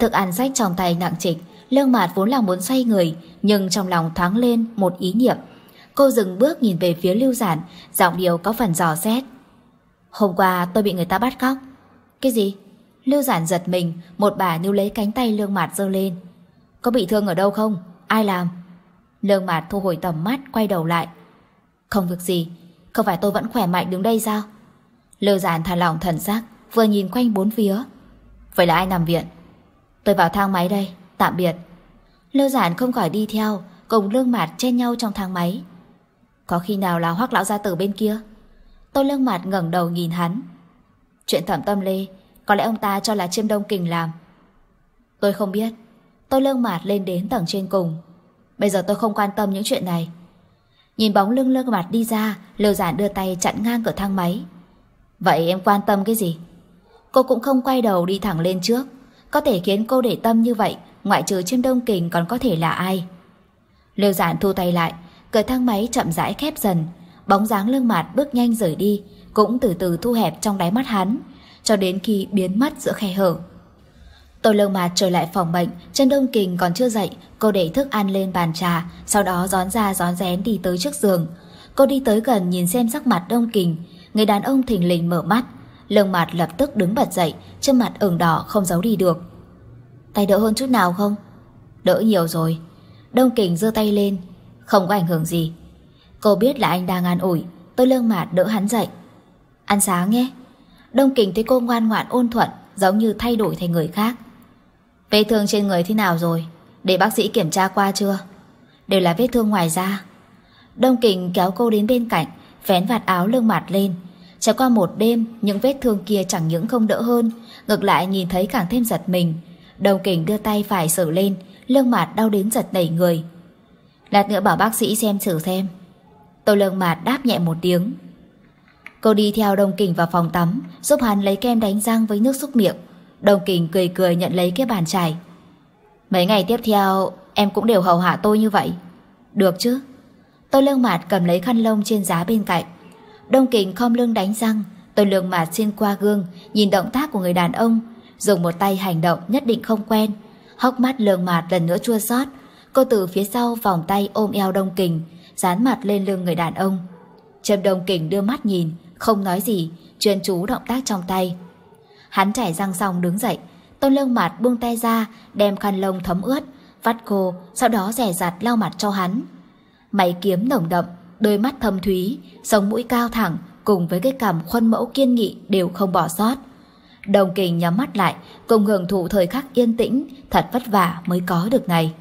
Thức ăn sách trong tay nặng trịch, lương mạt vốn là muốn xoay người, nhưng trong lòng thoáng lên một ý niệm. Cô dừng bước nhìn về phía lưu giản, giọng điệu có phần dò xét. Hôm qua tôi bị người ta bắt cóc. Cái gì? Lưu giản giật mình, một bà níu lấy cánh tay lương mạt giơ lên. Có bị thương ở đâu không? Ai làm? Lương mạt thu hồi tầm mắt, quay đầu lại. Không việc gì, không phải tôi vẫn khỏe mạnh đứng đây sao? Lưu giản thả lòng thần sắc, vừa nhìn quanh bốn phía. Vậy là ai nằm viện? Tôi vào thang máy đây, tạm biệt. Lưu giản không khỏi đi theo, cùng lương mạt chen nhau trong thang máy. Có khi nào là hoác lão gia tử bên kia? Tôi lương mạt ngẩng đầu nhìn hắn. Chuyện thẩm tâm lê, có lẽ ông ta cho là chiêm đông kình làm. Tôi không biết. Tôi lương mạt lên đến tầng trên cùng. Bây giờ tôi không quan tâm những chuyện này. Nhìn bóng lưng lương mặt đi ra, lưu giản đưa tay chặn ngang cửa thang máy. Vậy em quan tâm cái gì? Cô cũng không quay đầu đi thẳng lên trước có thể khiến cô để tâm như vậy Ngoại trừ Chiêm Đông Kình còn có thể là ai Liêu giản thu tay lại Cửa thang máy chậm rãi khép dần Bóng dáng lương mạt bước nhanh rời đi Cũng từ từ thu hẹp trong đáy mắt hắn Cho đến khi biến mất giữa khe hở Tô lương mạt trở lại phòng bệnh Chân Đông Kình còn chưa dậy Cô để thức ăn lên bàn trà Sau đó gión ra gión rén đi tới trước giường Cô đi tới gần nhìn xem sắc mặt Đông Kình Người đàn ông thình lình mở mắt Lương Mạt lập tức đứng bật dậy, chân mặt ửng đỏ không giấu đi được. Tay đỡ hơn chút nào không? Đỡ nhiều rồi. Đông Kình giơ tay lên, không có ảnh hưởng gì. Cô biết là anh đang an ủi, tôi lương mạt đỡ hắn dậy. Ăn sáng nhé. Đông Kình thấy cô ngoan ngoãn ôn thuận, giống như thay đổi thành người khác. Vết thương trên người thế nào rồi? Để bác sĩ kiểm tra qua chưa? Đều là vết thương ngoài da. Đông Kình kéo cô đến bên cạnh, vén vạt áo lương mạt lên, Trải qua một đêm, những vết thương kia chẳng những không đỡ hơn, ngược lại nhìn thấy càng thêm giật mình. Đầu Kỉnh đưa tay phải sờ lên, lương mạt đau đến giật đẩy người. Lát nữa bảo bác sĩ xem thử xem. Tô lương mạt đáp nhẹ một tiếng. Cô đi theo đồng Kỉnh vào phòng tắm, giúp hắn lấy kem đánh răng với nước xúc miệng. Đồng Kỉnh cười cười nhận lấy cái bàn chải. Mấy ngày tiếp theo, em cũng đều hầu hạ tôi như vậy. Được chứ? Tô lương mạt cầm lấy khăn lông trên giá bên cạnh Đông Kình khom lưng đánh răng, tôi lường mà xuyên qua gương, nhìn động tác của người đàn ông, dùng một tay hành động nhất định không quen. Hốc mắt lường mạt lần nữa chua xót, cô từ phía sau vòng tay ôm eo Đông Kình, dán mặt lên lưng người đàn ông. Trầm Đông Kình đưa mắt nhìn, không nói gì, chuyên chú động tác trong tay. Hắn chảy răng xong đứng dậy, tôn lương mạt buông tay ra, đem khăn lông thấm ướt, vắt khô, sau đó rẻ rạt lau mặt cho hắn. Máy kiếm nồng đậm, đôi mắt thâm thúy, sống mũi cao thẳng cùng với cái cảm khuôn mẫu kiên nghị đều không bỏ sót. Đồng kình nhắm mắt lại, cùng hưởng thụ thời khắc yên tĩnh, thật vất vả mới có được ngày.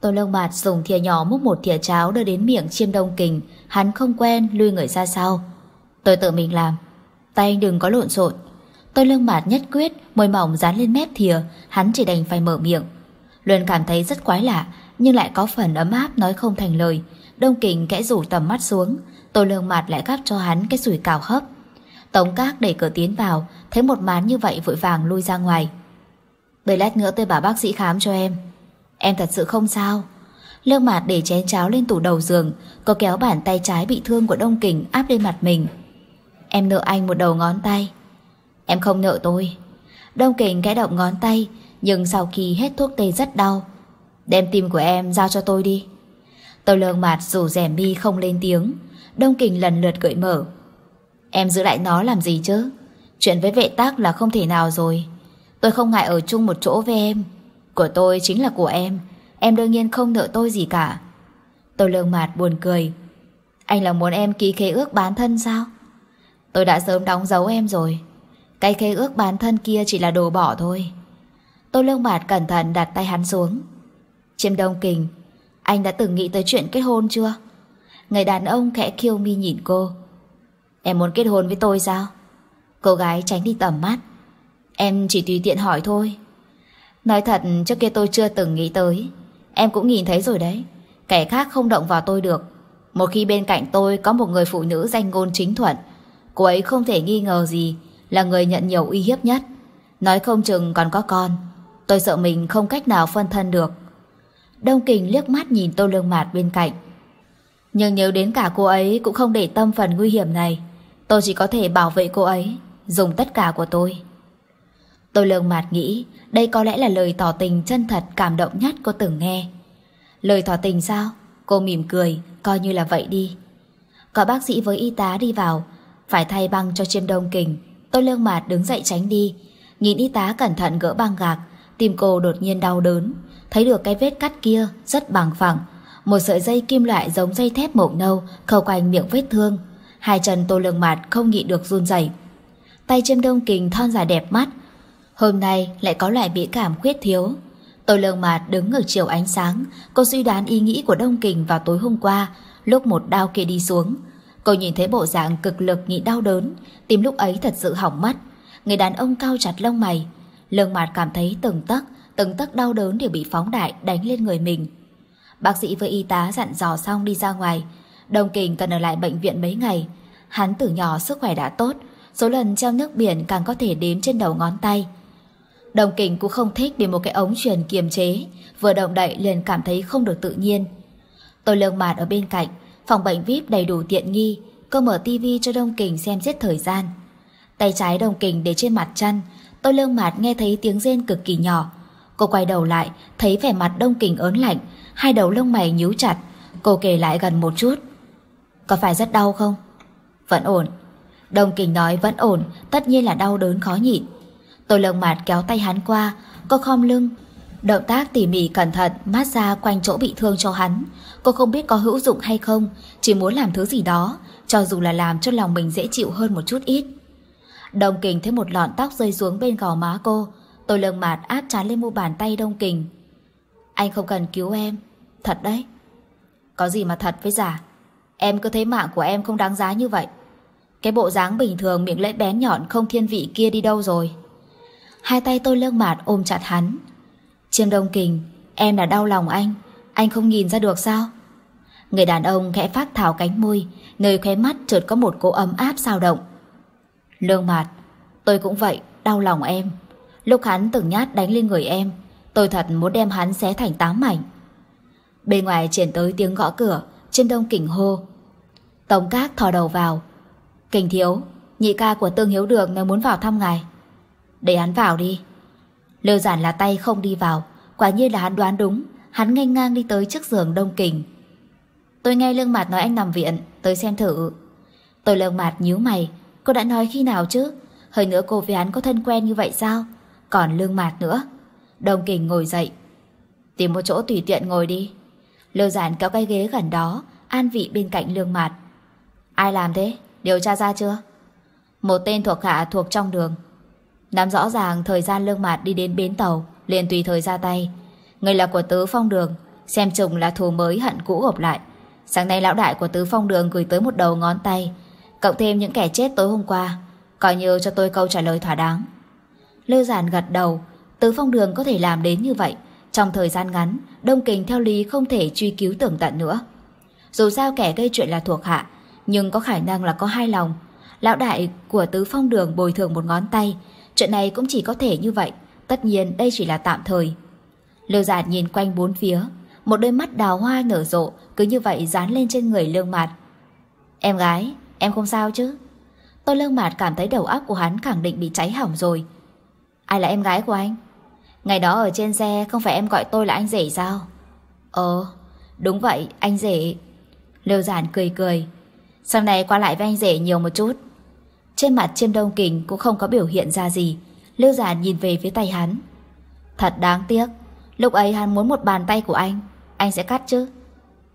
Tô Lông mạt dùng thìa nhỏ múc một thìa cháo đưa đến miệng chiêm đông kình, hắn không quen lui người ra sau. Tôi tự mình làm, tay đừng có lộn xộn. Tôi lông mạt nhất quyết, môi mỏng dán lên mép thìa, hắn chỉ đành phải mở miệng. Luân cảm thấy rất quái lạ, nhưng lại có phần ấm áp nói không thành lời, Đông Kình kẽ rủ tầm mắt xuống, Tô Lương Mạt lại gắp cho hắn cái sủi cảo hấp. Tống Các đẩy cửa tiến vào, thấy một mán như vậy vội vàng lui ra ngoài. Đợi lát nữa tôi bảo bác sĩ khám cho em. Em thật sự không sao. Lương Mạt để chén cháo lên tủ đầu giường, có kéo bàn tay trái bị thương của Đông Kình áp lên mặt mình. Em nợ anh một đầu ngón tay. Em không nợ tôi. Đông Kình kẽ động ngón tay, nhưng sau khi hết thuốc tê rất đau. Đem tim của em giao cho tôi đi. Tôi lương mạt dù rẻ mi không lên tiếng Đông kình lần lượt gợi mở Em giữ lại nó làm gì chứ Chuyện với vệ tác là không thể nào rồi Tôi không ngại ở chung một chỗ với em Của tôi chính là của em Em đương nhiên không nợ tôi gì cả Tôi lương mạt buồn cười Anh là muốn em ký khế ước bán thân sao Tôi đã sớm đóng dấu em rồi Cái khế ước bán thân kia chỉ là đồ bỏ thôi Tôi lương mạt cẩn thận đặt tay hắn xuống Chiêm đông kình anh đã từng nghĩ tới chuyện kết hôn chưa? Người đàn ông khẽ khiêu mi nhìn cô. Em muốn kết hôn với tôi sao? Cô gái tránh đi tầm mắt. Em chỉ tùy tiện hỏi thôi. Nói thật, trước kia tôi chưa từng nghĩ tới. Em cũng nhìn thấy rồi đấy. Kẻ khác không động vào tôi được. Một khi bên cạnh tôi có một người phụ nữ danh ngôn chính thuận, cô ấy không thể nghi ngờ gì là người nhận nhiều uy hiếp nhất. Nói không chừng còn có con. Tôi sợ mình không cách nào phân thân được. Đông Kình liếc mắt nhìn Tô Lương Mạt bên cạnh. Nhưng nếu đến cả cô ấy cũng không để tâm phần nguy hiểm này. Tôi chỉ có thể bảo vệ cô ấy, dùng tất cả của tôi. Tô Lương Mạt nghĩ đây có lẽ là lời tỏ tình chân thật cảm động nhất cô từng nghe. Lời tỏ tình sao? Cô mỉm cười, coi như là vậy đi. Có bác sĩ với y tá đi vào, phải thay băng cho chiêm đông kình. Tô Lương Mạt đứng dậy tránh đi, nhìn y tá cẩn thận gỡ băng gạc, tim cô đột nhiên đau đớn thấy được cái vết cắt kia rất bằng phẳng. Một sợi dây kim loại giống dây thép màu nâu khâu quanh miệng vết thương. Hai chân Tô Lương Mạt không nhịn được run rẩy. Tay Chiêm Đông Kình thon dài đẹp mắt, hôm nay lại có loại bị cảm khuyết thiếu. Tô Lương Mạt đứng ở chiều ánh sáng, cô suy đoán ý nghĩ của Đông Kình vào tối hôm qua, lúc một đao kia đi xuống. Cô nhìn thấy bộ dạng cực lực nhịn đau đớn, tìm lúc ấy thật sự hỏng mắt. Người đàn ông cao chặt lông mày, Lương Mạt cảm thấy từng tấc từng tấc đau đớn đều bị phóng đại đánh lên người mình. Bác sĩ với y tá dặn dò xong đi ra ngoài, Đồng Kình cần ở lại bệnh viện mấy ngày. Hắn từ nhỏ sức khỏe đã tốt, số lần treo nước biển càng có thể đếm trên đầu ngón tay. Đồng Kình cũng không thích để một cái ống truyền kiềm chế, vừa động đậy liền cảm thấy không được tự nhiên. Tôi lơ mạt ở bên cạnh, phòng bệnh VIP đầy đủ tiện nghi, cô mở tivi cho Đông Kình xem giết thời gian. Tay trái Đồng Kình để trên mặt chăn, tôi lơ mạt nghe thấy tiếng rên cực kỳ nhỏ, Cô quay đầu lại, thấy vẻ mặt đông kình ớn lạnh, hai đầu lông mày nhíu chặt. Cô kể lại gần một chút. Có phải rất đau không? Vẫn ổn. Đông kình nói vẫn ổn, tất nhiên là đau đớn khó nhịn. Tôi lồng mạt kéo tay hắn qua, cô khom lưng. Động tác tỉ mỉ cẩn thận, mát xa quanh chỗ bị thương cho hắn. Cô không biết có hữu dụng hay không, chỉ muốn làm thứ gì đó, cho dù là làm cho lòng mình dễ chịu hơn một chút ít. Đồng kình thấy một lọn tóc rơi xuống bên gò má cô, Tôi lưng mạt áp chán lên mu bàn tay đông kình. Anh không cần cứu em. Thật đấy. Có gì mà thật với giả. Em cứ thấy mạng của em không đáng giá như vậy. Cái bộ dáng bình thường miệng lưỡi bén nhọn không thiên vị kia đi đâu rồi. Hai tay tôi lưng mạt ôm chặt hắn. Chiêm đông kình, em đã đau lòng anh. Anh không nhìn ra được sao? Người đàn ông khẽ phát thảo cánh môi, nơi khóe mắt chợt có một cỗ ấm áp sao động. Lương mạt, tôi cũng vậy, đau lòng em. Lúc hắn từng nhát đánh lên người em, tôi thật muốn đem hắn xé thành tám mảnh. Bên ngoài chuyển tới tiếng gõ cửa, trên đông kỉnh hô. Tống Các thò đầu vào. Kình thiếu, nhị ca của Tương Hiếu Đường nếu muốn vào thăm ngài. Để hắn vào đi. Lưu giản là tay không đi vào, quả nhiên là hắn đoán đúng, hắn nghênh ngang đi tới trước giường đông kình. Tôi nghe lương mặt nói anh nằm viện, tới xem thử. Tôi lương mặt nhíu mày, cô đã nói khi nào chứ? Hơi nữa cô với hắn có thân quen như vậy sao? còn lương mạt nữa. Đồng kình ngồi dậy. Tìm một chỗ tùy tiện ngồi đi. Lưu giản kéo cái ghế gần đó, an vị bên cạnh lương mạt. Ai làm thế? Điều tra ra chưa? Một tên thuộc hạ thuộc trong đường. Nắm rõ ràng thời gian lương mạt đi đến bến tàu, liền tùy thời ra tay. Người là của tứ phong đường, xem chừng là thù mới hận cũ gộp lại. Sáng nay lão đại của tứ phong đường gửi tới một đầu ngón tay, cộng thêm những kẻ chết tối hôm qua, coi như cho tôi câu trả lời thỏa đáng. Lê Giản gật đầu, Tứ Phong Đường có thể làm đến như vậy. Trong thời gian ngắn, Đông Kình theo lý không thể truy cứu tưởng tận nữa. Dù sao kẻ gây chuyện là thuộc hạ, nhưng có khả năng là có hai lòng. Lão đại của Tứ Phong Đường bồi thường một ngón tay, chuyện này cũng chỉ có thể như vậy. Tất nhiên đây chỉ là tạm thời. Lê Giản nhìn quanh bốn phía, một đôi mắt đào hoa nở rộ cứ như vậy dán lên trên người lương mặt. Em gái, em không sao chứ? Tô lương mạt cảm thấy đầu óc của hắn khẳng định bị cháy hỏng rồi. Ai là em gái của anh? Ngày đó ở trên xe không phải em gọi tôi là anh rể sao? Ờ, đúng vậy, anh rể. Liêu giản cười cười. Sau này qua lại với anh rể nhiều một chút. Trên mặt chiêm đông kình cũng không có biểu hiện ra gì. Liêu giản nhìn về phía tay hắn. Thật đáng tiếc. Lúc ấy hắn muốn một bàn tay của anh. Anh sẽ cắt chứ?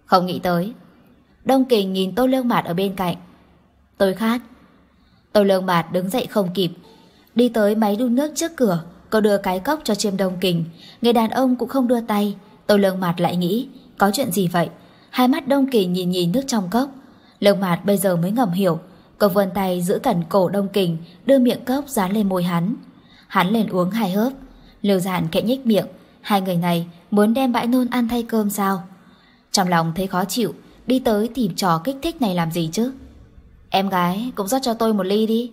Không nghĩ tới. Đông kình nhìn tô lương mạt ở bên cạnh. Tôi khát. Tô lương mạt đứng dậy không kịp đi tới máy đun nước trước cửa, cậu đưa cái cốc cho chiêm đông kình. Người đàn ông cũng không đưa tay, tôi lương mặt lại nghĩ, có chuyện gì vậy? Hai mắt đông kình nhìn nhìn nước trong cốc. Lương mặt bây giờ mới ngầm hiểu, cậu vươn tay giữ cẩn cổ đông kình, đưa miệng cốc dán lên môi hắn. Hắn lên uống hai hớp, liều giản kẽ nhếch miệng, hai người này muốn đem bãi nôn ăn thay cơm sao? Trong lòng thấy khó chịu, đi tới tìm trò kích thích này làm gì chứ? Em gái cũng rót cho tôi một ly đi.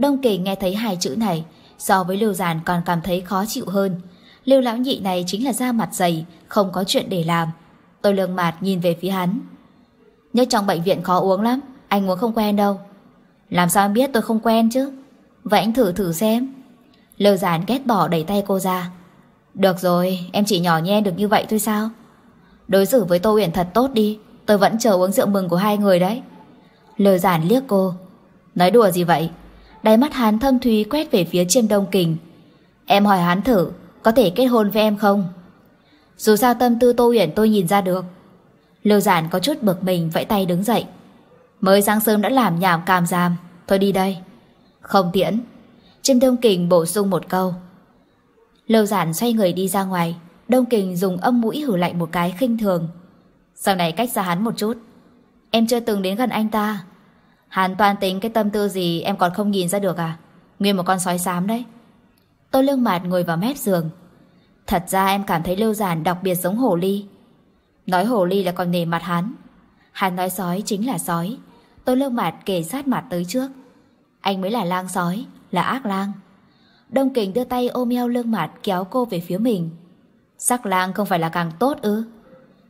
Đông Kỳ nghe thấy hai chữ này, so với Lưu Giản còn cảm thấy khó chịu hơn. Lưu lão nhị này chính là da mặt dày, không có chuyện để làm. Tôi lương mạt nhìn về phía hắn. Nhớ trong bệnh viện khó uống lắm, anh uống không quen đâu. Làm sao anh biết tôi không quen chứ? Vậy anh thử thử xem. Lưu Giản ghét bỏ đẩy tay cô ra. Được rồi, em chỉ nhỏ nhen được như vậy thôi sao? Đối xử với Tô Uyển thật tốt đi, tôi vẫn chờ uống rượu mừng của hai người đấy. Lưu giản liếc cô. Nói đùa gì vậy? đáy mắt hắn thâm thúy quét về phía chiêm đông kình. Em hỏi hắn thử, có thể kết hôn với em không? Dù sao tâm tư Tô Uyển tôi nhìn ra được. Lưu Giản có chút bực mình vẫy tay đứng dậy. Mới sáng sớm đã làm nhảm càm giam, thôi đi đây. Không tiễn. Chiêm Đông Kình bổ sung một câu. Lưu Giản xoay người đi ra ngoài, Đông Kình dùng âm mũi hử lạnh một cái khinh thường. Sau này cách xa hắn một chút. Em chưa từng đến gần anh ta, Hàn toàn tính cái tâm tư gì em còn không nhìn ra được à? Nguyên một con sói xám đấy. Tô lương mạt ngồi vào mép giường. Thật ra em cảm thấy Lưu Giản đặc biệt giống hồ ly. Nói hồ ly là còn nề mặt hắn. Hắn nói sói chính là sói. Tô lương mạt kể sát mặt tới trước. Anh mới là lang sói, là ác lang. Đông kình đưa tay ôm eo lương mạt kéo cô về phía mình. Sắc lang không phải là càng tốt ư?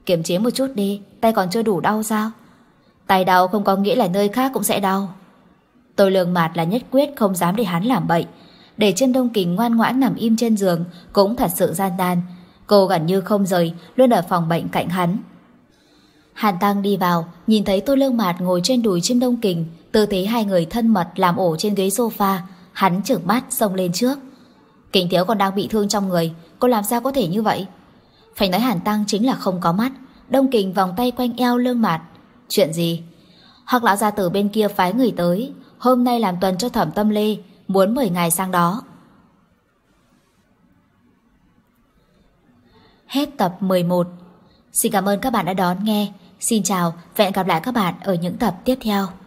Kiểm chế một chút đi, tay còn chưa đủ đau sao? Tay đau không có nghĩa là nơi khác cũng sẽ đau. Tôi lường mạt là nhất quyết không dám để hắn làm bậy. Để chân đông kình ngoan ngoãn nằm im trên giường cũng thật sự gian nan. Cô gần như không rời, luôn ở phòng bệnh cạnh hắn. Hàn Tăng đi vào, nhìn thấy tôi Lương Mạt ngồi trên đùi chân đông kình, tư thế hai người thân mật làm ổ trên ghế sofa, hắn trợn mắt xông lên trước. Kình thiếu còn đang bị thương trong người, cô làm sao có thể như vậy? Phải nói Hàn Tăng chính là không có mắt, đông kình vòng tay quanh eo Lương Mạt, Chuyện gì? Hắc lão gia tử bên kia phái người tới, hôm nay làm tuần cho thẩm tâm lê, muốn mời ngài sang đó. Hết tập 11. Xin cảm ơn các bạn đã đón nghe. Xin chào và hẹn gặp lại các bạn ở những tập tiếp theo.